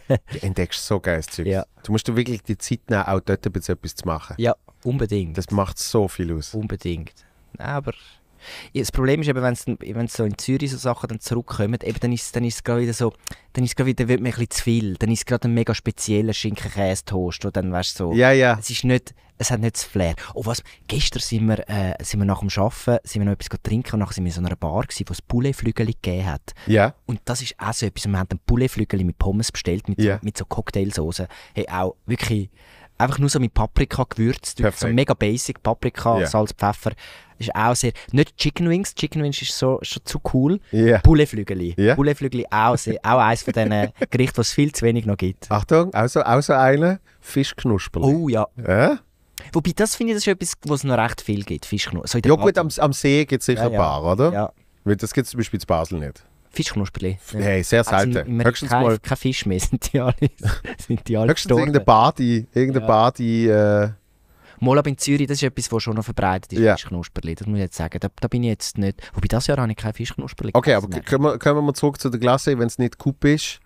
du entdeckst so geiles Zeug. Ja. Du musst dir wirklich die Zeit nehmen, auch dort etwas zu machen. Ja, unbedingt. Das macht so viel aus. Unbedingt. Aber das Problem ist eben, wenn es so in Zürich so Sachen dann zurückkommen, eben, dann ist es dann gerade wieder so, dann ist gerade wieder, wird mir ein bisschen zu viel. Dann ist es gerade ein mega spezieller Schinken-Käse-Toast, wo dann weißt so, ja, ja. es ist nicht, es hat nicht das Flair. Oh was, gestern sind wir, äh, sind wir nach dem Arbeiten, sind wir noch etwas trinken und nachher sind wir in so einer Bar gewesen, wo es Pouletflügel gegeben hat. Ja. Und das ist auch so etwas, wir haben ein Pouletflügel mit Pommes bestellt, mit, ja. mit so Cocktailsoße. Hey, auch wirklich einfach nur so mit Paprika gewürzt. So mega basic Paprika, yeah. Salz, Pfeffer. Ist auch sehr, nicht Chicken Wings, Chicken Wings ist so, schon zu cool. Yeah. Pouletflügeli. Yeah. auch, sehr, auch eins von diesen Gerichten, was es viel zu wenig noch gibt. Achtung, auch so, auch so eine Fischknusperli. Oh ja. ja? Wobei, das finde ich, das ist etwas, wo es noch recht viel gibt, Fischknusperli. So ja gut, am, am See gibt es sicher ja, ein paar, ja. oder? Ja. das gibt es zum Beispiel in Basel nicht. Fischknusperli? Nein, sehr also selten. Also, Höchstens kein, mal. Kein Fisch mehr, sind die alle, sind die alle Höchstens gestorben. irgendein Badi, ja. Badi... Äh, Molab in Zürich, das ist etwas, was schon noch verbreitet ist, yeah. Fischknusperli. Das muss ich jetzt sagen. Da, da bin ich jetzt nicht. Wobei das Jahr habe ich kein Fischknusperli Okay, aber kommen wir, kommen wir zurück zu der Glasse, wenn es nicht Coupe ist.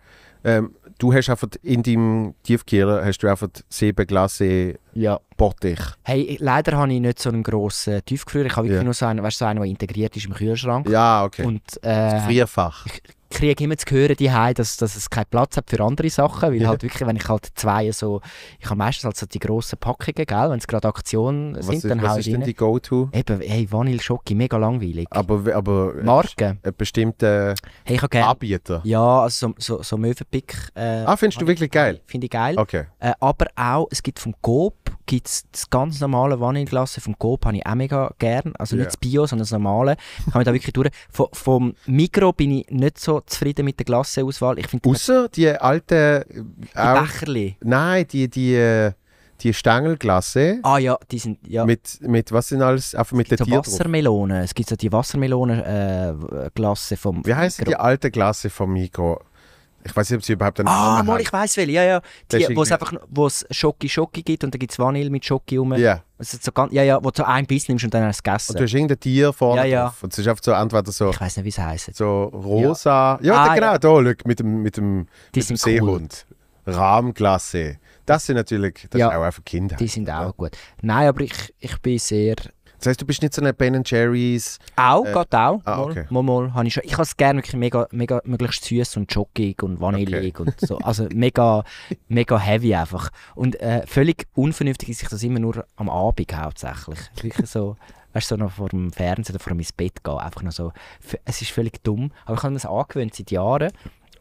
Ähm, du hast einfach in deinem Tiefkehrer hast du einfach sieben Gläser ja. Bottich. Hey, leider habe ich nicht so einen grossen Tiefkühler. Ich habe wirklich ja. nur so einen, weißt, so einen, der integriert ist im Kühlschrank. Ja, okay. Und, äh, das Gefrierfach. Ich, kriege immer zu hören, die dass, dass es keinen Platz hat für andere Sachen, weil ja. halt wirklich, wenn ich halt zwei so, ich habe meistens halt so die grossen Packungen, gell, wenn es gerade Aktionen sind, ist, dann haue ich Was ist rein. denn die Go-To? Eben, hey, Vanille Schocke, mega langweilig. Aber, aber Marke? Ein bestimmter hey, ich gern, Anbieter? Ja, also so, so, so Mövenpick. Äh, ah, findest du wirklich geil? Finde ich geil. Okay. Äh, aber auch, es gibt vom Coop gibt es das ganz normale Vanilleglas vom Coop, habe ich auch mega gern. Also yeah. nicht das Bio, sondern das normale. kann mich da wirklich durch. Von, vom Mikro bin ich nicht so zufrieden mit der Glasseauswahl. Außer die alten... Äh, die Becherli? Nein, die... die äh, die Stängelglasse. Ah ja, die sind ja. Mit, mit was sind alles? Einfach mit den so Wassermelonen. Es gibt so die Wassermelonen äh, Glasse vom. Wie heißt die alte Glasse vom Mikro? Ich weiß nicht, ob sie überhaupt einen ah, Namen mal, ich weiß welche. Ja, ja. Die, wo es einfach wo es Schoki Schoki gibt und dann gibt es Vanille mit Schoki rum. Yeah. so ja, ja, wo du so ein Biss nimmst und dann hast du gegessen. Und du hast irgendein Tier vorne ja, ja. drauf. Und es ist einfach so entweder so... Ich weiß nicht, wie es heisst. So rosa... Ja, ja ah, genau, da, look, mit dem, mit dem, mit dem Seehund. Cool. Rahmklasse. Das sind natürlich... Das ja. ist auch einfach Kinder. Die sind auch gut. Nein, aber ich, ich bin sehr... Das heisst, du bist nicht so eine Ben Jerry's. Auch, äh, geht auch. Ah, okay. mal, mal, mal, ich Ich habe es gerne wirklich mega, mega, möglichst süß und schockig und vanillig okay. und so. Also mega, mega heavy einfach. Und äh, völlig unvernünftig ist sich das immer nur am Abend hauptsächlich. Wirklich so. weißt du, so noch vor dem Fernsehen oder vor dem ins Bett gehen. Einfach noch so, es ist völlig dumm. Aber ich habe mir das angewöhnt seit Jahren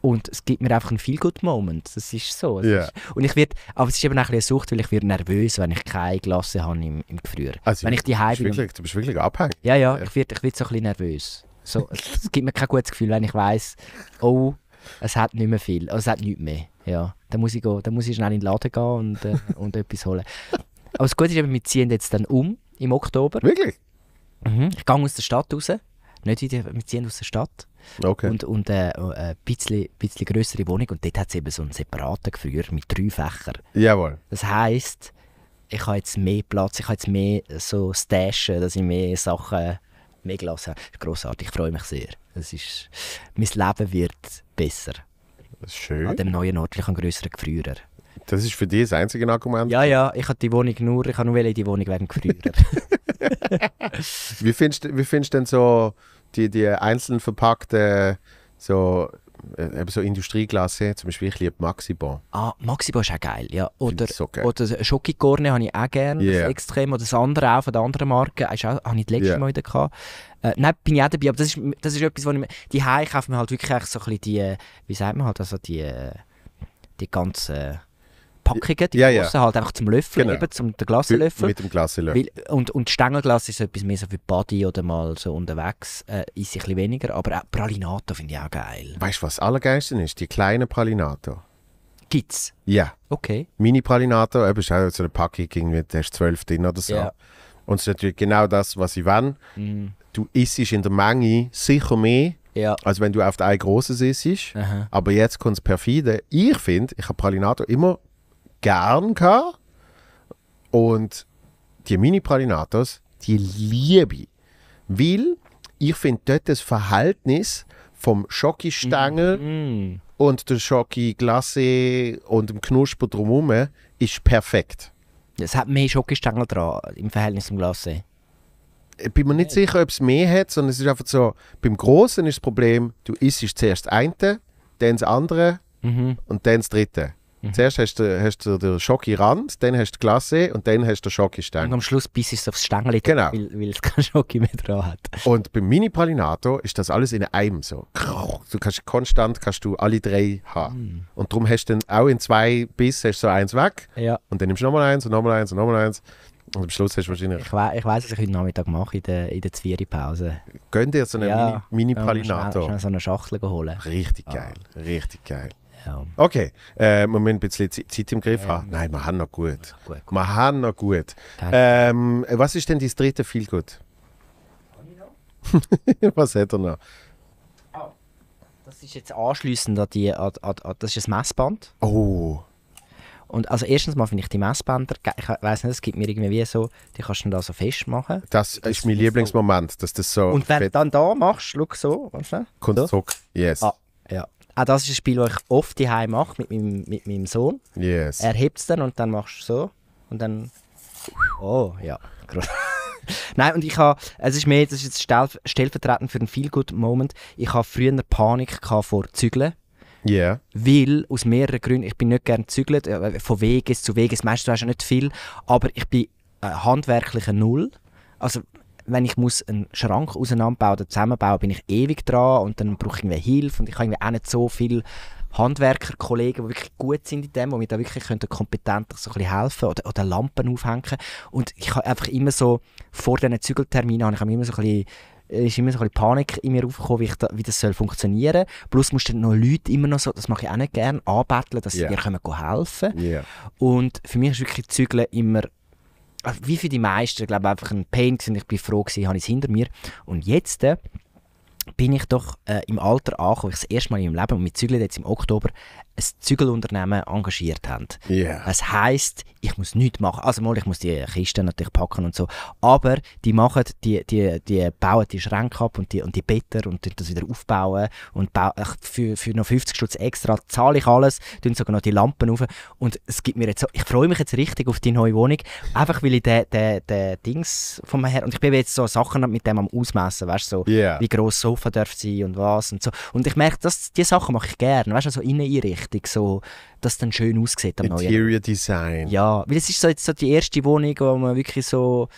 und es gibt mir einfach einen Feel good moment das ist so das yeah. ist, und ich wird aber es ist eben auch eine Sucht weil ich werde nervös wenn ich keine Glasse habe im, im Gefrier also wenn ich die heim wirklich, du bist wirklich abhängig ja ja ich werde ich werd so ein bisschen nervös so, es gibt mir kein gutes Gefühl wenn ich weiss, oh es hat nicht mehr viel also es hat nichts mehr ja dann muss ich gehen, dann muss ich schnell in den Laden gehen und, äh, und etwas holen aber das Gute ist eben wir ziehen jetzt dann um im Oktober wirklich mhm. ich gehe aus der Stadt raus nicht ziehen aus der Stadt. Okay. Und, und äh, eine äh, bisschen, bisschen größere Wohnung. Und dort hat es eben so einen separaten Gefrier mit drei Fächern. Jawohl. Das heisst, ich habe jetzt mehr Platz, ich habe jetzt mehr so Stashen, dass ich mehr Sachen, mehr Glas habe. Das ist grossartig, ich freue mich sehr. Das ist, mein Leben wird besser. Das ist schön. An dem neuen Ort, ich habe größeren Gefrierer. Das ist für dich das einzige Argument? Ja, ja, ich habe die Wohnung nur, ich habe nur in die Wohnung wegen Gefrierer. wie findest du denn so die, die einzeln verpackten so, äh, eben so Industrieklasse, zum Beispiel ich liebe Maxibon. Ah, Maxibon ist auch geil, ja. Oder, so oder äh, Schokikorne habe ich auch gerne, yeah. das Extrem. Oder das andere auch von der anderen Marke, das habe ich das letzte yeah. Mal wieder gehabt. Äh, nein, bin ich auch dabei, aber das ist, das ist etwas, wo ich... Die Haie kaufen mir halt wirklich so ein bisschen die, äh, wie sagt man halt, also die, die ganzen Packungen, die ja, grossen, ja. halt einfach zum Löffeln, genau. eben zum den Mit dem Glaslöffel. Und, und Stängelglas ist so etwas mehr so für Body oder mal so unterwegs, äh, ist ein bisschen weniger, aber auch Pralinato finde ich auch geil. Weißt du, was allergeilste ist? Die kleinen Pralinato. Gibt's? Ja. Okay. Mini Pralinato, eben ist auch so eine Packung, da hast zwölf drin oder so. Ja. Und es ist natürlich genau das, was ich will. Mm. Du isst in der Menge sicher mehr, ja. als wenn du auf der einen grossen isst. Aha. Aber jetzt kommt es perfide. Ich finde, ich habe Pralinato immer Garnka und die Mini-Pralinatos, die liebe ich. Weil ich finde dort das Verhältnis vom Schokistange mm -hmm. und der Schoki Glasse und dem Knusper drumherum ist perfekt. Es hat mehr Schokistange dran im Verhältnis zum Glasse. Ich bin mir nicht sicher, ob es mehr hat, sondern es ist einfach so, beim Großen ist das Problem, du isst zuerst das eine, dann das andere mhm. und dann das dritte. Mhm. Zuerst hast du, hast du den Schocki-Rand, dann hast du die Glace und dann hast du den Schocki-Stängel. Und am Schluss bist es aufs Stängel, genau. weil, weil es keinen Schocki mehr dran hat. Und beim Mini-Pralinato ist das alles in einem so. Du kannst konstant kannst du alle drei haben. Mhm. Und darum hast du dann auch in zwei Biss hast du so eins weg ja. und dann nimmst du nochmal eins und nochmal eins und nochmal eins. Und am Schluss hast du wahrscheinlich. Ich, we ich weiss, was ich heute Nachmittag mache in der, in der zwiery Gönn dir so einen ja, Mini-Pralinato. Mini, Mini schnell, schnell so eine Schachtel geholt. Ah. Richtig geil, ah. richtig geil. Ja. Okay, äh, wir müssen ein bisschen Zeit im Griff haben. Nein, wir haben noch gut. gut, gut. Wir haben noch gut. Ähm, was ist denn das dritte Feelgood? was hat er noch? Oh, das ist jetzt anschliessend an die, an, an, an, das ist ein Messband. Oh. Und also erstens mal finde ich die Messbänder, ich weiß nicht, es gibt mir irgendwie wie so, die kannst du da so festmachen. Das, das ist mein Lieblingsmoment, so. dass das so... Und wenn du dann da machst, schau so, weißt du? Kommt zurück, yes. Ah, auch das ist ein Spiel, das ich oft daheim mache mit meinem, mit meinem Sohn. Yes. Er hebt es dann und dann machst du so. Und dann. Oh, ja. Nein, und ich habe, es ist mehr, das ist jetzt stellvertretend für einen Feel Good Moment. Ich habe früher Panik vor Zügeln. Ja. Yeah. Weil, aus mehreren Gründen, ich bin nicht gerne zügelt, äh, von Weges zu Weges, meistens hast du nicht viel, aber ich bin handwerklicher Null. Also wenn ich muss einen Schrank auseinanderbauen oder zusammenbauen bin ich ewig dran und dann brauche ich Hilfe und ich habe auch nicht so viele Handwerkerkollegen, die wirklich gut sind in dem, die mir da wirklich können, so helfen oder, oder Lampen aufhängen und ich habe einfach immer so, vor diesen Zügelterminen habe ich immer so ein bisschen äh, ist immer so ein Panik in mir aufgekommen, wie, da, wie das soll funktionieren soll. Plus musst du noch Leute immer noch so, das mache ich auch nicht gerne, anbetteln, dass sie yeah. dir helfen können. Yeah. Und für mich ist wirklich Zügeln immer also, wie für die meisten, glaube einfach ein Pain gewesen. Ich bin froh gewesen, habe ich es hinter mir. Und jetzt äh, bin ich doch äh, im Alter angekommen, ich das erste Mal in meinem Leben, und wir zügeln jetzt im Oktober, ein Zügelunternehmen engagiert haben. Yeah. Das heisst, ich muss nichts machen. Also mal, ich muss die Kisten natürlich packen und so. Aber die machen, die, die, die bauen die Schränke ab und die, und die Better und das wieder aufbauen und bauen, für, für noch 50 Stutz extra zahle ich alles, tun sogar noch die Lampen auf und es gibt mir jetzt so, ich freue mich jetzt richtig auf die neue Wohnung, einfach weil ich den, den, den Dings von mir her, und ich bin jetzt so Sachen mit dem am ausmessen, weißt so, yeah. wie gross Sofa darf sein und was und so. Und ich merke, dass die Sachen mache ich gerne, weißt du, so innen einrichten richtig so, dass dann schön aussieht am Interior neuen. Interior Design. Ja, weil es ist so jetzt so die erste Wohnung, wo man wirklich so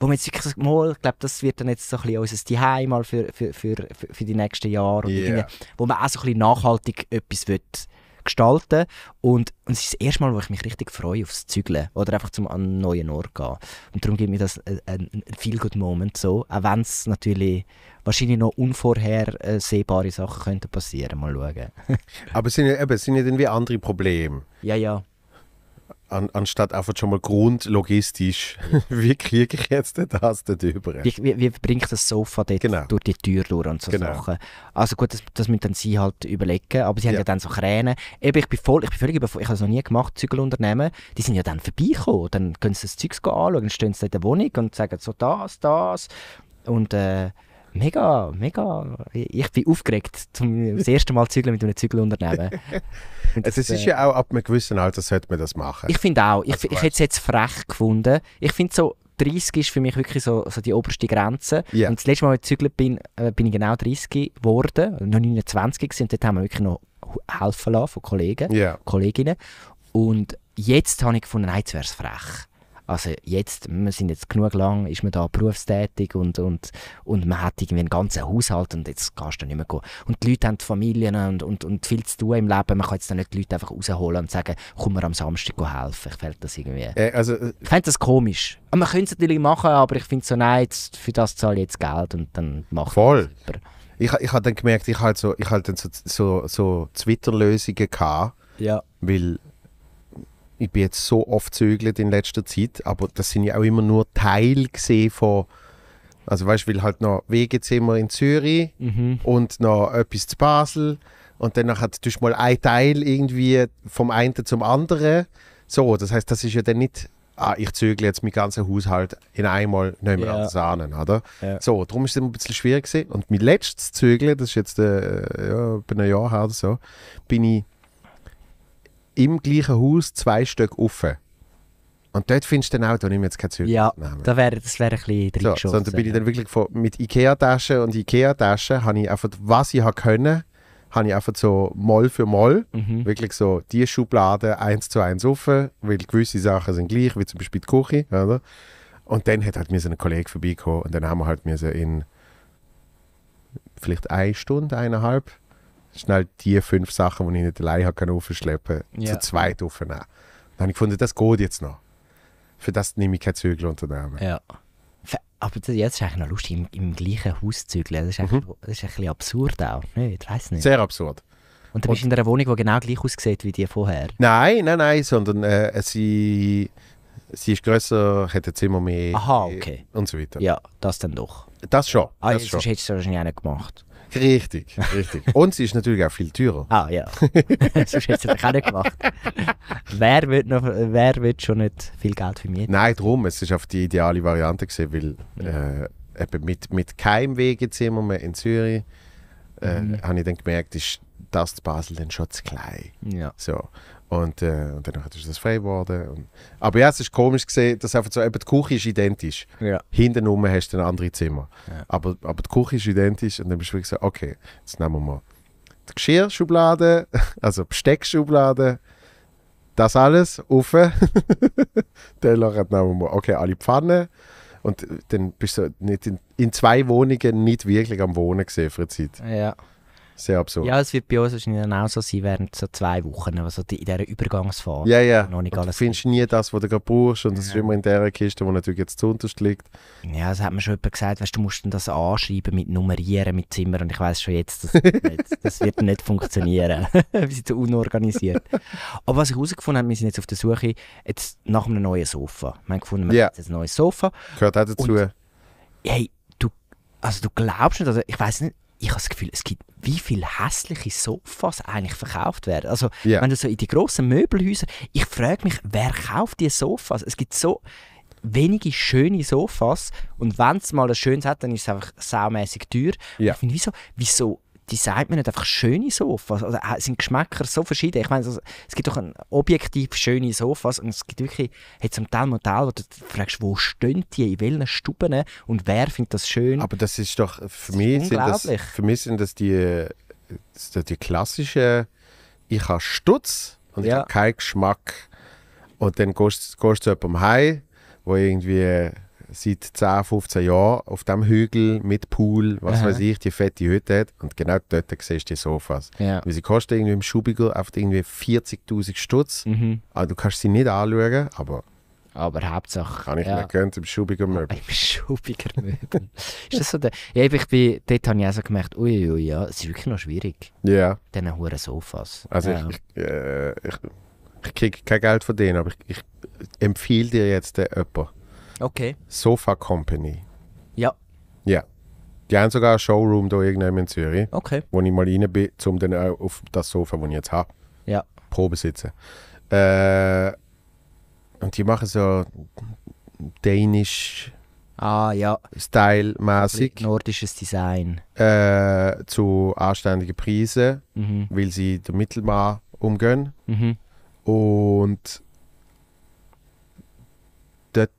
wo man jetzt wirklich sagt, mal, ich glaube, das wird dann jetzt so ein bisschen unser Zuhause mal für, für, für, für die nächsten Jahre. Yeah. wo man auch so ein bisschen nachhaltig etwas will gestalten. Und, und es ist das erste Mal, wo ich mich richtig freue aufs Zügeln oder einfach zum an einen neuen Ort gehen. Und darum gibt mir das äh, einen viel guten Moment so, auch wenn es natürlich wahrscheinlich noch unvorhersehbare Sachen könnten passieren. Mal schauen. Aber es sind, ja, eben, wie andere Probleme. Ja, ja an, anstatt einfach schon mal grundlogistisch, wie kriege ich jetzt das dort über? Wie, wie, wie bringe ich das Sofa dort genau. durch die Tür durch und so genau. Sachen? Also gut, das, das müssen sie halt überlegen, aber sie haben ja, dann so Kräne. Eben, ich bin voll, ich bin völlig überfordert, ich habe es noch nie gemacht, Zügelunternehmen, die sind ja dann vorbeigekommen, dann können sie das Zeug anschauen, dann stehen sie in der Wohnung und sagen so das, das und äh, Mega, mega. Ich bin aufgeregt, zum das erste Mal zügeln mit einem Zügelunternehmen. also es ist äh, ja auch ab einem gewissen Alter sollte man das machen. Ich finde auch. Ich, also ich, hätte es jetzt frech gefunden. Ich finde so 30 ist für mich wirklich so, so die oberste Grenze. Yeah. Und das letzte Mal, als ich gezügelt bin, äh, bin ich genau 30 geworden, noch 29 gewesen. Und dort haben wir wirklich noch helfen lassen von Kollegen, yeah. Kolleginnen. Und jetzt habe ich gefunden, nein, jetzt wäre es frech. Also jetzt, wir sind jetzt genug lang, ist man da berufstätig und, und, und man hat irgendwie einen ganzen Haushalt und jetzt kannst du nicht mehr gehen. Und die Leute haben die Familien und, und, und viel zu tun im Leben. Man kann jetzt dann nicht die Leute einfach rausholen und sagen, komm mir am Samstag helfen. Ich fände das irgendwie... Äh, also, äh, ich fände das komisch. Und man könnte es natürlich machen, aber ich finde so, nein, jetzt, für das zahle ich jetzt Geld und dann mache Voll. ich ich, ich habe dann gemerkt, ich hatte halt so, ich so, so, so Twitter-Lösungen, ja. weil ich bin jetzt so oft zögelt in letzter Zeit, aber das sind ja auch immer nur Teil gesehen von, also weißt du, weil halt noch Wegezimmer in Zürich mhm. und noch etwas zu Basel und dann hat du mal ein Teil irgendwie vom einen zum anderen. So, das heißt, das ist ja dann nicht, ah, ich zögle jetzt mein ganzen Haushalt in einmal nicht mehr ja. Sahnen, oder? Ja. So, darum ist es immer ein bisschen schwierig gewesen. Und mein letztes Zögeln, das ist jetzt äh, ja, ein Jahr her oder so, bin ich im gleichen Haus zwei Stück offen. Und dort findest du dann auch, da nehme ich jetzt keine Zürich. Ja, da wär, das wäre ein bisschen drin so, so, bin ich dann wirklich von, mit Ikea-Taschen und Ikea-Taschen, habe ich einfach, was ich können habe ich einfach so Moll für Moll, mhm. wirklich so die Schublade eins zu eins offen, weil gewisse Sachen sind gleich, wie zum Beispiel die Küche. Oder? Und dann hat halt mir so ein Kollege vorbeigekommen und dann haben wir halt mir so in vielleicht eine Stunde, eineinhalb, schnell die fünf Sachen, die ich nicht allein habe, aufschleppen ja. zu zweit aufnehmen. Dann habe ich gefunden, das geht jetzt noch. Für das nehme ich kein Zügelunternehmen. Ja. Aber das, ja, das ist eigentlich noch lustig, im, im gleichen Haus zu zügeln. Das ist, mhm. das ist ein bisschen absurd auch. Nee, ich weiß nicht. Sehr absurd. Und du bist in einer Wohnung, die genau gleich aussieht wie die vorher? Nein, nein, nein, sondern äh, sie, sie ist grösser, hat ein Zimmer mehr Aha, okay. und so weiter. Ja, das dann doch. Das schon. Ah, das, das schon. hättest du wahrscheinlich auch nicht gemacht. Richtig, richtig. Und sie ist natürlich auch viel teurer. Ah ja. Sonst hätte ich das auch nicht gemacht. wer, wird noch, wer wird schon nicht viel Geld für mich? Nein, darum. Es ist auf die ideale Variante gesehen, weil ja. äh, eben mit, mit keinem Wegezimmer mehr in Zürich äh, mhm. habe ich dann gemerkt, ist tast Basel dann schon zu klein. Ja. So. Und, äh, und danach ist das frei geworden. Und, aber ja, es ist komisch gesehen, dass einfach so, eben die Küche ist identisch. Ja. Hinten rum hast du ein anderes Zimmer. Ja. Aber, aber die Küche ist identisch und dann bist du wirklich so, okay, jetzt nehmen wir mal die Geschirrschublade, also Besteckschublade, das alles, auf. dann nehmen wir mal, okay, alle Pfannen. Und äh, dann bist du nicht in, in zwei Wohnungen nicht wirklich am Wohnen gesehen für die Zeit. Ja. Sehr absurd. Ja, es wird bei uns wahrscheinlich auch so sein, während so zwei Wochen, also die, in dieser Übergangsphase. Ja, ja. Noch nicht alles du findest nie das, was du gerade brauchst und ja. das ist immer in dieser Kiste, die natürlich jetzt zu zuunterst liegt. Ja, das hat mir schon jemand gesagt, weißt, du musst das anschreiben mit Nummerieren, mit Zimmer und ich weiß schon jetzt, das, das wird nicht funktionieren. wir sind so unorganisiert. Aber was ich herausgefunden habe, wir sind jetzt auf der Suche jetzt nach einem neuen Sofa. Wir haben gefunden, wir yeah. haben jetzt ein neues Sofa. Gehört auch dazu. Und, hey, du, also du glaubst nicht, also ich weiß nicht, ich habe das Gefühl, es gibt wie viele hässliche Sofas eigentlich verkauft werden. Also yeah. wenn du so in die grossen Möbelhäuser, ich frage mich, wer kauft diese Sofas? Es gibt so wenige schöne Sofas und wenn es mal ein schönes hat, dann ist es einfach saumässig teuer. Yeah. Ich finde, wieso, wieso die sagt man nicht einfach schöne Sofas. Also äh, sind Geschmäcker so verschieden. Ich meine, es gibt doch ein objektiv schöne Sofas und es gibt wirklich hat zum Teil Modelle, wo du fragst, wo stehen die, in welchen Stuben und wer findet das schön. Aber das ist doch, für, das mich, sind das, für mich sind das die, das die klassischen, ich habe Stutz und ja. ich habe keinen Geschmack. Und dann gehst, gehst du zu jemandem heim, wo irgendwie seit 10, 15 Jahren auf dem Hügel mit Pool, was Aha. weiß ich, die fette Hütte hat. Und genau dort siehst du die Sofas. Ja. Weil sie kosten irgendwie im Schubigel einfach irgendwie 40.000 Stutz. Mhm. Also du kannst sie nicht anschauen, aber aber Hauptsache. Kann ich ja. mir gönnen im Schubiger Möbel. Im Schubiger Möbel. ist das so der? Ja, ich bin, dort habe ich auch so gemerkt, uiuiui, ui, ja, es ist wirklich noch schwierig. Ja. Yeah. Diesen hohen Sofas. Also ja. ich, ich, äh, ich, ich kriege kein Geld von denen, aber ich, ich empfehle dir jetzt jemanden. Okay. Sofa Company. Ja. Ja. Die haben sogar einen Showroom hier irgendwo in Zürich. Okay. Wo ich mal rein bin, um dann auf das Sofa, das ich jetzt habe, ja. Probe sitzen. Äh, und die machen so dänisch ah, ja. style-mäßig. Nordisches Design. Äh, zu anständigen Preisen, mhm. weil sie den Mittelmann umgehen. Mhm. Und dort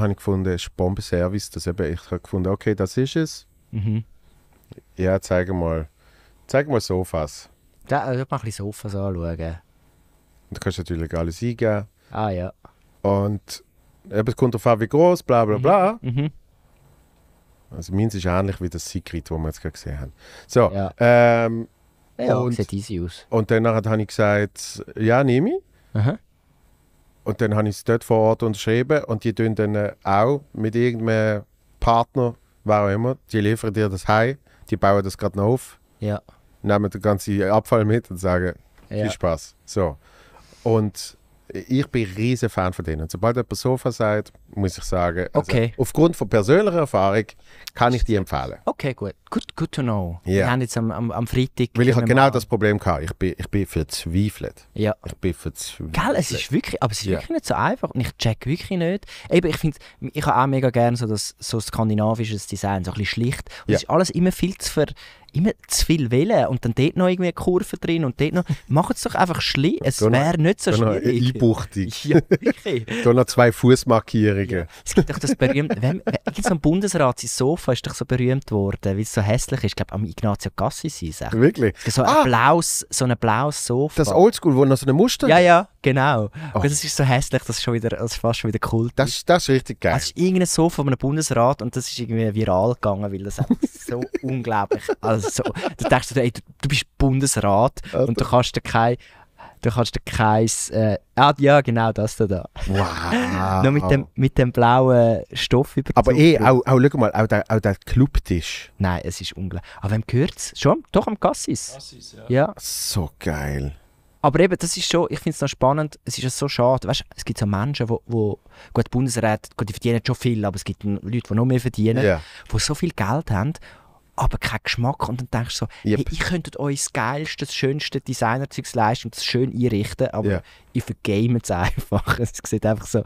habe ich gefunden, ist Bombenservice, dass eben ich habe gefunden, okay, das ist es. Mhm. Ja, zeig mal, zeig mal Sofas. Da, da äh, mal ein bisschen Sofas anschauen. Da kannst du natürlich alles eingeben. Ah ja. Und eben, es kommt auf an, wie groß, bla bla mhm. bla. Mhm. Also meins ist ähnlich wie das Secret, das wir jetzt gerade gesehen haben. So, ja. ähm, ja, und, sieht easy aus. Und danach habe ich gesagt, ja, nehme ich. Aha. Und dann habe ich es dort vor Ort unterschrieben und die tun dann äh, auch mit irgendeinem Partner, wer auch immer, die liefern dir das heim, die bauen das gerade noch auf, ja. nehmen den ganzen Abfall mit und sagen, viel ja. Spaß. So. Und ich bin ein riesen Fan von denen. sobald jemand Sofa sagt, muss ich sagen, also okay. aufgrund von persönlicher Erfahrung kann ich die empfehlen. Okay, gut. Good, good to know. Yeah. Wir haben jetzt am, am, am Freitag... Weil ich genau Mann. das Problem hatte. Ich bin, ich bin verzweifelt. Ja. Ich bin verzweifelt. Gell, es ist wirklich, aber es ist ja. wirklich nicht so einfach und ich check wirklich nicht. Eben, ich finde, ich habe auch mega gerne so, so skandinavisches Design, so ein bisschen schlicht. Und ja. es ist alles immer viel zu ver immer zu viel wählen und dann dort noch irgendwie eine Kurve drin und dort noch. Macht es doch einfach schlimm. Es wäre nicht so schwierig. Eine Einbuchtung. Ja, wirklich. noch zwei Fußmarkierungen. Ja. Es gibt doch das berühmte. Gibt gibt's am Bundesrat sein Sofa ist doch so berühmt worden, weil es so hässlich ist. Ich glaube, am Ignazio Gassi sein. Wirklich? So ein, ah, blaues, so ein blaues Sofa. Das Oldschool, wo noch so eine Muster Ja, ja. Genau. Oh. Das ist so hässlich, das ist, schon wieder, das ist fast schon wieder Kult. Das, das ist richtig geil. Es ist irgendein Sofa von einem Bundesrat und das ist irgendwie viral gegangen, weil das so unglaublich. Also, da denkst du, ey, du, du bist Bundesrat und du kannst dir kein. Du kannst dir kein. Äh, ah, ja, genau, das da. da. Wow. Nur mit dem, mit dem blauen Stoff über Aber eh, auch, auch, schau mal, auch der, auch der Clubtisch. Nein, es ist unglaublich. Aber ah, wem gehört es? Schon? Doch am Cassis. Cassis, ja. ja. So geil. Aber eben, das ist schon, ich finde es noch spannend, es ist so schade, weißt, es gibt so Menschen, wo, wo gut, die Bundesräte, die verdienen schon viel, aber es gibt Leute, die noch mehr verdienen, yeah. die so viel Geld haben, aber keinen Geschmack und dann denkst du so, yep. hey, ich könnte euch das geilste, das schönste Designerzeugs leisten und das schön einrichten, aber yeah. ich vergame es einfach. Es sieht einfach so,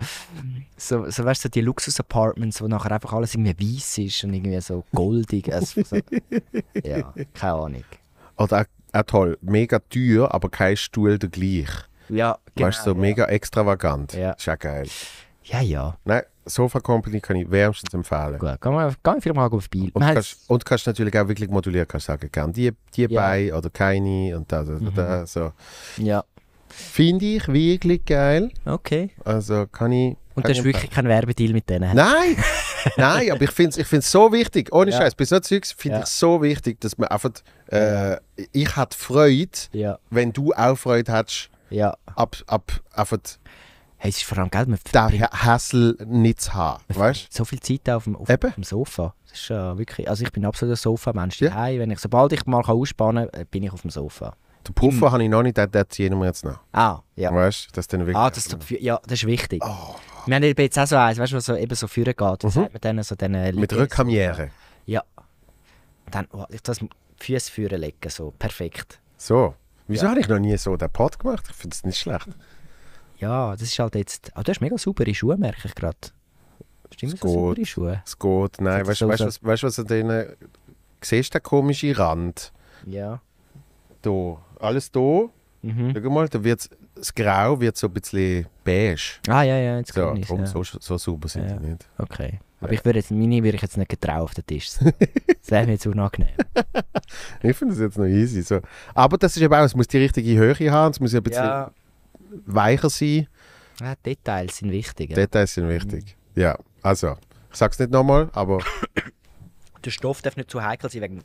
so, so weißt du, so die Luxus-Apartments, wo nachher einfach alles irgendwie weiß ist und irgendwie so goldig. Also, so, ja, keine Ahnung. Oder auch ah toll, mega teuer, aber kein Stuhl der gleich. Ja, genau. Weißt du, so ja. mega extravagant. Ja. Ist ja geil. Ja, ja. Nein, Sofa Company kann ich wärmstens empfehlen. Gut, kann man ganz viel mal aufs Spiel. Und, kannst, und kannst natürlich auch wirklich modulieren, kannst sagen, gern die, die ja. bei oder keine und da, da, mhm. da, so. Ja. Finde ich wirklich geil. Okay. Also kann ich. Und du hast wirklich keinen Werbedeal mit denen. Nein! Nein, aber ich finde es ich so wichtig. Ohne ja. Scheiß, bei so Zeugs finde ja. ich so wichtig, dass man einfach. Äh, ich hätte Freude, ja. wenn du auch Freude hättest. Ja. Ab, ab, einfach. Hey, es ist vor allem, Geld, man den Hassel nicht zu haben, weißt So viel Zeit auf dem, auf dem Sofa. Das ist äh, wirklich, also ich bin absolut ein Sofa-Mensch. Ja. sobald ich mal kann ausspannen kann, bin ich auf dem Sofa. Den Puffer habe ich noch nicht, den, den ziehen wir jetzt noch. Ah, ja. Weißt du, dass dann ah, wirklich... Ah, das, ja, das ist wichtig. Oh. Wir haben jetzt auch so eins, weißt du, was so, eben so führen geht. Mhm. Äh, mit, so mit Rückkamiere. Ja. Dann, oh, das Füße führen legen, so perfekt. So. Wieso ja. habe ich noch nie so den Pod gemacht? Ich finde es nicht schlecht. Ja, das ist halt jetzt... Oh, du hast mega saubere Schuhe, merke ich gerade. Stimmt, so saubere Schuhe? Es geht, nein. Weißt du, so so was, weißt, was an denen... Siehst du den komischen Rand? Ja da. Alles da. Mhm. Schau mal, da wird das Grau wird so ein bisschen beige. Ah, ja, ja, jetzt so, ich drum, ja. so, so sauber sind ja. die nicht. Okay. Aber ja. ich würde jetzt, meine würde ich jetzt nicht getraut auf den Tisch. Das wäre mir zu unangenehm. ich finde das jetzt noch easy. So. Aber das ist eben auch, es muss die richtige Höhe haben, es muss ein bisschen ja. weicher sein. Ja, ah, Details sind wichtig. Ja. Details sind wichtig, mhm. ja. Also, ich sage es nicht nochmal, aber... Der Stoff darf nicht zu heikel sein wegen,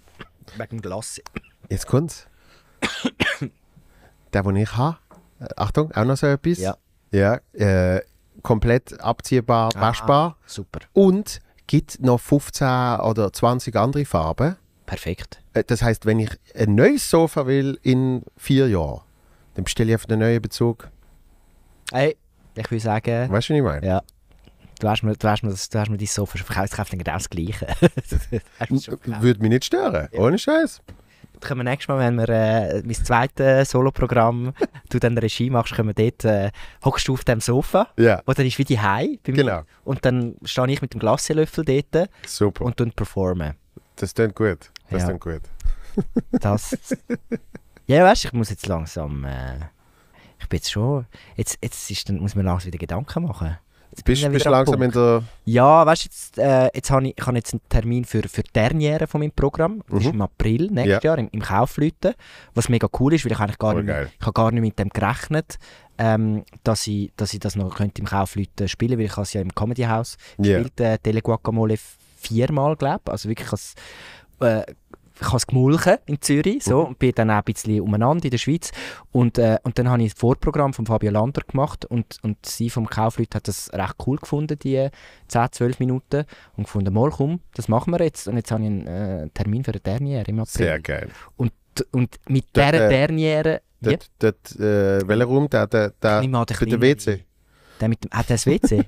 wegen Glas. Jetzt kommt's. der, den ich habe, äh, Achtung, auch noch so etwas. Ja. ja äh, komplett abziehbar, Aha, waschbar. Super. Und gibt noch 15 oder 20 andere Farben. Perfekt. Äh, das heißt, wenn ich ein neues Sofa will in vier Jahren, dann bestelle ich auf den neuen Bezug. Hey, ich will sagen. Weißt du, was ich meine? Ja. Du hast mir, du hast mir, das, du hast mir dein Sofa verkauft, ich kaufe genau das Gleiche. das Würde mich nicht stören, ja. ohne Scheiß können wir nächstes Mal, wenn wir äh, mein zweites Solo-Programm, du dann Regie machst, können wir dort, äh, hockst äh, du auf dem Sofa, yeah. wo dann ist wie die Hai genau. und dann stehe ich mit dem Glasselöffel dort Super. und dann performe. Das klingt gut. Das ja. gut. das. Ja, weißt du, ich muss jetzt langsam. Äh, ich bin jetzt schon. Jetzt, jetzt ist, dann muss man langsam wieder Gedanken machen bist du langsam in der... Ja, weißt du, jetzt, äh, jetzt habe ich, ich habe jetzt einen Termin für, für die Derniere von meinem Programm. Das mhm. ist im April nächstes ja. Jahr im, im Kaufleuten. Was mega cool ist, weil ich eigentlich gar, nicht, ich gar nicht mit dem gerechnet ähm, dass, ich, dass ich das noch könnte im Kaufleuten spielen könnte, weil ich es ja im Comedy House yeah. äh, Teleguacamole viermal, glaube ich. Also wirklich als... Äh, ich habe es gemulchen in Zürich so, mhm. und bin dann auch ein bisschen umeinander in der Schweiz. Und, äh, und dann habe ich das Vorprogramm von Fabio Lander gemacht und, und sie vom Kaufleut hat das recht cool gefunden, die 10, 12 Minuten. Und gefunden, mal komm, das machen wir jetzt. Und jetzt habe ich einen äh, Termin für eine Derniere im April. Sehr geil. Und, und mit dieser äh, Derniere... Dort, ja? äh, welcher Raum? Der, der, der, der, der WC? Der mit dem, hat das WC?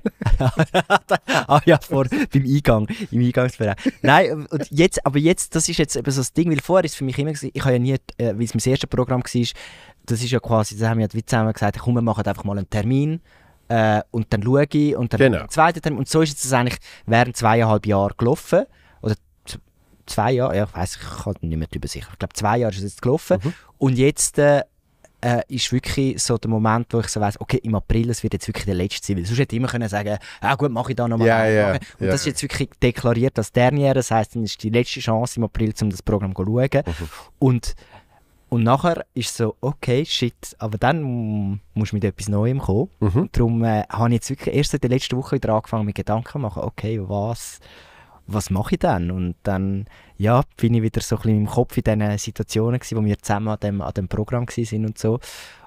ah ja, vor, beim Eingang, im Eingangsbereich. Nein, und jetzt, aber jetzt, das ist jetzt eben so das Ding, weil vorher ist es für mich immer, ich habe ja nie, äh, weil es mein erstes Programm war, das ist ja quasi, das haben wir ja wie zusammen gesagt, komm, wir machen einfach mal einen Termin äh, und dann schaue ich und dann genau. zweiten Termin. Und so ist jetzt eigentlich während zweieinhalb Jahren gelaufen. Oder zwei Jahre, ja, ich weiß, ich kann nicht mehr drüber sicher. Ich glaube, zwei Jahre ist es jetzt gelaufen. Mhm. Und jetzt, äh, äh, ist wirklich so der Moment, wo ich so weiss, okay, im April, es wird jetzt wirklich der letzte sein. Weil sonst hätte ich immer können sagen ah gut, mache ich da nochmal. Yeah, yeah, und yeah. das ist jetzt wirklich deklariert als Derniere. Das heisst, dann ist die letzte Chance im April, um das Programm zu schauen. Okay. Mhm. Und, und nachher ist so, okay, shit, aber dann muss du mit etwas Neuem kommen. Mhm. darum äh, habe ich jetzt wirklich erst in der letzten Woche wieder angefangen, mir Gedanken zu machen, okay, was was mache ich dann? Und dann ja, bin ich wieder so ein bisschen im Kopf in diesen Situationen, gewesen, wo wir zusammen an dem, an dem Programm waren und so.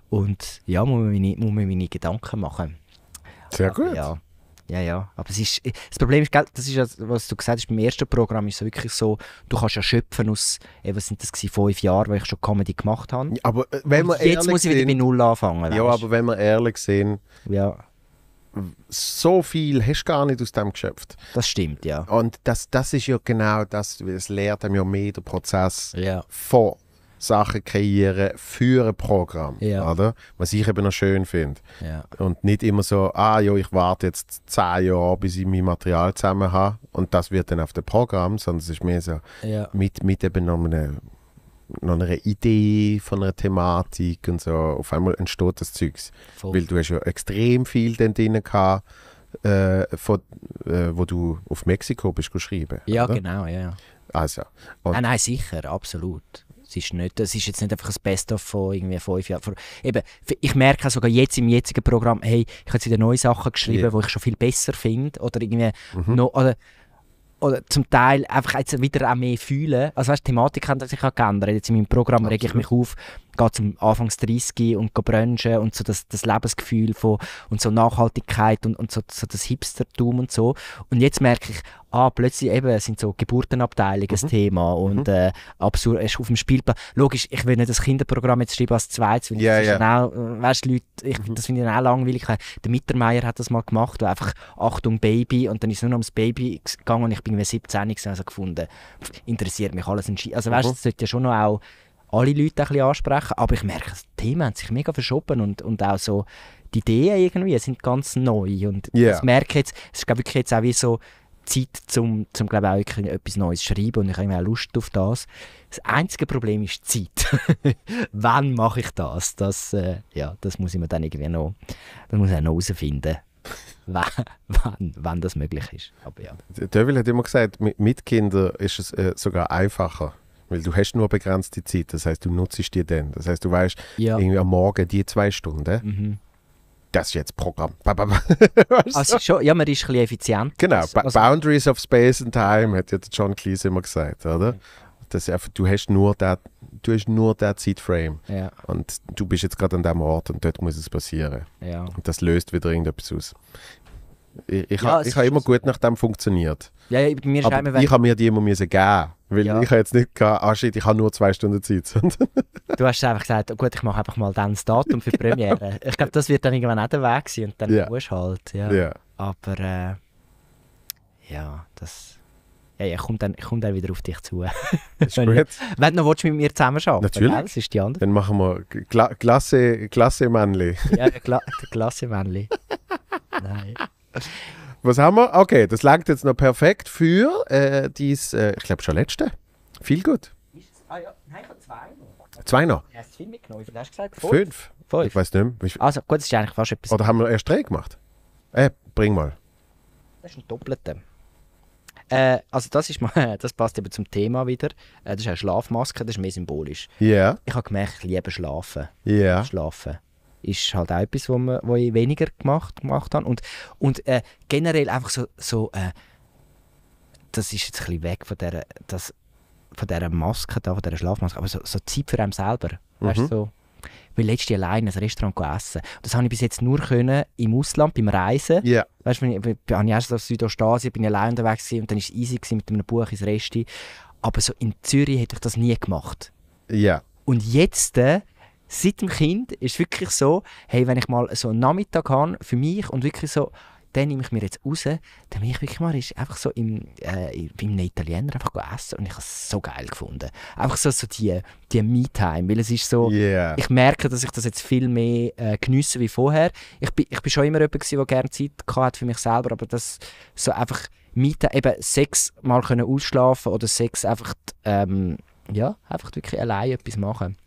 Und ja, muss man meine, muss man meine Gedanken machen. Sehr ah, gut. ja. Ja, ja. Aber es ist, das Problem ist, das ist, was du gesagt hast, beim ersten Programm ist es wirklich so, du kannst ja schöpfen aus, was sind das gewesen, fünf Jahren, weil ich schon Comedy gemacht habe. aber äh, wenn wir jetzt muss ich wieder sind, bei Null anfangen. Ja, weißt? aber wenn wir ehrlich sind, ja so viel hast du gar nicht aus dem geschöpft. Das stimmt, ja. Und das, das ist ja genau das, es lehrt einem ja mehr den Prozess ja. von Sachen kreieren für ein Programm, ja. oder? Was ich eben noch schön finde. Ja. Und nicht immer so, ah ja, ich warte jetzt zehn Jahre, bis ich mein Material zusammen habe und das wird dann auf dem Programm, sondern es ist mehr so mit, mit eben noch einem noch einer Idee von einer Thematik und so. Auf einmal entsteht das Zeugs. Voll. Weil du hast ja extrem viel dann drin gehabt, äh, von, äh, wo du auf Mexiko bist geschrieben. Ja, oder? genau, ja. Also. Und ah, nein, sicher, absolut. Es ist, nicht, es ist jetzt nicht einfach ein Best-of von irgendwie fünf Jahren. Eben, ich merke sogar jetzt im jetzigen Programm, hey, ich habe jetzt wieder neue Sachen geschrieben, yeah. die ich schon viel besser finde. Oder irgendwie mhm. noch, oder, oder zum Teil einfach jetzt wieder auch mehr fühlen. Also weißt, die Thematik hat sich auch geändert. Jetzt in meinem Programm rege ich mich auf, gehe zum Anfangs 30 und gehe brunchen und so das, das Lebensgefühl von und so Nachhaltigkeit und, und so, so das Hipstertum und so. Und jetzt merke ich, ah, plötzlich eben sind so Geburtenabteilungen mhm. ein Thema und mhm. äh, absurd ist auf dem Spielplan. Logisch, ich will nicht das Kinderprogramm jetzt schreiben als zweites, weil yeah, das yeah. Dann auch, äh, weißt, Leute, ich, mhm. das finde ich dann auch langweilig. Der Mittermeier hat das mal gemacht, wo einfach Achtung Baby und dann ist es nur noch ums Baby gegangen und ich bin 17 gewesen, also gefunden, interessiert mich alles. Also weißt, mhm. das sollte ja schon noch auch alle Leute ein bisschen ansprechen, aber ich merke, die Themen haben sich mega verschoben und, und auch so die Ideen irgendwie sind ganz neu und yeah. ich merke jetzt, es ist glaube ich jetzt auch wie so Zeit, um, zum glaube auch etwas Neues zu schreiben und ich habe auch Lust auf das. Das einzige Problem ist die Zeit. Wann mache ich das? Das, äh, ja, das muss ich mir dann irgendwie noch, das muss ich noch herausfinden. wann, wann das möglich ist. Aber ja. Dövel hat immer gesagt, mit, mit Kindern ist es äh, sogar einfacher. Weil du hast nur begrenzte Zeit, das heißt, du nutzt die dann. Das heißt, du weißt, ja. irgendwie am Morgen die zwei Stunden. Mhm das ist jetzt Programm. weißt du? also schon, ja, man ist ein bisschen effizient. Genau, also, also, Boundaries of Space and Time hat ja der John Cleese immer gesagt, oder? Mhm. Dass einfach, du hast nur den, du hast nur den Zeitframe ja. und du bist jetzt gerade an dem Ort und dort muss es passieren. Ja. Und das löst wieder irgendetwas aus. Ich, ich, ja, ha, ich habe immer so gut nach dem funktioniert. Ja, ja, mir Aber ich habe mir die immer müssen geben weil ja. ich habe jetzt nicht gehabt, ah shit, ich habe nur zwei Stunden Zeit. du hast einfach gesagt, gut, ich mache einfach mal dann das Datum für die Premiere. ich glaube, das wird dann irgendwann auch der Weg sein und dann yeah. musst du halt. Ja. Yeah. Aber äh, ja, das... Ja, ich komme dann, komm dann wieder auf dich zu. wenn, du, wenn du noch willst, mit mir zusammen arbeiten Natürlich. Gell? Das ist die andere. Dann machen wir Gla Klasse, Klasse Männli. ja, Gla Klasse Männli. Nein. Was haben wir? Okay, das langt jetzt noch perfekt für äh, dies, äh, ich glaube schon letzte. Viel gut. Ah ja, ich habe zwei noch. Zwei noch? Du hast viel mitgenommen. hast du gesagt? Fünf? Fünf. Fünf. Ich weiß nicht mehr. Also gut, das ist eigentlich fast etwas. Oder haben wir erst drei gemacht? Äh, bring mal. Das ist ein Doppelter. Äh, also das ist mal, das passt eben zum Thema wieder. Äh, das ist eine Schlafmaske, das ist mehr symbolisch. Ja. Yeah. Ich habe gemerkt, ich liebe schlafen. Ja. Yeah. Schlafen ist halt auch etwas, wo, man, wo ich weniger gemacht, gemacht habe. Und, und äh, generell einfach so, so äh, das ist jetzt ein bisschen weg von dieser, das, von dieser Maske, da, von dieser Schlafmaske, aber so, so Zeit für einen selber. Mhm. Weißt, so, weil letztens alleine ein Restaurant essen. Das habe ich bis jetzt nur können im Ausland beim Reisen. Yeah. Weißt du, ich, ich habe erst aus Südostasien bin allein unterwegs und dann war es easy mit einem Buch ins Resti. Aber so in Zürich hätte ich das nie gemacht. Ja. Yeah. Und jetzt äh, seit dem Kind ist es wirklich so, hey, wenn ich mal so einen Nachmittag habe für mich und wirklich so, dann nehme ich mir jetzt raus, dann bin ich wirklich mal ist einfach so im, äh, im Italiener einfach essen und ich habe es so geil gefunden. Einfach so, so die, die Me-Time, weil es ist so, yeah. ich merke, dass ich das jetzt viel mehr äh, geniesse wie vorher. Ich bin, ich bin schon immer jemand, der gerne Zeit hatte für mich selber, aber das so einfach Me-Time, eben sechs mal können ausschlafen oder sechs einfach, ähm, ja, einfach wirklich allein etwas machen.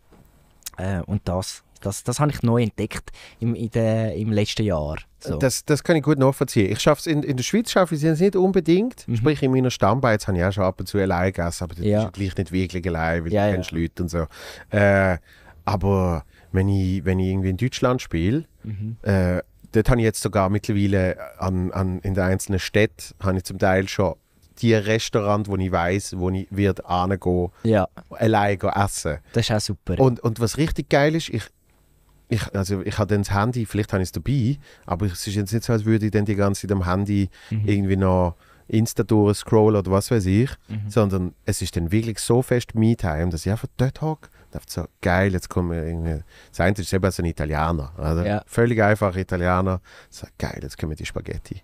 Äh, und das, das, das habe ich neu entdeckt im, in de, im letzten Jahr. So. Das, das kann ich gut nachvollziehen. Ich schaffe in, in der Schweiz schaffe ich es nicht unbedingt. Mhm. Sprich, in meiner Stammbeiz habe ich auch schon ab und zu allein gegessen, aber das ja. ist gleich nicht wirklich allein, weil ja, du kennst ja. Leute und so. Äh, aber wenn ich, wenn ich irgendwie in Deutschland spiele, mhm. äh, dort habe ich jetzt sogar mittlerweile an, an, in den einzelnen Städten habe ich zum Teil schon die Restaurant, wo ich weiß, wo ich wird hingehen, ja. allein gehen essen. Das ist auch super. Und, und was richtig geil ist, ich, ich, also ich habe dann das Handy, vielleicht habe ich es dabei, aber es ist jetzt nicht so, als würde ich dann die ganze Zeit am Handy mhm. irgendwie noch Insta durchscrollen oder was weiß ich, mhm. sondern es ist dann wirklich so fest Me-Time, dass ich einfach dort hocke dachte so, geil, jetzt kommen wir irgendwie. Das eine ist eben so ein Italiener. Also ja. Völlig einfach Italiener. So, geil, jetzt kommen die Spaghetti.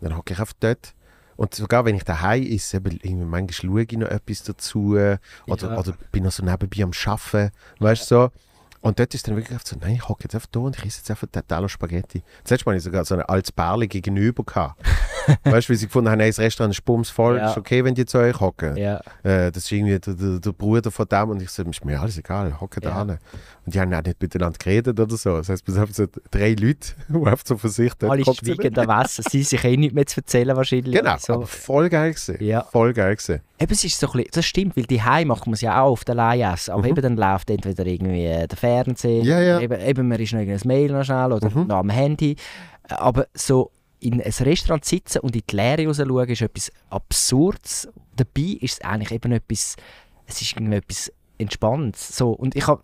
Dann hocke ich auf dort und sogar wenn ich daheim ist, eben, manchmal schaue ich noch etwas dazu oder, ja. oder bin noch so nebenbei am Arbeiten. Weißt du, so und dort ist dann wirklich so, nein, ich hocke jetzt einfach da und ich esse jetzt einfach Tatalo Spaghetti. Zuerst Mal hatte ich sogar so ein altes Bärli gegenüber. Gehabt. weißt du, wie sie gefunden haben, hey, das Restaurant ist bumsvoll, ja. ist okay, wenn die zu euch hocken. Ja. Äh, das ist irgendwie der, der, der, Bruder von dem und ich so, ist mir alles egal, hocke da hin. Und die haben auch nicht miteinander geredet oder so. Das heißt, wir haben so drei Leute, die einfach so für sich dort Alle schweigen da was, sie sich eh nicht mehr zu erzählen wahrscheinlich. Genau, so. aber voll geil gewesen. Ja. Voll geil gewesen. Eben, es ist so ein bisschen, das stimmt, weil die Heim machen wir es ja auch auf allein essen, aber mhm. eben dann läuft entweder irgendwie äh, der Fernseher Fernsehen, ja, ja. Eben, eben man ist noch ein Mail noch schnell oder mhm. noch am Handy. Aber so in ein Restaurant sitzen und in die Leere raus schauen, ist etwas Absurdes. Dabei ist es eigentlich eben etwas, es ist irgendwie etwas Entspannendes. So, und ich habe,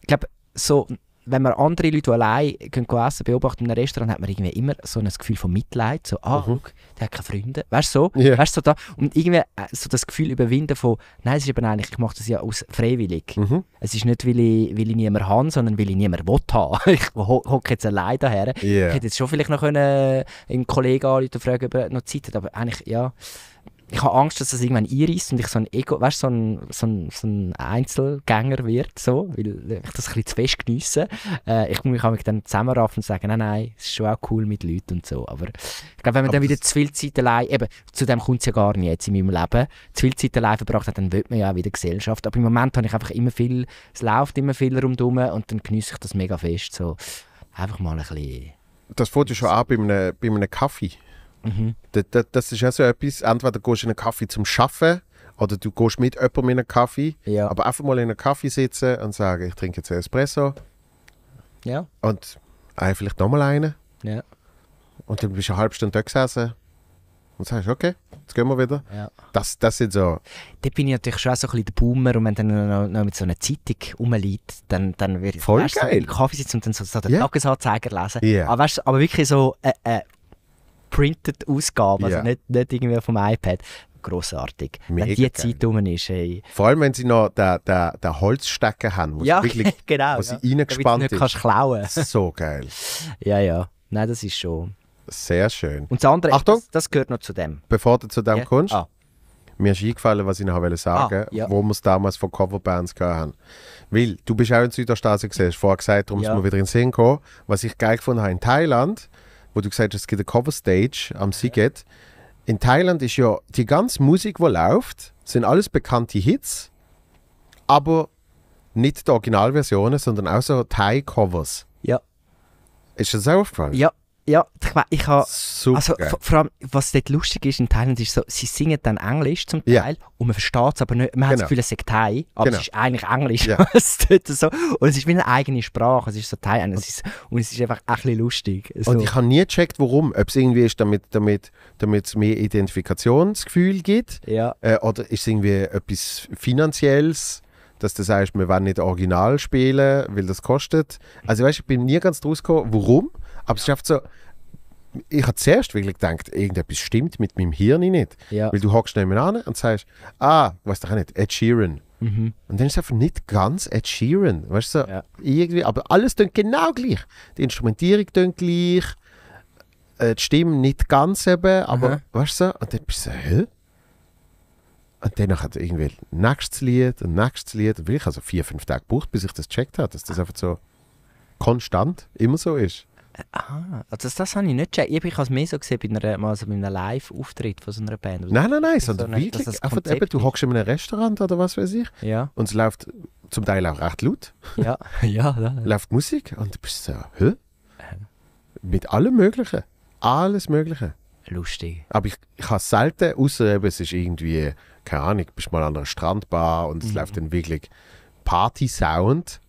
ich glaube, so wenn man andere Leute, die allein gehen essen, beobachtet in einem Restaurant, hat man irgendwie immer so ein Gefühl von Mitleid. So, ah, mhm. Guck, der hat keine Freunde. Weißt du so? Yeah. Weißt, so da. Und irgendwie äh, so das Gefühl überwinden von, nein, es ist eben eigentlich, ich mache das ja aus freiwillig. Mhm. Es ist nicht, weil ich, weil ich niemanden habe, sondern weil ich niemanden will haben. ich hocke jetzt allein daher. Yeah. Ich hätte jetzt schon vielleicht noch können, einen Kollegen anrufen fragen, ob er noch Zeit hat. Aber eigentlich, ja ich habe Angst, dass das irgendwann einreißt und ich so ein Ego, weißt, so ein, so ein, so ein Einzelgänger wird, so, weil ich das ein bisschen zu fest geniesse. Äh, ich muss mich auch dann zusammenraffen und sagen, nein, nein, es ist schon auch cool mit Leuten und so. Aber ich glaube, wenn man Aber dann wieder zu viel Zeit allein, eben, zu dem kommt es ja gar nicht jetzt in meinem Leben, zu viel Zeit allein verbracht hat, dann will man ja auch wieder Gesellschaft. Aber im Moment habe ich einfach immer viel, es läuft immer viel rundherum und dann geniesse ich das mega fest, so. Einfach mal ein bisschen... Das fängt ja schon an bei einem, bei einem Kaffee. Mhm. Das, das, das, ist ja so etwas, entweder gehst du in einen Kaffee zum Schaffen oder du gehst mit jemandem in einen Kaffee, ja. aber einfach mal in einen Kaffee sitzen und sagen, ich trinke jetzt einen Espresso. Ja. Und ah, vielleicht nochmal einen. Ja. Und dann bist du eine halbe Stunde dort gesessen und sagst, okay, jetzt gehen wir wieder. Ja. Das, das sind so... Da bin ich natürlich schon auch so ein bisschen der Boomer und wenn dann noch, noch mit so einer Zeitung rumliegt, dann, dann wird ich Voll erst geil. so Kaffee sitzen und dann so, so den yeah. Tagesanzeiger lesen. Yeah. Aber, weißt, aber wirklich so... Äh, äh, printed Ausgabe, also nicht, nicht irgendwie vom iPad. Grossartig. Mega wenn die Zeit geil. ist. Hey. Vor allem, wenn sie noch den, den, den Holzstecken haben, genau, wo ja, sie wirklich genau, wo sie ja. reingespannt ist. Kannst klauen. So geil. Ja, ja. Nein, das ist schon. Sehr schön. Und das andere, Achtung, das, das gehört noch zu dem. Bevor du zu dem ja. kommst, ah. mir ist eingefallen, was ich noch wollte sagen, ah, ja. wo wir es damals von Coverbands gehört haben. Weil, du bist auch in Südostasien gesehen, hast vorher gesagt, darum ja. ist mir wieder in den Sinn kommen. Was ich geil gefunden habe in Thailand, wo du gesagt hast, es gibt eine Coverstage am Siget. In Thailand ist ja die ganze Musik, die läuft, sind alles bekannte Hits, aber nicht die Originalversionen, sondern auch so Thai-Covers. Ja. Ist das auch aufgefallen? Ja, ja, ich meine, ich habe. Also, vor allem, was dort lustig ist in Thailand, ist so, sie singen dann Englisch zum Teil ja. und man versteht es aber nicht. Man genau. hat das genau. Gefühl, es sagt Thai, aber genau. es ist eigentlich Englisch. Ja. so. Und es ist wie eine eigene Sprache. Es ist so Thai und und es ist einfach ein bisschen lustig. So. Und ich habe nie gecheckt, warum. Ob es irgendwie ist, damit es damit, damit mehr Identifikationsgefühl gibt. Ja. Äh, oder ist es irgendwie etwas Finanzielles? dass du sagst, wir wollen nicht original spielen, weil das kostet. Also weißt, ich bin nie ganz draus gekommen, warum. Aber es ist einfach so, ich habe zuerst wirklich gedacht, irgendetwas stimmt mit meinem Hirn nicht. Ja. Weil du hockst nebenan und sagst, ah, weißt du auch nicht, Ed Sheeran. Mhm. Und dann ist es einfach nicht ganz Ed Sheeran. Weißt du, so ja. irgendwie, aber alles tönt genau gleich. Die Instrumentierung tönt gleich, äh, die Stimme nicht ganz eben, aber mhm. weißt du, so, und dann bist du so, hä? Und dann hat irgendwie nächstes Lied und nächstes Lied. Und wirklich also vier, fünf Tage gebraucht, bis ich das gecheckt habe, dass das ah. einfach so konstant immer so ist. Ah, also das habe ich nicht gesehen. Ich habe es mehr so gesehen bei, einer, also einem Live-Auftritt von so einer Band. Nein, nein, nein, sondern so wirklich. Das einfach, eben, du hockst in einem Restaurant oder was weiß ich ja. und es läuft zum Teil auch recht laut. Ja, ja. ja, läuft Musik und du bist so, hä? Mit allem Möglichen. Alles Mögliche. Lustig. Aber ich, ich habe selten, außer eben, es ist irgendwie, keine Ahnung, bist mal an einer Strandbar und es mhm. läuft dann wirklich Party-Sound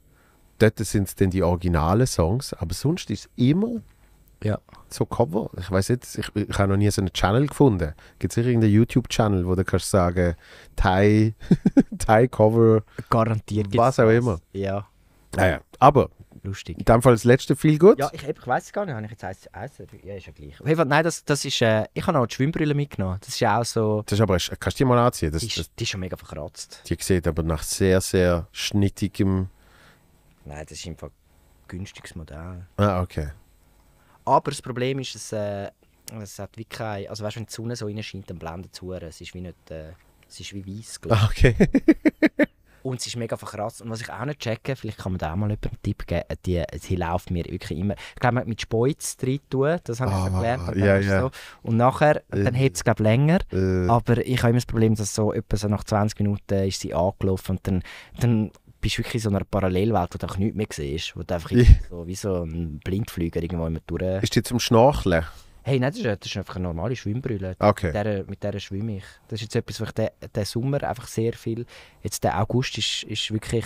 dort sind es dann die originalen Songs, aber sonst ist es immer ja. so Cover. Ich weiß jetzt, ich, ich habe noch nie so einen Channel gefunden. Gibt es irgendeinen YouTube-Channel, wo du kannst sagen, Thai, Thai Cover, garantiert was auch immer. Ja. Naja, ah aber lustig. In dem Fall das letzte viel gut. Ja, ich, ich weiß es gar nicht, habe ich jetzt eins, eins ja ist ja gleich. Auf jeden Fall, nein, das, das ist, äh, ich habe auch die Schwimmbrille mitgenommen. Das ist auch so. Das ist aber, kannst du die mal anziehen? Das, die, das, die ist schon mega verkratzt. Die sieht aber nach sehr, sehr schnittigem Nein, das ist einfach ein günstiges Modell. Ah, okay. Aber das Problem ist, es, äh, es hat wie kein... Also weißt, wenn die Sonne so reinscheint, dann blendet es Es ist wie nicht... Äh, es ist wie weiss, glaube ich. Ah, okay. Und es ist mega verkratzt. Und was ich auch nicht checke, vielleicht kann man da auch mal jemanden einen Tipp geben, die, die läuft mir wirklich immer. Ich glaube, man hat mit Speuz drin tun, das habe oh, ich ah, gelernt. Und, yeah, yeah. So. und nachher, dann hebt äh, es glaube länger. Äh. Aber ich habe immer das Problem, dass so etwa so nach 20 Minuten ist sie angelaufen und dann, dann bist wirklich in so einer Parallelwelt, wo du auch nichts mehr siehst, wo du einfach so, wie so ein Blindflüger irgendwo immer durch... Ist die zum Schnorcheln? Hey, nein, das ist, das ist einfach eine normale Schwimmbrille. Okay. Mit, der, mit der schwimme ich. Das ist jetzt etwas, was ich diesen Sommer einfach sehr viel... Jetzt der August ist, ist wirklich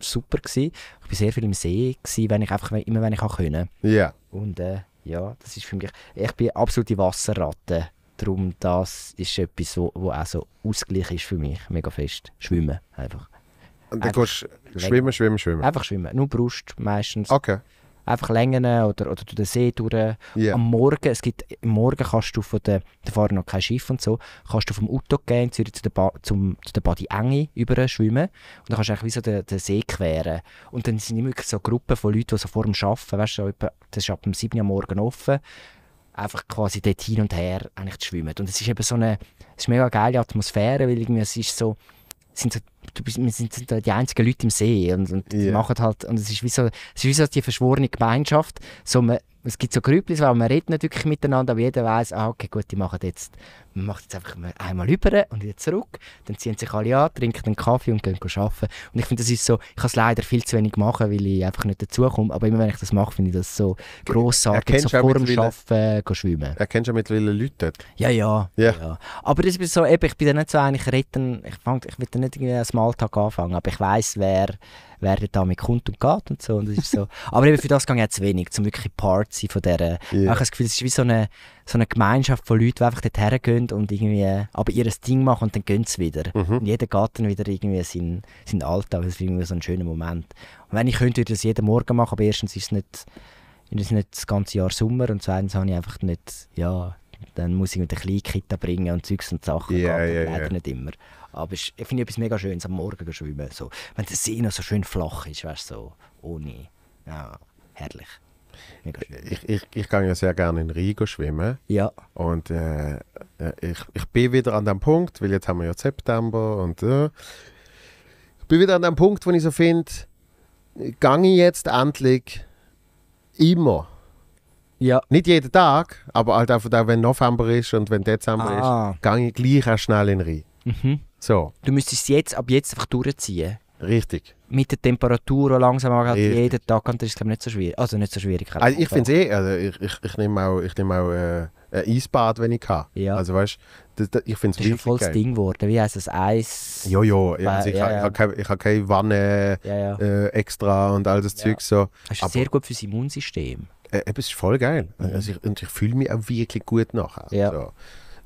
super gewesen. Ich war sehr viel im See, gewesen, wenn ich einfach, immer wenn ich auch können. Ja. Yeah. Und äh, ja, das ist für mich... Ich bin absolute Wasserratte. Darum, das ist etwas, was auch so Ausgleich ist für mich. Mega fest. Schwimmen einfach. Und dann gehst du schwimmen, schwimmen, schwimmen? Einfach schwimmen. Nur Brust meistens. Okay. Einfach Längen oder, oder durch den See durch. Yeah. Am Morgen, es gibt, am Morgen kannst du von der, da fahren noch kein Schiff und so, kannst du vom Auto gehen zu der, ba, zum, zu der Badi Enge über schwimmen und dann kannst du wie so den, den See queren. Und dann sind immer so Gruppen von Leuten, die so vor dem Arbeiten, weißt du, das ist ab dem 7 Uhr am Morgen offen, einfach quasi dort hin und her eigentlich schwimmen. Und es ist eben so eine, es ist eine mega geile Atmosphäre, weil irgendwie es ist so, sind so du bist, wir sind die einzigen Leute im See und, und yeah. die machen halt, und es ist wie so, es ist wie so die verschworene Gemeinschaft, so man, es gibt so Grüblis, weil man redet nicht wirklich miteinander, aber jeder weiß, ah, okay, gut, die machen jetzt, man macht jetzt einfach einmal rüber und wieder zurück, dann ziehen sich alle an, trinken einen Kaffee und gehen arbeiten. Und ich finde, das ist so, ich kann es leider viel zu wenig machen, weil ich einfach nicht dazukomme, aber immer wenn ich das mache, finde ich das so grossartig, so vor dem Arbeiten gehen schwimmen. Erkennst du auch mit Leute Leuten Ja, ja, yeah. ja. Aber das ist so, eben, ich bin da nicht so eigentlich retten ich, fang, ich will da nicht irgendwie als im anfangen. Aber ich weiß, wer, wer damit kommt und geht und so. Und das ist so. aber eben für das ging ja zu wenig, zum wirklich Part sein von dieser. Yeah. Ich habe das Gefühl, es ist wie so eine, so eine Gemeinschaft von Leuten, die einfach dorthin gehen und irgendwie aber ihr Ding machen und dann gehen sie wieder. Mhm. Und jeder geht dann wieder irgendwie seinen, seinen Alltag. Das ist irgendwie so ein schöner Moment. Und wenn ich könnte, würde ich das jeden Morgen machen, aber erstens ist es nicht, ist nicht das ganze Jahr Sommer und zweitens habe ich einfach nicht, ja dann muss ich mit der kleinen bringen und Zeugs und Sachen. Yeah, yeah, leider yeah. nicht immer. Aber ich finde etwas mega Schönes, am Morgen schwimmen. So. Wenn der See noch so schön flach ist, weißt du, so ohne. Ja, herrlich. Ich, ich, ich gehe ja sehr gerne in Rigo schwimmen. Ja. Und äh, äh, ich, ich bin wieder an dem Punkt, weil jetzt haben wir ja September und äh, ich bin wieder an dem Punkt, wo ich so finde, gehe ich jetzt endlich immer ja. Nicht jeden Tag, aber halt einfach auch, wenn November ist und wenn Dezember ah. ist, gehe ich gleich auch schnell in Rhein. Mhm. So. Du müsstest jetzt ab jetzt einfach durchziehen. Richtig. Mit der Temperatur langsam aber halt jeden Tag und das ist glaube nicht so schwierig. Also nicht so schwierig. Also ich finde es eh, also ich, ich, ich nehme auch, ich nehm auch äh, ein Eisbad, wenn ich kann. Ja. Also weißt du, ich finde es wirklich. Das ist ein volles Ding geworden. Wie heisst das? Eis. Jojo. Jo. Also ich ja, ja. habe keine, ich hab keine Wanne ja, ja. Äh, extra und all das Zeug. So. Das ist aber sehr gut fürs Immunsystem äh, eben, es ist voll geil. Mhm. Also ich, und ich fühle mich auch wirklich gut nachher. Ja. So.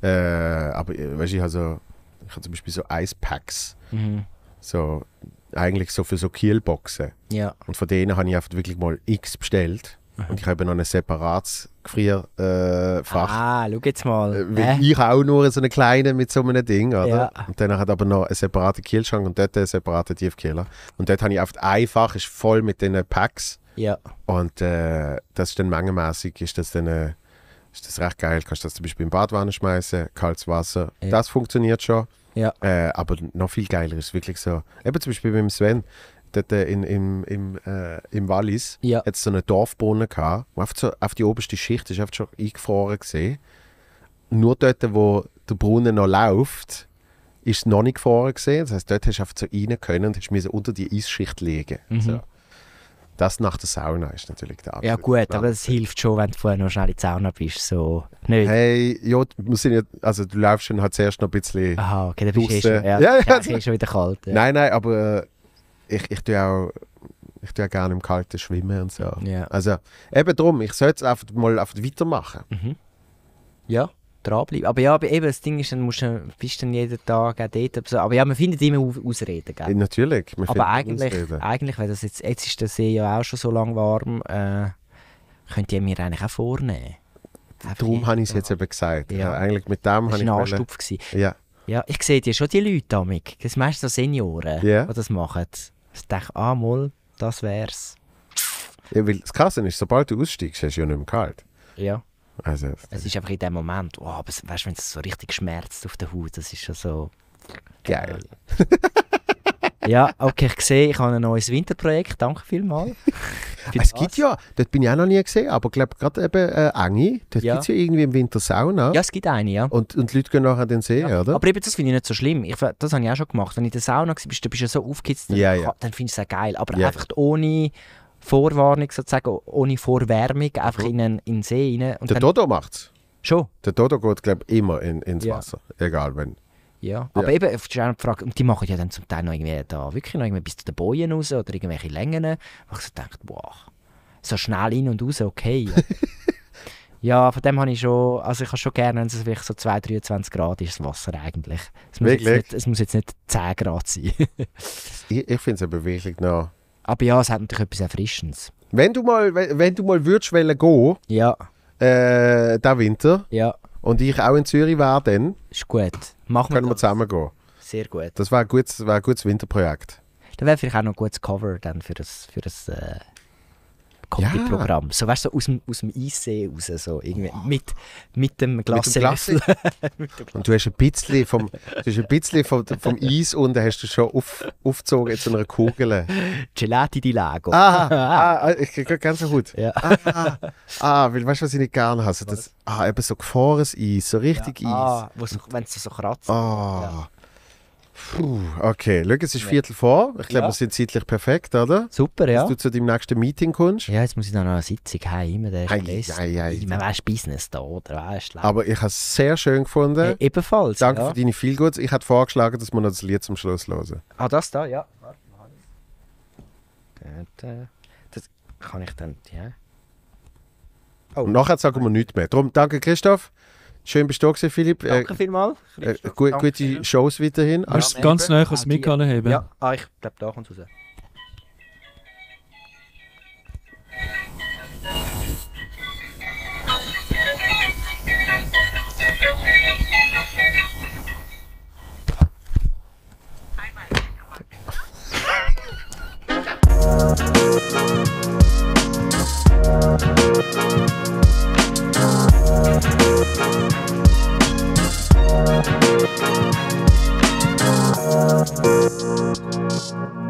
Äh, aber äh, weißt, ich habe so, ich habe zum Beispiel so Eispacks. Mhm. So, eigentlich so für so Kielboxen. Ja. Und von denen habe ich einfach wirklich mal X bestellt. Und ich habe noch ein separates Gefrierfach. Äh, ah, schau jetzt mal. Äh. Ich auch nur so einen kleinen mit so einem Ding, oder? Ja. Und dann hat aber noch einen separaten Kielschrank und dort einen separaten Tiefkühler. Und dort habe ich einfach, einfach ist voll mit diesen Packs. Ja. Und äh, das ist dann mengenmäßig, ist das dann äh, ist das recht geil. Kannst das zum Beispiel in Badwanne schmeißen, kaltes Wasser. Ja. Das funktioniert schon. Ja. Äh, aber noch viel geiler ist wirklich so. Eben zum Beispiel beim Sven, dort in, im, im, äh, im Wallis, ja. hat es so eine Dorfbohne gehabt, wo oft so auf die oberste Schicht ist oft schon eingefroren gesehen. Nur dort, wo der Brunnen noch läuft, ist es noch nicht gefroren gesehen. Das heißt, dort hast du einfach so rein können und hast unter die Eisschicht legen. Mhm. So. Das nach der Sauna ist natürlich der absolute Ja gut, aber es hilft schon, wenn du vorher noch schnell in die Sauna bist, so nicht? Hey, ja, ja, also du läufst schon halt zuerst noch ein bisschen Aha, okay, dann bist du eh schon, ja, ja, ja. schon wieder kalt. Ja. Nein, nein, aber äh, ich, ich tue auch ich tue auch gerne im Kalten schwimmen und so. Ja. Also eben drum, ich sollte es einfach mal einfach weitermachen. Mhm. Ja, dranbleiben. Aber ja, eben, das Ding ist, dann musst du, bist du dann jeden Tag auch dort. Aber ja, man findet immer Ausreden, gell? Natürlich, Aber eigentlich, Ausreden. Aber eigentlich, weil das jetzt, jetzt ist der See ja auch schon so lang warm, äh, könnt ihr mir eigentlich auch vornehmen. Darum habe ich es jetzt eben gesagt. Ja. ja. eigentlich mit dem das war ein Anstupf. Ja. ja, ich sehe ja schon die Leute damit. Das meiste so Senioren, yeah. die das machen. Ich denke, ah, mal, das wär's. Ja, weil das Kassen ist, sobald du aussteigst, hast du ja nicht mehr kalt. Ja. Also, es also, ist einfach in dem Moment, oh, aber weißt du, wenn es so richtig schmerzt auf der Haut, das ist schon so. Geil. ja, okay, ich sehe, ich habe ein neues Winterprojekt. Danke vielmals. es gibt ja, dort bin ich auch noch nie gesehen, aber ich glaube gerade eben äh, Angi, dort ja. gibt es ja irgendwie im Winter Sauna. Ja, es gibt eine, ja. Und, und die Leute gehen nachher den See, ja. oder? Aber eben, das finde ich nicht so schlimm. Ich, das habe ich auch schon gemacht. Wenn ich in der Sauna war, bist, dann bist du so aufgekitzt, dann, ja, ja. dann findest du es auch geil. Aber einfach ohne, Vorwarnung sozusagen, ohne Vorwärmung, einfach in, einen, in den See rein. Und der Dodo macht es. Schon. Der Dodo geht, glaube ich, immer in, ins ja. Wasser. Egal wenn. Ja, aber ja. eben, auf die Frage, und die machen ja dann zum Teil noch irgendwie da wirklich noch irgendwie bis zu den Bojen raus oder irgendwelche Längen. Wo ich so denke, boah, so schnell hin und raus, okay. Ja, ja von dem habe ich schon, also ich habe schon gerne, wenn es vielleicht so 2, 23 Grad ist, das Wasser eigentlich. Es muss, wirklich? jetzt nicht, es muss jetzt nicht 10 Grad sein. ich ich finde es aber wirklich noch aber ja, es hat natürlich etwas Erfrischendes. Wenn du mal, wenn, du mal würdest wollen gehen, ja. äh, diesen Winter, ja. und ich auch in Zürich wäre, dann ist gut. Machen können wir, wir zusammen gehen. Sehr gut. Das wäre ein, gutes- ein gutes Winterprojekt. Das wäre vielleicht auch noch ein gutes Cover dann für das, für das äh, Comedy-Programm. Ja. So weißt du, so aus dem, aus dem Eissee raus, so irgendwie oh. mit, mit dem Glaslöffel. und du hast ein bisschen vom, du hast ein bisschen vom, vom Eis unten hast du schon auf, aufgezogen zu einer Kugel. Gelati di Lago. Ah, ah, ah, ich kriege ganz gut. Ja. Ah, ah, weil weißt du, was ich nicht gerne hasse? Das, ah, eben so gefahrenes Eis, so richtig ja. Ah, Eis. Ah, wenn es so kratzt. Ah. Ja. Puh, okay, schau, es ist Viertel vor. Ich glaube, ja. wir sind zeitlich perfekt, oder? Super, ja. Dass du zu deinem nächsten Meeting kommst. Ja, jetzt muss ich noch eine Sitzung heim. der ei, ei, ei. Man weiß Business da, oder? Weißt, Aber ich habe es sehr schön gefunden. E ebenfalls. Danke ja. für deine Vielguts. Ich hatte vorgeschlagen, dass wir noch das Lied zum Schluss hören. Ah, das da, ja. Warte mal. Das kann ich dann, ja. Oh. Und nachher sagen wir nichts mehr. Darum danke, Christoph. Schön bist du da gewesen, Philipp. Äh, Danke vielmals. Äh, gut, gute Shows weiterhin. Ja, Hast du ganz näher was Mikro haben? Ja, ah, ich glaube, da kommt es raus. Música